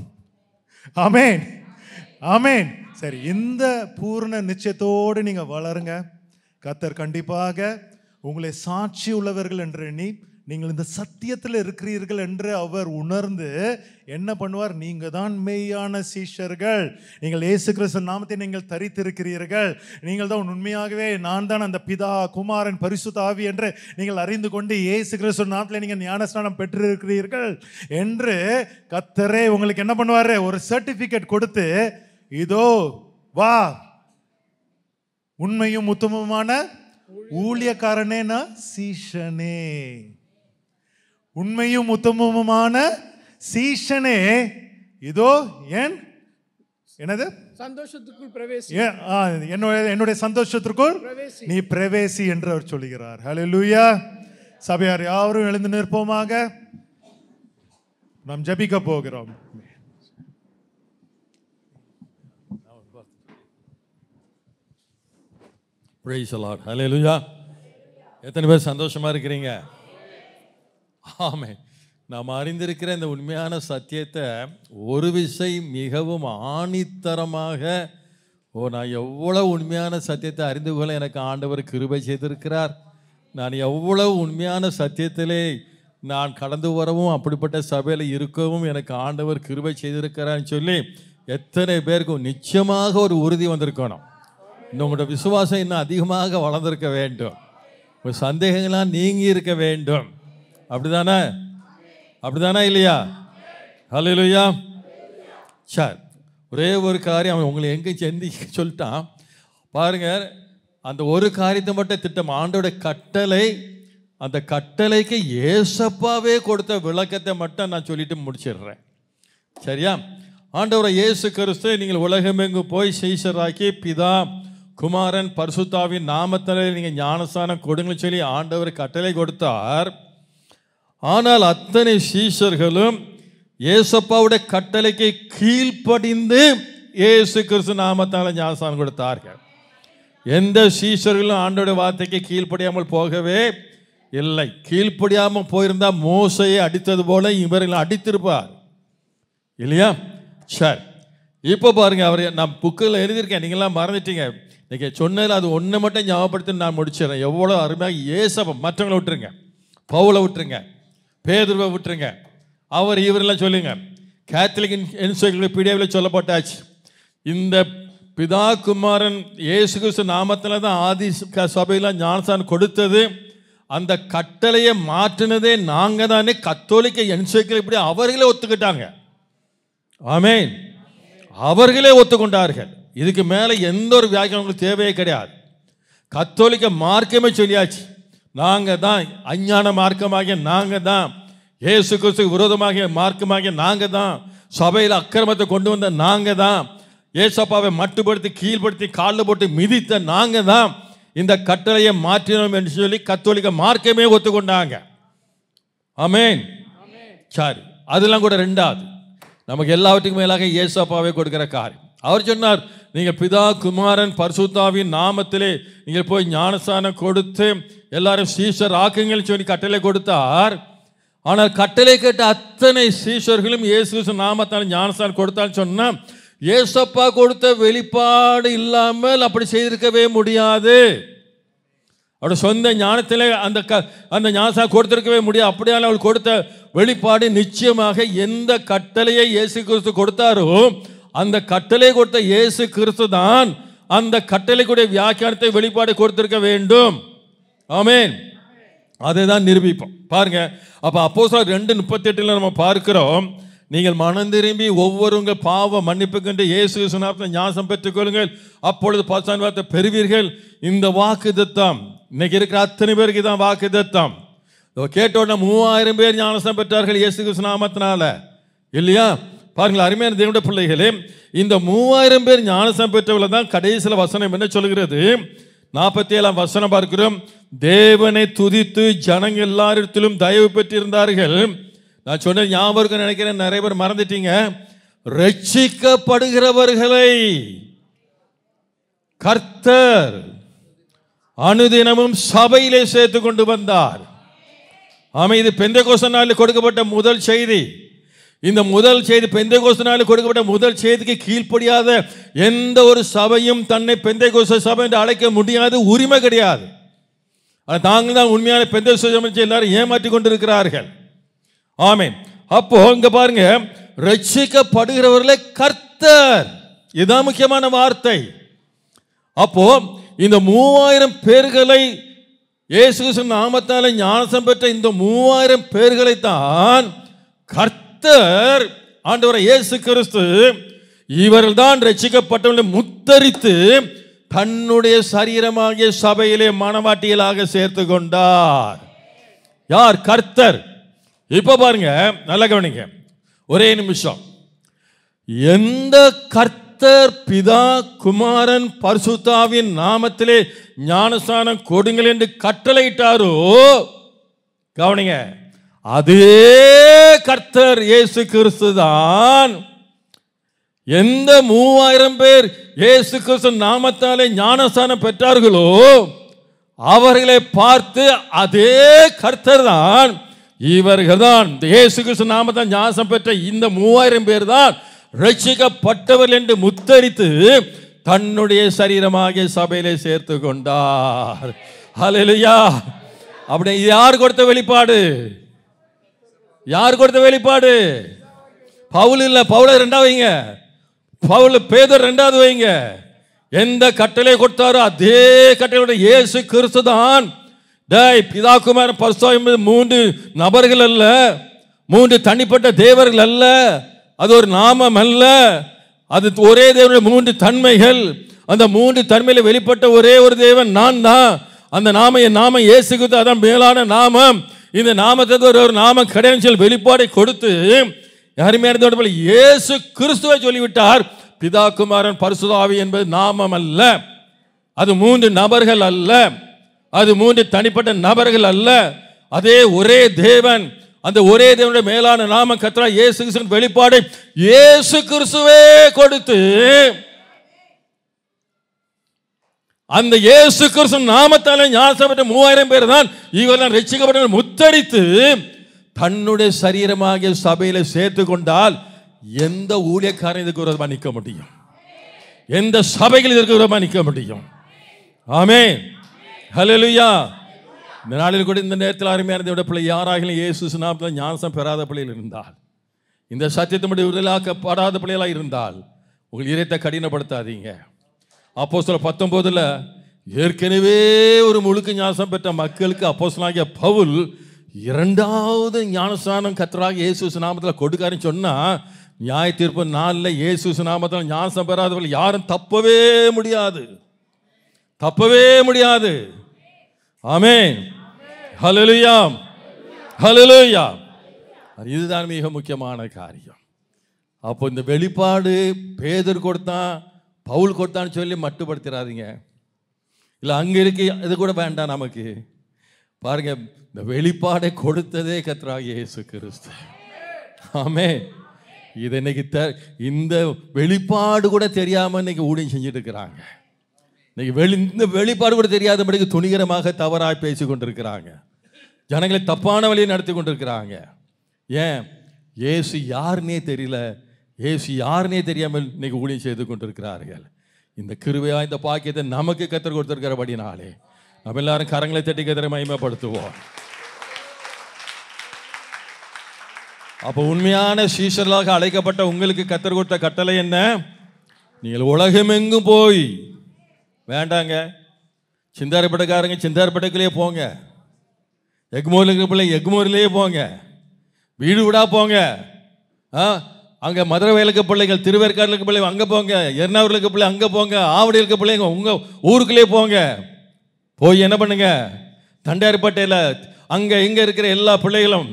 ஆமேன் ஆமேன் சரி இந்த பூர்ண நிச்சயத்தோடு நீங்கள் வளருங்க கத்தர் கண்டிப்பாக உங்களை சாட்சி உள்ளவர்கள் என்று எண்ணி நீங்கள் இந்த சத்தியத்தில் இருக்கிறீர்கள் என்று அவர் உணர்ந்து என்ன பண்ணுவார் நீங்கள் தான் மெய்யான சீஷர்கள் நீங்கள் ஏசு கிறிஸ்தன் நாமத்தை நீங்கள் தரித்திருக்கிறீர்கள் நீங்கள் தான் உண்மையாகவே நான் தான் அந்த பிதா குமாரன் பரிசு ஆவி என்று நீங்கள் அறிந்து கொண்டு ஏசு கிறிஸ்தன் நாமத்தில் நீங்கள் ஞானஸ்நானம் பெற்றிருக்கிறீர்கள் என்று கத்தரே உங்களுக்கு என்ன பண்ணுவார் ஒரு சர்டிஃபிகேட் கொடுத்து இதோ வா உண்மையும் உத்தமமான ஊழியக்காரனே நான் சீஷனே உண்மையும் உத்தமமுமான சீஷனே இதோ என் என்னது சந்தோஷத்துக்குள் பிரவேசி என்னுடைய என்னுடைய சந்தோஷத்திற்குள் நீ பிரவேசி என்று அவர் சொல்கிறார் ஹலோ லூயா சபையார் யாரும் எழுந்து நிற்போமாக நாம் ஜபிக்க போகிறோம் லூயா எத்தனை பேர் சந்தோஷமாக இருக்கிறீங்க ஆமே நாம் அறிந்திருக்கிற இந்த உண்மையான சத்தியத்தை ஒரு விசை மிகவும் ஆணித்தரமாக ஓ நான் எவ்வளோ உண்மையான சத்தியத்தை அறிந்து கொள்ள எனக்கு ஆண்டவர் கிருபை செய்திருக்கிறார் நான் எவ்வளோ உண்மையான சத்தியத்திலே நான் கடந்து வரவும் அப்படிப்பட்ட சபையில் இருக்கவும் எனக்கு ஆண்டவர் கிருபை செய்திருக்கிறான்னு சொல்லி எத்தனை பேருக்கும் நிச்சயமாக ஒரு உறுதி வந்திருக்கணும் உங்களோட விசுவாசம் இன்னும் அதிகமாக வளர்ந்திருக்க வேண்டும் சந்தேகங்களாக நீங்கி இருக்க வேண்டும் அப்படிதானே அப்படிதானா இல்லையா ஹலோ இல்லையா சார் ஒரே ஒரு காரியம் அவன் உங்களை எங்கே சேர்ந்து சொல்லிட்டான் பாருங்க அந்த ஒரு காரியத்தை மட்டும் திட்டம் ஆண்டோட கட்டளை அந்த கட்டளைக்கு ஏசப்பாவே கொடுத்த விளக்கத்தை மட்டும் நான் சொல்லிட்டு முடிச்சிடுறேன் சரியா ஆண்டவரை இயேசு கிறிஸ்து நீங்கள் உலகமெங்கு போய் செய்சராக்கி பிதா குமாரன் பர்சுத்தாவின் நாமத்தலை நீங்கள் ஞானஸ்தானம் கொடுங்கன்னு சொல்லி ஆண்டவர் கட்டளை கொடுத்தார் ஆனால் அத்தனை சீஷர்களும் ஏசப்பாவுடைய கட்டளைக்கு கீழ்ப்படிந்து ஏசு கிறிஸ்து நாமத்தால் ஞாசான் கொடுத்தார்கள் எந்த சீஷர்களும் ஆண்டோட வார்த்தைக்கு கீழ்ப்படியாமல் போகவே இல்லை கீழ்ப்படியாமல் போயிருந்தால் மோசையை அடித்தது போல இவர்கள் அடித்திருப்பார் இல்லையா சரி இப்போ பாருங்கள் அவர் நான் புக்கில் எழுதியிருக்கேன் நீங்களாம் மறந்துட்டீங்க நீங்கள் சொன்னதில் அது ஒன்று மட்டும் ஞாபகப்படுத்தி நான் முடிச்சிடறேன் எவ்வளோ அருமையாக ஏசப்பா மற்றவங்களை விட்டுருங்க பவுளை விட்டுருங்க பேதுருவை விட்டுருங்க அவர் இவரெல்லாம் சொல்லுங்க கேத்தலிக் என்சைக்ளோட பிடிஎவில் சொல்லப்பட்டாச்சு இந்த பிதா குமாரன் இயேசு கிறிஸ்து நாமத்தில் தான் ஆதி சபையில் ஞானசான் கொடுத்தது அந்த கட்டளையை மாற்றினதே நாங்கள் தானே கத்தோலிக்க என்சைக்கிள் இப்படி அவர்களே ஒத்துக்கிட்டாங்க ஆமேன் அவர்களே ஒத்துக்கொண்டார்கள் இதுக்கு மேலே எந்த ஒரு வியாக்கியம் தேவையே கிடையாது கத்தோலிக்க மார்க்கமே சொல்லியாச்சு நாங்கள் தான் அஞ்ஞான மார்க்கமாகிய நாங்கள் தான் ஏசு கிறிஸ்து விரோதமாகிய மார்க்கமாக நாங்கள் தான் சபையில் அக்கிரமத்தை கொண்டு வந்த நாங்கள் தான் ஏசப்பாவை மட்டுப்படுத்தி கீழ்படுத்தி காலில் போட்டு மிதித்த நாங்கள் தான் இந்த கட்டளையை மாற்றினோம் என்று சொல்லி கத்தோலிக்க மார்க்கமே ஒத்துக்கொண்டாங்க அமேன் சாரி அதெல்லாம் கூட ரெண்டாவது நமக்கு எல்லாவற்றுக்கும் மேலாக ஏசப்பாவே கொடுக்குற காரியம் அவர் சொன்னார் நீங்கள் பிதா குமாரன் பர்சுத்தாவின் நாமத்திலே நீங்கள் போய் ஞானஸ்தானம் கொடுத்து எல்லாரும் சீஷர் ஆக்குங்கள் சொல்லி கட்டளை கொடுத்தார் ஆனால் கட்டளை கேட்ட அத்தனை சீஷர்களும் இயேசு நாமத்தால் ஞானஸ்தானம் கொடுத்தான்னு சொன்னால் ஏசப்பா கொடுத்த வெளிப்பாடு இல்லாமல் அப்படி செய்திருக்கவே முடியாது அவட சொந்த ஞானத்தில் அந்த க அந்த ஞானசா கொடுத்துருக்கவே முடியாது அப்படியால் அவள் கொடுத்த வெளிப்பாடு நிச்சயமாக எந்த கட்டளையை இயேசு கிறிஸ்து கொடுத்தாரோ அந்த கட்டளை கொடுத்த இயேசு கிறிஸ்து தான் அந்த கட்டளைக்குடைய வியாக்கியானத்தை வெளிப்பாடு கொடுத்திருக்க வேண்டும் ஆமேன் அதை தான் நிரூபிப்போம் பாருங்க அப்போ அப்போ சார் ரெண்டு முப்பத்தெட்டில் நம்ம பார்க்கிறோம் நீங்கள் மனம் திரும்பி ஒவ்வொரு உங்கள் பாவ மன்னிப்புக்கென்று இயேசு சுனாப்த ஞாசம் பெற்றுக்கொள்ளுங்கள் அப்பொழுது பச்சான் வார்த்தை பெறுவீர்கள் இந்த வாக்கு தத்தம் இன்னைக்கு இருக்கிற அத்தனை பேருக்கு தான் வாக்கு தத்தம் கேட்ட உடனே மூவாயிரம் பேர் ஞானசம் பெற்றார்கள் இயேசு கிருஷ்ணாமத்தினால இல்லையா பாருங்கள் அருமையான தேவனுடைய பிள்ளைகளே இந்த மூவாயிரம் பேர் ஞானசம் பெற்றவர்கள் தான் கடைசியில் வசனம் என்ன சொல்கிறது நாற்பத்தி ஏழாம் வசனம் பார்க்கிறோம் தேவனை துதித்து ஜனங்கள் எல்லாரிடத்திலும் தயவு பெற்றிருந்தார்கள் நான் சொன்ன ஞாபகம் நினைக்கிறேன் நிறைய பேர் மறந்துட்டீங்க ரட்சிக்கப்படுகிறவர்களை கர்த்தர் அனுதினமும் சபையிலே சேர்த்து கொண்டு வந்தார் ஆமை இது பெந்த கோச நாளில் கொடுக்கப்பட்ட முதல் செய்தி இந்த முதல் செய்தி பெந்தை கோசனால் கொடுக்கப்பட்ட முதல் செய்திக்கு கீழ்ப்படியாத எந்த ஒரு சபையும் தன்னை பெந்தை கோச சபை என்று அழைக்க முடியாது உரிமை கிடையாது ஆனால் தாங்கள் தான் உண்மையான பெந்தை சமைச்சு எல்லாரும் ஏமாற்றி கொண்டிருக்கிறார்கள் ஆமே அப்போ இங்க பாருங்க ரட்சிக்கப்படுகிறவர்களே கர்த்தர் இதுதான் முக்கியமான வார்த்தை அப்போ இந்த மூவாயிரம் பேர்களை இயேசு நாமத்தால் ஞானசம் பெற்ற இந்த மூவாயிரம் பேர்களை தான் கர்த்த கத்தர் ஆண்டவர் இயேசு கிறிஸ்து இவர்கள் தான் ரசிக்கப்பட்டவர்களை முத்தரித்து தன்னுடைய சரீரமாகிய சபையிலே மனவாட்டியலாக சேர்த்து கொண்டார் யார் கர்த்தர் இப்போ பாருங்க நல்ல கவனிங்க ஒரே நிமிஷம் எந்த கர்த்தர் பிதா குமாரன் பர்சுதாவின் நாமத்திலே ஞானஸ்தானம் கொடுங்கள் என்று கட்டளையிட்டாரோ கவனிங்க அதே கர்த்தர் இயேசு கிறிஸ்து தான் எந்த மூவாயிரம் பேர் இயேசு கிறிஸ்து நாமத்தாலே ஞானஸ்தானம் பெற்றார்களோ அவர்களை பார்த்து அதே கர்த்தர் தான் இவர்கள் தான் இயேசு கிறிஸ்து நாமத்தால் ஞானசம் பெற்ற இந்த மூவாயிரம் பேர் தான் ரட்சிக்கப்பட்டவர் என்று முத்தரித்து தன்னுடைய சரீரமாக சபையிலே சேர்த்து கொண்டார் அப்படி யார் கொடுத்த வெளிப்பாடு யார் கொடுத்த வெளிப்பாடு பவுல் இல்லை பவுல ரெண்டாவது வைங்க பவுல் பேதர் ரெண்டாவது வைங்க எந்த கட்டளை கொடுத்தாரோ அதே கட்டளை இயேசு கிறிஸ்து தான் டேய் பிதா குமார பரிசுத்தம் மூன்று நபர்கள் அல்ல மூன்று தனிப்பட்ட தேவர்கள் அல்ல அது ஒரு நாமம் அல்ல அது ஒரே தேவனுடைய மூன்று தன்மைகள் அந்த மூன்று தன்மையில் வெளிப்பட்ட ஒரே ஒரு தேவன் நான் தான் அந்த நாம என் நாம இயேசுக்கு அதான் மேலான நாமம் இந்த நாமத்துக்கு ஒரு ஒரு நாம கடையன் வெளிப்பாடை கொடுத்து யாருமே போல இயேசு கிறிஸ்துவை சொல்லிவிட்டார் பிதா குமாரன் பரிசுதாவி என்பது நாமம் அல்ல அது மூன்று நபர்கள் அல்ல அது மூன்று தனிப்பட்ட நபர்கள் அல்ல அதே ஒரே தேவன் அந்த ஒரே தேவனுடைய மேலான நாம கத்திரா இயேசு கிறிஸ்துவின் வெளிப்பாடை இயேசு கிறிஸ்துவே கொடுத்து அந்த இயேசு கிறிஸ்து நாமத்தால் ஞாசப்பட்ட மூவாயிரம் பேர் தான் இவரெல்லாம் ரசிக்கப்பட்ட முத்தடித்து தன்னுடைய சரீரமாகிய சபையில் சேர்த்து கொண்டால் எந்த ஊழியக்காரன் இதுக்கு விரோதமாக நிற்க முடியும் எந்த சபைகள் இதற்கு விரோதமாக நிற்க முடியும் ஆமே ஹலலுயா இந்த நாளில் கூட இந்த நேரத்தில் அருமையானதோட பிள்ளை யாராகிலும் இயேசு நாமத்தில் ஞானசம் பெறாத பிள்ளையில் இருந்தால் இந்த சத்தியத்தின்படி விடுதலாக்கப்படாத பிள்ளைகளாக இருந்தால் உங்கள் இதயத்தை கடினப்படுத்தாதீங்க அப்போ சொல்ல பத்தொம்போதில் ஏற்கனவே ஒரு முழுக்க ஞாசம் பெற்ற மக்களுக்கு அப்போஸ்லாகிய பவுல் இரண்டாவது ஞானஸ்தானம் கத்தராக இயேசு நாமத்தில் கொடுக்காருன்னு சொன்னால் நியாய தீர்ப்பு நாளில் இயேசு நாமத்தில் ஞானசம் பெறாதவர்கள் யாரும் தப்பவே முடியாது தப்பவே முடியாது ஆமேன் ஹலலுயாம் ஹலலுயாம் இதுதான் மிக முக்கியமான காரியம் அப்போ இந்த வெளிப்பாடு பேதர் கொடுத்தான் பவுல் கொடுத்தான்னு சொல்லி மட்டுப்படுத்திடாதீங்க இல்லை அங்கே இருக்க இது கூட வேண்டாம் நமக்கு பாருங்க இந்த வெளிப்பாடை கொடுத்ததே கத்ராக இயேசு கிறிஸ்து ஆமே இது இன்னைக்கு த இந்த வெளிப்பாடு கூட தெரியாமல் இன்னைக்கு ஊழியம் செஞ்சுட்டு இருக்கிறாங்க இன்னைக்கு வெளி இந்த வெளிப்பாடு கூட தெரியாதபடிக்கு துணிகரமாக தவறாக பேசி கொண்டிருக்கிறாங்க ஜனங்களை தப்பான வழியை நடத்தி கொண்டிருக்கிறாங்க ஏன் ஏசு யாருன்னே தெரியல ஏசி யாருனே தெரியாமல் இன்னைக்கு ஊழியம் செய்து கொண்டிருக்கிறார்கள் இந்த கிருவையா இந்த பாக்கியத்தை நமக்கு கற்றுக் கொடுத்திருக்கிறபடினாலே நம்ம எல்லாரும் கரங்களை தட்டி கத்திர மயமப்படுத்துவோம் அப்போ உண்மையான சீசர்களாக அழைக்கப்பட்ட உங்களுக்கு கற்றுக் கொடுத்த கட்டளை என்ன நீங்கள் உலகமெங்கும் போய் வேண்டாங்க சிந்தாரப்பட்டக்காரங்க சிந்தாரப்பட்டக்குள்ளேயே போங்க எக்மோரில் இருக்கிற பிள்ளை எக்மோரிலேயே போங்க வீடு விடா போங்க ஆ அங்கே மதுரை வயலுக்கு பிள்ளைகள் திருவேற்காடு இருக்க பிள்ளைங்க அங்கே போங்க எர்ணாவூர் இருக்க பிள்ளை அங்கே போங்க ஆவடி இருக்க பிள்ளைங்க உங்கள் ஊருக்குள்ளே போங்க போய் என்ன பண்ணுங்க தண்டையார்பட்டையில் அங்கே இங்கே இருக்கிற எல்லா பிள்ளைகளும்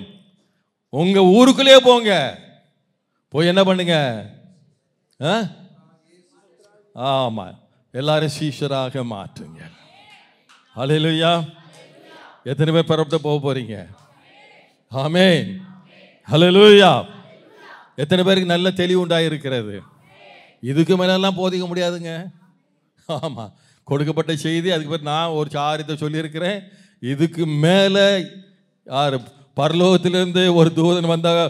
உங்கள் ஊருக்குள்ளே போங்க போய் என்ன பண்ணுங்க ஆ ஆமாம் எல்லாரும் சீஷராக மாற்றுங்க அலையிலுயா எத்தனை பேர் பரப்பத்தை போக போகிறீங்க ஆமே ஹலோ லூயா எத்தனை பேருக்கு நல்ல தெளிவு உண்டாயிருக்கிறது இதுக்கு மேலெல்லாம் போதிக்க முடியாதுங்க ஆமாம் கொடுக்கப்பட்ட செய்தி அதுக்கு பேர் நான் ஒரு சாரியத்தை சொல்லியிருக்கிறேன் இதுக்கு மேலே யார் பரலோகத்திலிருந்து ஒரு தூதன் வந்தால்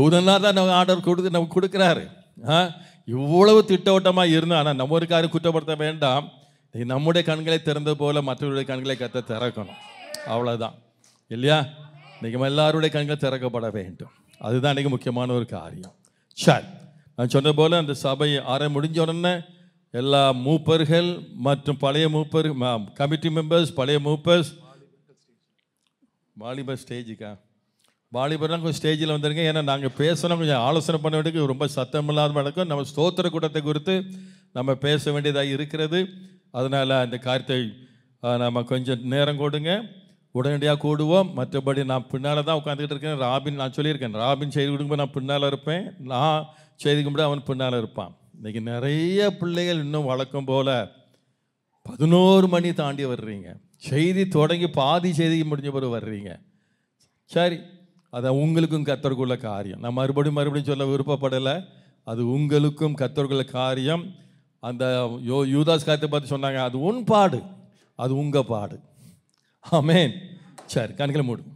தூதனாக தான் நம்ம ஆர்டர் கொடுத்து நமக்கு கொடுக்குறாரு ஆ இவ்வளவு திட்டவட்டமாக இருந்தால் ஆனால் நம்ம ஒரு காரியம் குற்றப்படுத்த வேண்டாம் நம்முடைய கண்களை திறந்த போல் மற்றவருடைய கண்களை கத்த திறக்கணும் அவ்வளோதான் இல்லையா இன்றைக்கி எல்லாருடைய கண்கள் திறக்கப்பட வேண்டும் அதுதான் இன்றைக்கி முக்கியமான ஒரு காரியம் சார் நான் சொன்ன போல் அந்த சபையை அரை முடிஞ்ச உடனே எல்லா மூப்பர்கள் மற்றும் பழைய மூப்பர் கமிட்டி மெம்பர்ஸ் பழைய மூப்பர்ஸ் வாலிபர் ஸ்டேஜுக்கா வாலிபர்லாம் கொஞ்சம் ஸ்டேஜில் வந்துருங்க ஏன்னா நாங்கள் பேசணும் கொஞ்சம் ஆலோசனை பண்ண வேண்டியது ரொம்ப சத்தம் இல்லாத நடக்கும் நம்ம ஸ்தோத்திர கூட்டத்தை குறித்து நம்ம பேச வேண்டியதாக இருக்கிறது அதனால் அந்த காரியத்தை நம்ம கொஞ்சம் நேரம் கொடுங்க உடனடியாக கூடுவோம் மற்றபடி நான் பின்னால் தான் உட்காந்துக்கிட்டு இருக்கேன் ராபின் நான் சொல்லியிருக்கேன் ராபின் செய்தி கொடுக்கும் நான் பின்னால் இருப்பேன் நான் செய்தி கும்பிட அவன் பின்னால் இருப்பான் இன்றைக்கி நிறைய பிள்ளைகள் இன்னும் வழக்கம் போல் பதினோரு மணி தாண்டி வர்றீங்க செய்தி தொடங்கி பாதி செய்தி முடிஞ்ச பிறகு வர்றீங்க சரி அதை உங்களுக்கும் கத்தர்க்குள்ள காரியம் நான் மறுபடியும் மறுபடியும் சொல்ல விருப்பப்படலை அது உங்களுக்கும் கத்தர்க்குள்ள காரியம் அந்த யோ யூதாஸ் காத்தை பார்த்து சொன்னாங்க அது உன் பாடு அது உங்கள் பாடு ఆమెన్ సరే కనుకలు మూడు